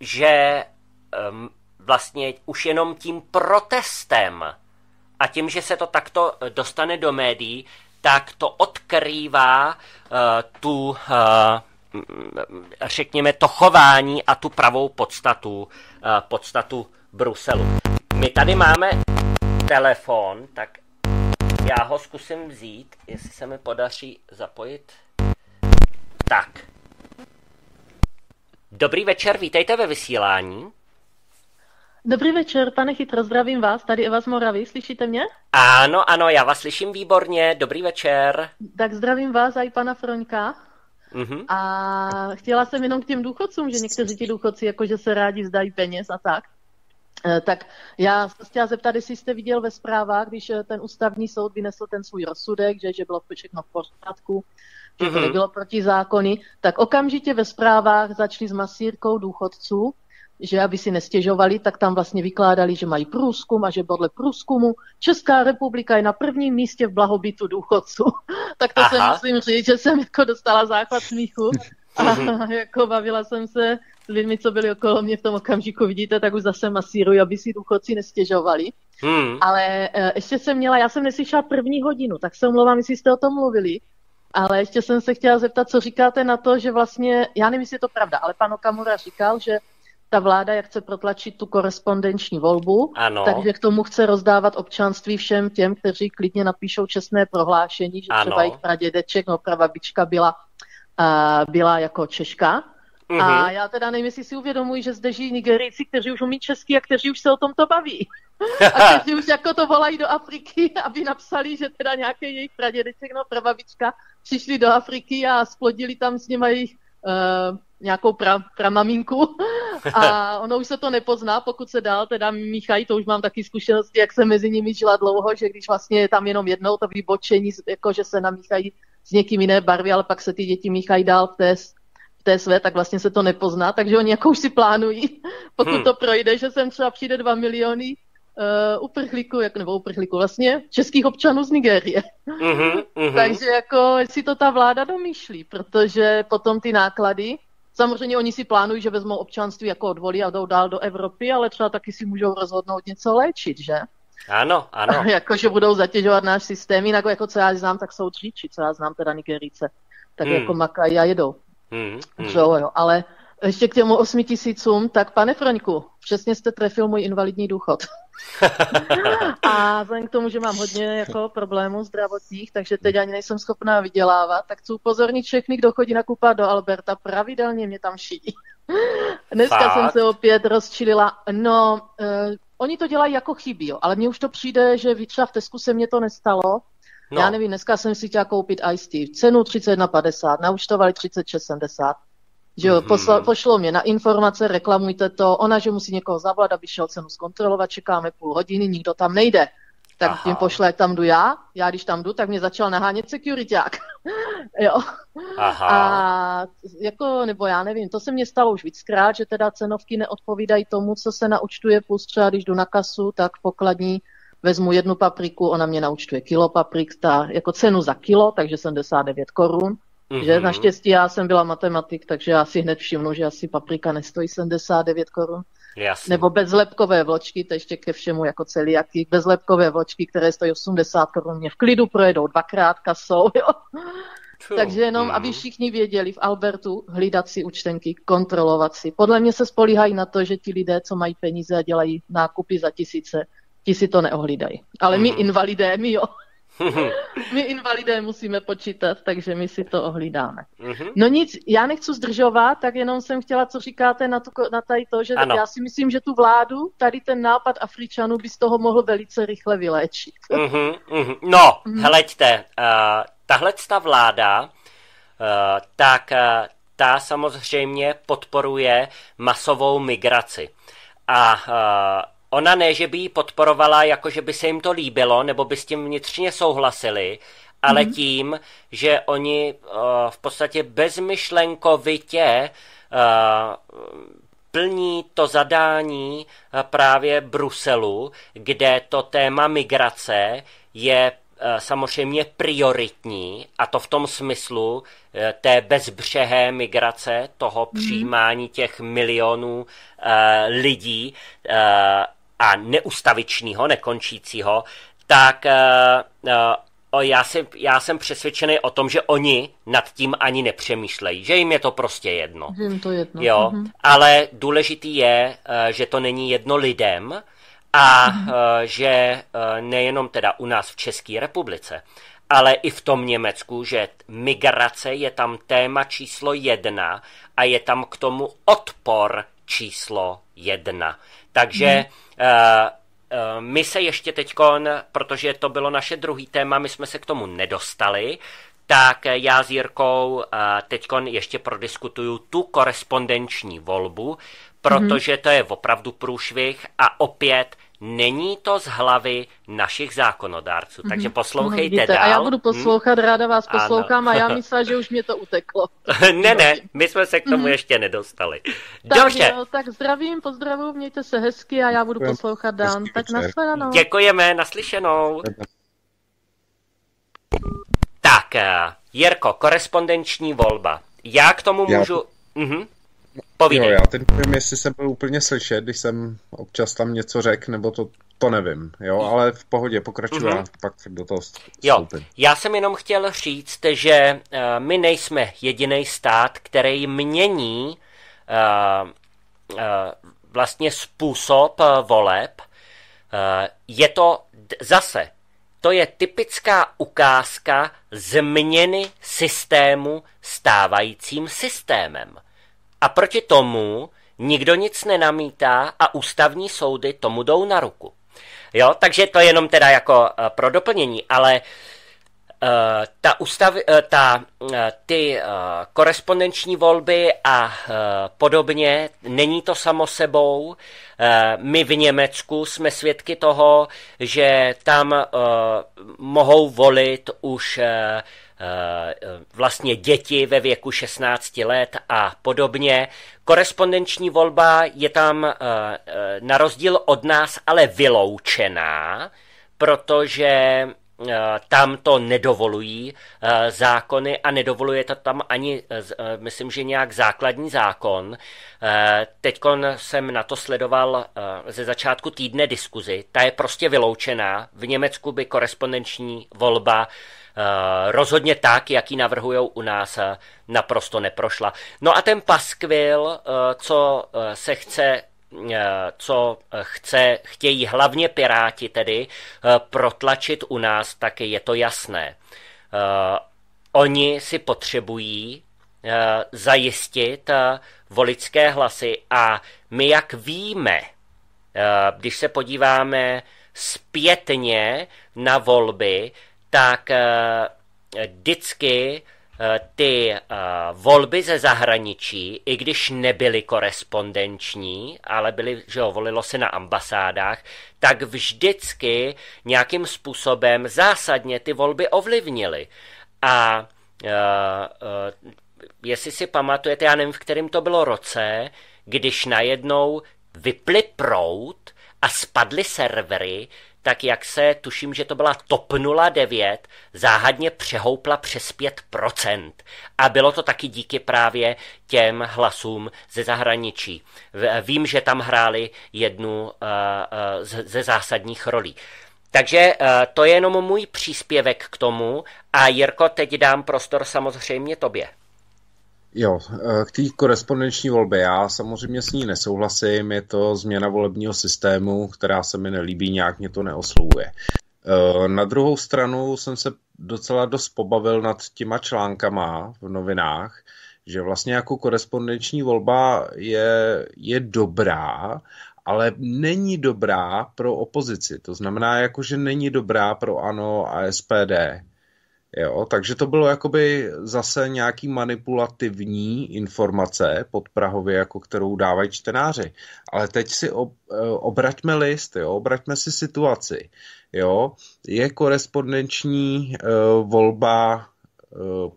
že vlastně už jenom tím protestem a tím, že se to takto eh, dostane do médií, tak to odkrývá uh, tu, uh, řekněme, to chování a tu pravou podstatu, uh, podstatu Bruselu. My tady máme telefon, tak já ho zkusím vzít, jestli se mi podaří zapojit. Tak. Dobrý večer, vítejte ve vysílání. Dobrý večer, pane Chytro, zdravím vás, tady Eva z Moravy, slyšíte mě? Ano, ano, já vás slyším výborně, dobrý večer. Tak zdravím vás a i pana Froňka. Mm-hmm. A chtěla jsem jenom k těm důchodcům, že někteří ti důchodci jakože se rádi vzdají peněz a tak. Eh, tak já se chtěla zeptat, jestli jste viděl ve zprávách, když eh, ten ústavní soud vynesl ten svůj rozsudek, že, že bylo všechno v pořádku, že to mhm. nebylo proti zákony, tak okamžitě ve zprávách začali s masírkou důchodců, že aby si nestěžovali, tak tam vlastně vykládali, že mají průzkum a že podle průzkumu Česká republika je na prvním místě v blahobytu důchodců. tak to Aha. se musím říct, že jsem jako dostala záchvat smíchu a mhm. jako bavila jsem se s lidmi, co byli okolo mě v tom okamžiku, vidíte, tak už zase masíruji, aby si důchodci nestěžovali. Hmm. Ale eh, ještě jsem měla, já jsem neslyšela první hodinu, tak se omlouvám, jestli jste o tom mluvili, ale ještě jsem se chtěla zeptat, co říkáte na to, že vlastně, já nevím, jestli je to pravda, ale pan Okamura říkal, že ta vláda, jak chce protlačit tu korespondenční volbu, ano. takže k tomu chce rozdávat občanství všem těm, kteří klidně napíšou čestné prohlášení, že ano. třeba jich pradědeček, no prababička byla, uh, byla jako Češka. Mm-hmm. A mhm. já teda nevím, jestli si uvědomuji, že zde žijí Nigerijci, kteří už umí česky a kteří už se o tom to baví. a kteří už jako to volají do Afriky, aby napsali, že teda nějaké jejich pradědeček, no prababička, přišli do Afriky a splodili tam s nimi jejich uh, nějakou pra, pramaminku a ono už se to nepozná, pokud se dál teda míchají, to už mám taky zkušenosti, jak se mezi nimi žila dlouho, že když vlastně je tam jenom jednou to vybočení, jako že se namíchají s někým jiné barvy, ale pak se ty děti míchají dál v té, v té své, tak vlastně se to nepozná, takže oni jako už si plánují, pokud hmm. to projde, že sem třeba přijde dva miliony uh, uprchlíků, jak, nebo uprchlíků vlastně, českých občanů z Nigérie. Mm-hmm, mm-hmm. Takže jako, jestli to ta vláda domýšlí, protože potom ty náklady, samozřejmě oni si plánují, že vezmou občanství jako odvolí a jdou dál do Evropy, ale třeba taky si můžou rozhodnout něco léčit, že? Ano, ano. Jakože budou zatěžovat náš systém, jinak jako co já znám, tak jsou tříči, co já znám teda Nigerice, tak hmm. jako maka já jedou. Hmm, hmm. Jo, jo, ale ještě k těmu osmi tisícům, tak pane Froňku, přesně jste trefil můj invalidní důchod. a vzhledem k tomu, že mám hodně jako problémů zdravotních, takže teď ani nejsem schopná vydělávat, tak chci upozornit všechny, kdo chodí nakupovat do Alberta, pravidelně mě tam šíjí. Dneska Fakt? jsem se opět rozčilila. No, uh, oni to dělají jako chybí, jo, ale mně už to přijde, že třeba v Tesku se mně to nestalo. No. Já nevím, dneska jsem si chtěla koupit Ice Tea. Cenu 31,50, naučtovali 36,70. Že jo, mhm. posla, pošlo mě na informace, reklamujte to, ona, že musí někoho zavolat, aby šel cenu zkontrolovat, čekáme půl hodiny, nikdo tam nejde. Tak Aha. tím pošle, tam jdu já, já když tam jdu, tak mě začal nahánět securityák. jo. Aha. A jako, nebo já nevím, to se mně stalo už víckrát, že teda cenovky neodpovídají tomu, co se naučtuje, plus třeba když jdu na kasu, tak pokladní vezmu jednu papriku, ona mě naučtuje kilo paprik, ta, jako cenu za kilo, takže 79 korun Mm-hmm. Že mhm. naštěstí já jsem byla matematik, takže já si hned všimnu, že asi paprika nestojí 79 korun. Jasně. Nebo bezlepkové vločky, to ještě ke všemu jako celý celiaky, bezlepkové vločky, které stojí 80 korun, mě v klidu projedou dvakrát kasou, jo. Takže jenom, mm. aby mhm. všichni věděli v Albertu hlídat si účtenky, kontrolovat si. Podle mě se spolíhají na to, že ti lidé, co mají peníze a dělají nákupy za tisíce, ti si to neohlídají. Ale mm. my mhm. invalidé, my jo. My invalidé musíme počítat, takže my si to ohlídáme. Mhm. No nic, já nechci zdržovat, tak jenom jsem chtěla, co říkáte na, tu, na tady to, že ano. já si myslím, že tu vládu, tady ten nápad Afričanů by z toho mohl velice rychle vyléčit. Mhm, mhm. No, hleďte, uh, tahle ta vláda, uh, tak uh, ta samozřejmě podporuje masovou migraci. A uh, Ona ne, že by ji podporovala, jako že by se jim to líbilo, nebo by s tím vnitřně souhlasili, ale mm-hmm. tím, že oni uh, v podstatě bezmyšlenkovitě uh, plní to zadání uh, právě Bruselu, kde to téma migrace je samozřejmě prioritní, a to v tom smyslu té bezbřehé migrace, toho mhm. přijímání těch milionů uh, lidí, uh, a neustavičního, nekončícího, tak eh, eh, já, si, já jsem přesvědčený o tom, že oni nad tím ani nepřemýšlejí, že jim je to prostě jedno. Že jim to jedno. Jo, mm-hmm. ale důležitý je, eh, že to není jedno lidem a uh, že nejenom teda u nás v České republice, ale i v tom Německu, že migrace je tam téma číslo jedna a je tam k tomu odpor číslo jedna. Takže mm. uh, my se ještě teď, protože to bylo naše druhý téma, my jsme se k tomu nedostali, tak já s Jirkou eh, teď ještě prodiskutuju tu korespondenční volbu, mhm. protože to je opravdu průšvih a opět Není to z hlavy našich zákonodárců, takže mhm. poslouchejte no, dál. A já budu mhm. poslouchat, hmm. ráda vás poslouchám ano. a já myslím, že už mě to uteklo. ne, ne, my jsme se k tomu mm-hmm. ještě nedostali. Tak Dobře. Jo, tak zdravím, pozdravu, mějte se hezky a já budu poslouchat dál. tak nasledanou. Děkujeme, naslyšenou. Tak, eh, Jirko, korespondenční volba. Já k tomu já... můžu... Mm-hmm. Povídej. Jo, já teď nevím, jestli jsem byl úplně slyšet, když jsem občas tam něco řekl, nebo to, to nevím, jo, ale v pohodě, pokračuji mm-hmm. pak do toho vstupím. Jo, já jsem jenom chtěl říct, že uh, my nejsme jediný stát, který mění uh, uh, vlastně způsob uh, voleb. Uh, je to d- zase, to je typická ukázka změny systému stávajícím systémem. A proti tomu nikdo nic nenamítá a ústavní soudy tomu jdou na ruku. Jo, takže to je jenom teda jako eh, pro doplnění, ale uh, ta ústav, uh, ta, uh, ty korespondenční volby a podobně, není to samo sebou. My v Německu jsme svědky toho, že tam mohou volit už Eh, vlastně děti ve věku 16 let a podobně. Korespondenční volba je tam eh, eh, na rozdíl od nás ale vyloučená, protože tam to nedovolují zákony a nedovoluje to tam ani, myslím, že nějak základní zákon. Teď jsem na to sledoval ze začátku týdne diskuzi. Ta je prostě vyloučená. V Německu by korespondenční volba Eh, rozhodně tak, jak ji navrhují u nás, eh, naprosto neprošla. No a ten paskvil, eh, co se chce co chce, chtějí hlavně Piráti tedy protlačit u nás, tak je to jasné. Oni si potřebují zajistit volické hlasy a my jak víme, když se podíváme zpětně na volby, tak eh, vždycky eh, ty eh, volby ze zahraničí, i když nebyly korespondenční, ale byly, že jo, volilo se na ambasádách, tak vždycky nějakým způsobem zásadně ty volby ovlivnily. A jestli si pamatujete, já nevím, v kterém to bylo roce, když najednou vyply prout a spadly servery, tak jak se, tuším, že to byla TOP 09, záhadně přehoupla přes 5%. A bylo to taky díky právě těm hlasům ze zahraničí. Vím, že tam hráli jednu eh, eh, ze zásadních rolí. Takže eh, to je jenom můj příspěvek k tomu a Jirko, teď dám prostor samozřejmě tobě. Jo, eh, k té korespondenční volbě. Já samozřejmě s ní nesouhlasím, je to změna volebního systému, která se mi nelíbí, nějak mě to neoslovuje. Eh, na druhou stranu jsem se docela dost pobavil nad těma článkama v novinách, že vlastně jako korespondenční volba je, je dobrá, ale není dobrá pro opozici. To znamená, jako, že není dobrá pro ANO a SPD. Jo, takže to bylo jakoby zase nějaký manipulativní informace pod Prahově, jako kterou dávají čtenáři. Ale teď si ob, eh, obraťme list, jo, obraťme si situaci. Jo, je korespondenční e, volba e,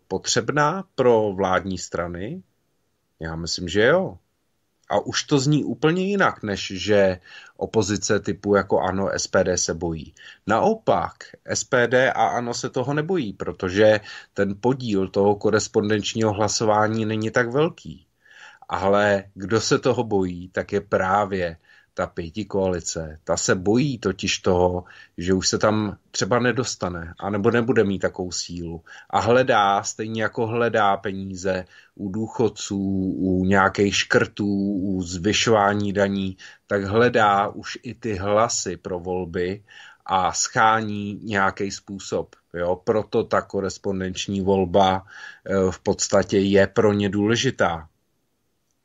potřebná pro vládní strany? Já myslím, že jo. A už to zní úplně jinak, než že opozice typu jako ANO, SPD se bojí. Naopak, SPD a ANO se toho nebojí, protože ten podíl toho korespondenčního hlasování není tak velký. Ale kdo se toho bojí, tak je právě ta pěti koalice, ta se bojí totiž toho, že už se tam třeba nedostane, anebo nebude mít takovou sílu. A hledá, stejně jako hledá peníze u důchodců, u nějakých škrtů, u zvyšování daní, tak hledá už i ty hlasy pro volby a schání nějaký způsob. Jo? Proto ta korespondenční volba eh, v podstatě je pro ně důležitá,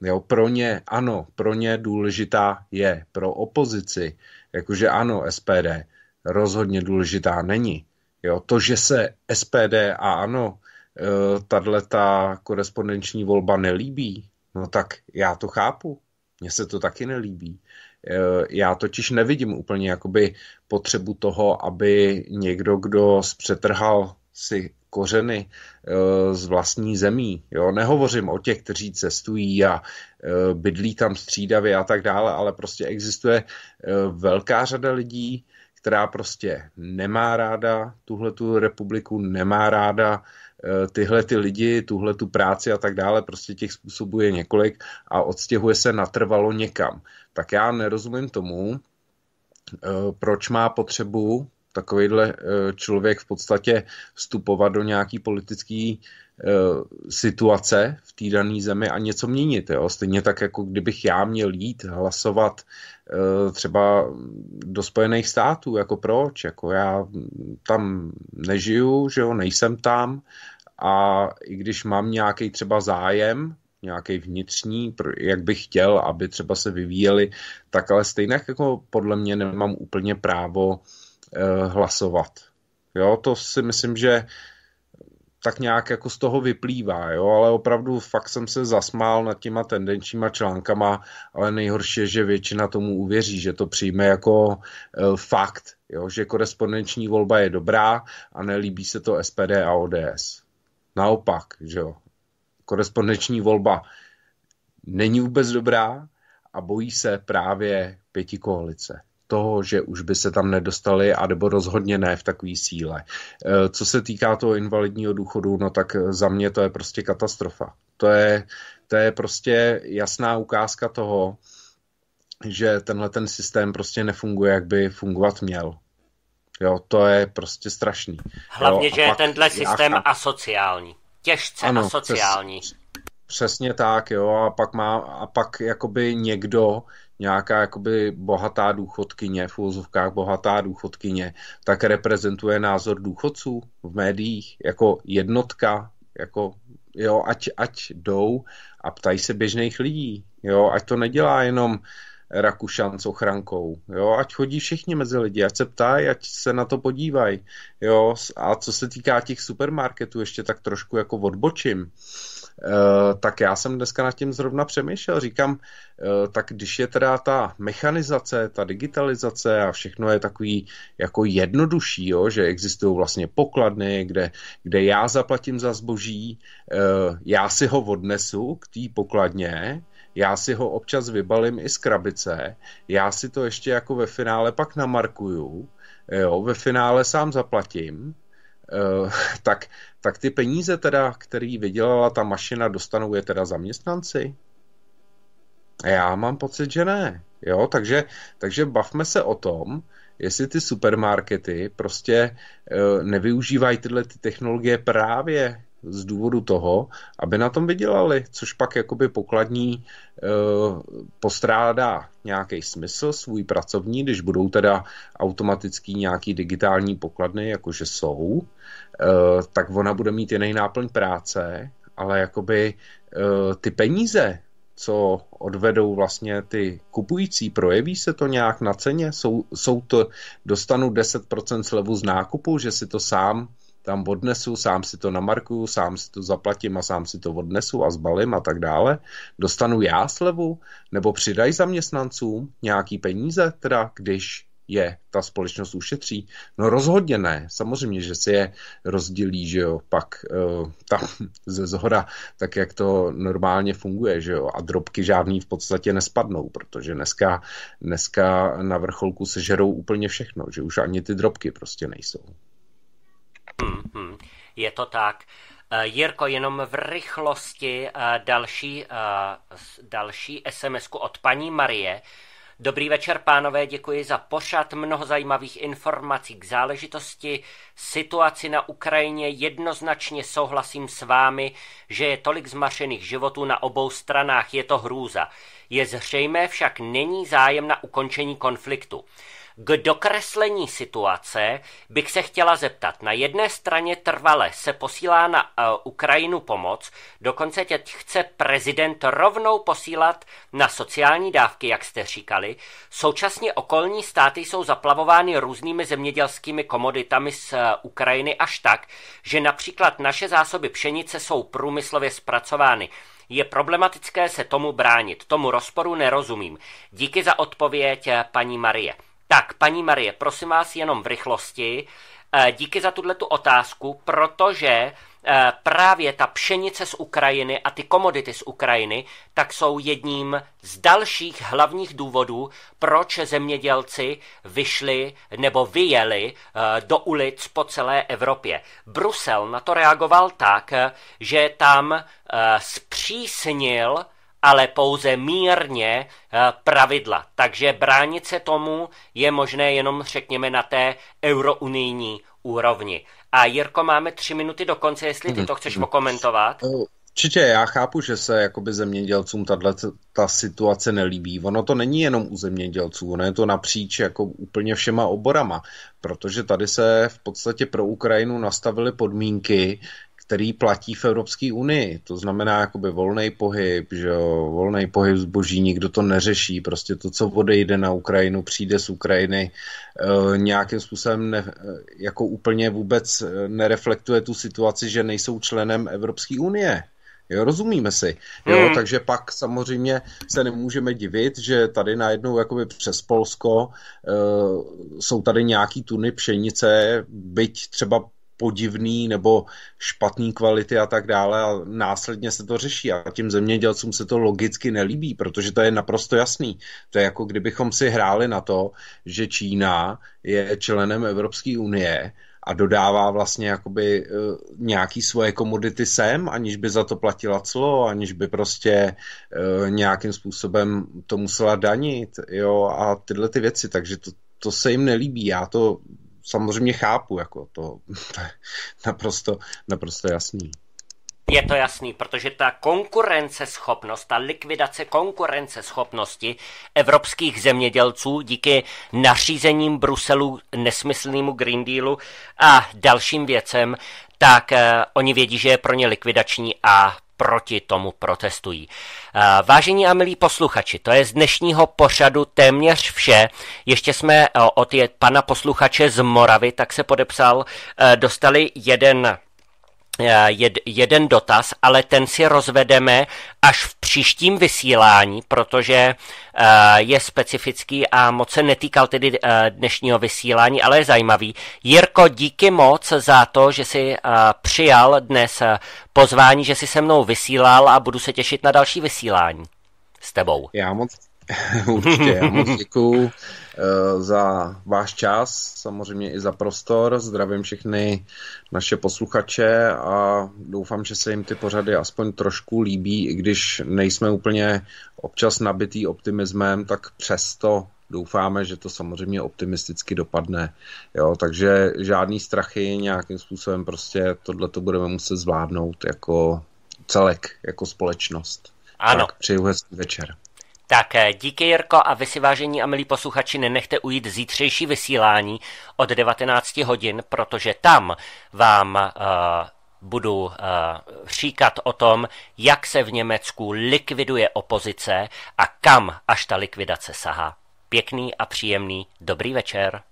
Jo, pro ně, ano, pro ně důležitá je, pro opozici, jakože ano, SPD rozhodně důležitá není. Jo, to, že se SPD a ano, eh, tahle ta korespondenční volba nelíbí, no tak já to chápu. Mně se to taky nelíbí. Eh, já totiž nevidím úplně jakoby potřebu toho, aby někdo, kdo zpřetrhal si kořeny eh, z vlastní zemí. Jo? Nehovořím o těch, kteří cestují a eh, bydlí tam střídavě a tak dále, ale prostě existuje eh, velká řada lidí, která prostě nemá ráda tuhle tu republiku, nemá ráda tyhle ty lidi, tuhle tu práci a tak dále, prostě těch způsobů je několik a odstěhuje se natrvalo někam. Tak já nerozumím tomu, proč má potřebu takovýhle eh, člověk v podstatě vstupovat do nějaký politický eh, situace v té dané zemi a něco měnit. Jo? Stejně tak, jako kdybych já měl jít hlasovat eh, třeba do Spojených států, jako proč, jako já tam nežiju, že jo, nejsem tam a i když mám nějaký třeba zájem, nějaký vnitřní, jak bych chtěl, aby třeba se vyvíjeli, tak ale stejně jako podle mě nemám úplně právo uh, Eh, hlasovat. Jo, to si myslím, že tak nějak jako z toho vyplývá, jo, ale opravdu fakt jsem se zasmál nad těma tendenčníma článkama, ale nejhorší je, že většina tomu uvěří, že to přijme jako e, fakt, jo, že korespondenční volba je dobrá a nelíbí se to SPD a ODS. Naopak, že jo, korespondenční volba není vůbec dobrá a bojí se právě pěti koalice toho, že už by se tam nedostali, anebo rozhodně ne v takové síle. E, co se týká toho invalidního důchodu, no tak za mě to je prostě katastrofa. To je, to je prostě jasná ukázka toho, že tenhle ten systém prostě nefunguje, jak by fungovat měl. Jo, to je prostě strašný. Hlavně, jo, že je tenhle systém asociální. Těžce ano, asociální. Přes, přesně tak, jo, a pak má, a pak jakoby někdo nějaká jakoby bohatá důchodkyně, v úvozovkách bohatá důchodkyně, tak reprezentuje názor důchodců v médiích jako jednotka, jako jo, ať, ať jdou a ptají se běžných lidí, jo, ať to nedělá jenom Rakušan s ochrankou, jo, ať chodí všichni mezi lidi, ať se ptají, ať se na to podívají, jo, a co se týká těch supermarketů, ještě tak trošku jako odbočím, uh, Eh, tak já jsem dneska nad tím zrovna přemýšlel. Říkám, eh, tak když je teda ta mechanizace, ta digitalizace a všechno je takový jako jednodušší, jo, že existují vlastně pokladny, kde, kde já zaplatím za zboží, eh, já si ho odnesu k té pokladně, já si ho občas vybalím i z krabice, já si to ještě jako ve finále pak namarkuju, jo, ve finále sám zaplatím, Eh, tak, tak ty peníze teda, který vydělala ta mašina, dostanou je teda zaměstnanci? Já mám pocit, že ne. Jo, takže, takže bavme se o tom, jestli ty supermarkety prostě eh, nevyužívají tyhle ty technologie právě z důvodu toho, aby na tom vydělali, což pak jakoby pokladní e, postrádá nějaký smysl svůj pracovní, když budou teda automatický nějaký digitální pokladny, jakože jsou, e, tak ona bude mít jiný náplň práce, ale jakoby e, ty peníze, co odvedou vlastně ty kupující, projeví se to nějak na ceně, jsou, jsou to, dostanu 10% slevu z nákupu, že si to sám tam odnesu, sám si to namarkuju, sám si to zaplatím a sám si to odnesu a zbalím a tak dále. Dostanu já slevu? Nebo přidají zaměstnancům nějaký peníze, teda když je ta společnost ušetří? No rozhodně ne. Samozřejmě, že se je rozdělí, že jo, pak e, tam ze zhora, tak jak to normálně funguje, že jo, a drobky žádný v podstatě nespadnou, protože dneska, dneska na vrcholku se žerou úplně všechno, že už ani ty drobky prostě nejsou. Hmm, hmm. Je to tak. Eh, Jirko, jenom v rychlosti eh, další, eh, další sms od paní Marie. Dobrý večer, pánové, děkuji za pořad mnoho zajímavých informací k záležitosti. Situaci na Ukrajině jednoznačně souhlasím s vámi, že je tolik zmařených životů na obou stranách, je to hrůza. Je zřejmé však není zájem na ukončení konfliktu. K dokreslení situace bych se chtěla zeptat. Na jedné straně trvale se posílá na uh, Ukrajinu pomoc, dokonce teď chce prezident rovnou posílat na sociální dávky, jak jste říkali. Současně okolní státy jsou zaplavovány různými zemědělskými komoditami z uh, Ukrajiny až tak, že například naše zásoby pšenice jsou průmyslově zpracovány. Je problematické se tomu bránit, tomu rozporu nerozumím. Díky za odpověď, eh, paní Marie. Tak, paní Marie, prosím vás jenom v rychlosti. Eh, díky za tuto otázku, protože eh, právě ta pšenice z Ukrajiny a ty komodity z Ukrajiny tak jsou jedním z dalších hlavních důvodů, proč zemědělci vyšli nebo vyjeli eh, do ulic po celé Evropě. Brusel na to reagoval tak, že tam zpřísnil ale pouze mírně eh, pravidla. Takže bránit se tomu je možné jenom, řekněme, na té eurounijní úrovni. A Jirko, máme tři minuty do konce, jestli ty mhm. to chceš pokomentovat. Eh, určitě, já chápu, že se jakoby zemědělcům tato, ta situace nelíbí. Ono to není jenom u zemědělců, ono je to napříč jako úplně všema oborama, protože tady se v podstatě pro Ukrajinu nastavily podmínky, který platí v Evropské unii. To znamená jakoby volný pohyb, že jo, volný pohyb zboží, nikdo to neřeší. Prostě to, co odejde na Ukrajinu, přijde z Ukrajiny, eh, nějakým způsobem ne, eh, jako úplně vůbec eh, nereflektuje tu situaci, že nejsou členem Evropské unie. Jo, rozumíme si. Jo, hmm. Takže pak samozřejmě se nemůžeme divit, že tady najednou jakoby přes Polsko uh, jsou tady nějaký tuny pšenice, byť třeba podivný nebo špatný kvality a tak dále a následně se to řeší a tím zemědělcům se to logicky nelíbí, protože to je naprosto jasný. To je jako kdybychom si hráli na to, že Čína je členem Evropské unie a dodává vlastně jakoby eh, nějaký svoje komodity sem, aniž by za to platila clo, aniž by prostě eh, nějakým způsobem to musela danit, jo, a tyhle ty věci, takže to, to se jim nelíbí. Já to samozřejmě chápu, jako to, to je naprosto, naprosto jasný. Je to jasný, protože ta konkurenceschopnost, ta likvidace konkurenceschopnosti evropských zemědělců díky nařízením Bruselu, nesmyslnému Green Dealu a dalším věcem, tak eh, oni vědí, že je pro ně likvidační a proti tomu protestují. Vážení a milí posluchači, to je z dnešního pořadu téměř vše. Ještě jsme e, od pana posluchače z Moravy, tak se podepsal, e, dostali jeden Eh, jed, jeden dotaz, ale ten si rozvedeme až v příštím vysílání, protože eh, je specifický a moc se netýkal tedy eh, dnešního vysílání, ale je zajímavý. Jirko, díky moc za to, že jsi přijal dnes pozvání, že jsi se mnou vysílal a budu se těšit na další vysílání s tebou. Já moc Určitě, já moc děkuju eh, za váš čas, samozřejmě i za prostor. Zdravím všechny naše posluchače a doufám, že se jim ty pořady aspoň trošku líbí, i když nejsme úplně občas nabitý optimismem, tak přesto doufáme, že to samozřejmě optimisticky dopadne. Jo, takže žádný strachy, nějakým způsobem prostě tohle to budeme muset zvládnout jako celek, jako společnost. Ano. Tak přeju hezký večer. Tak eh, díky Jirko a vy si vážení a milí posluchači nenechte ujít zítřejší vysílání od 19 hodin, protože tam vám uh, budu uh, říkat o tom, jak se v Německu likviduje opozice a kam až ta likvidace sahá. Pěkný a příjemný dobrý večer.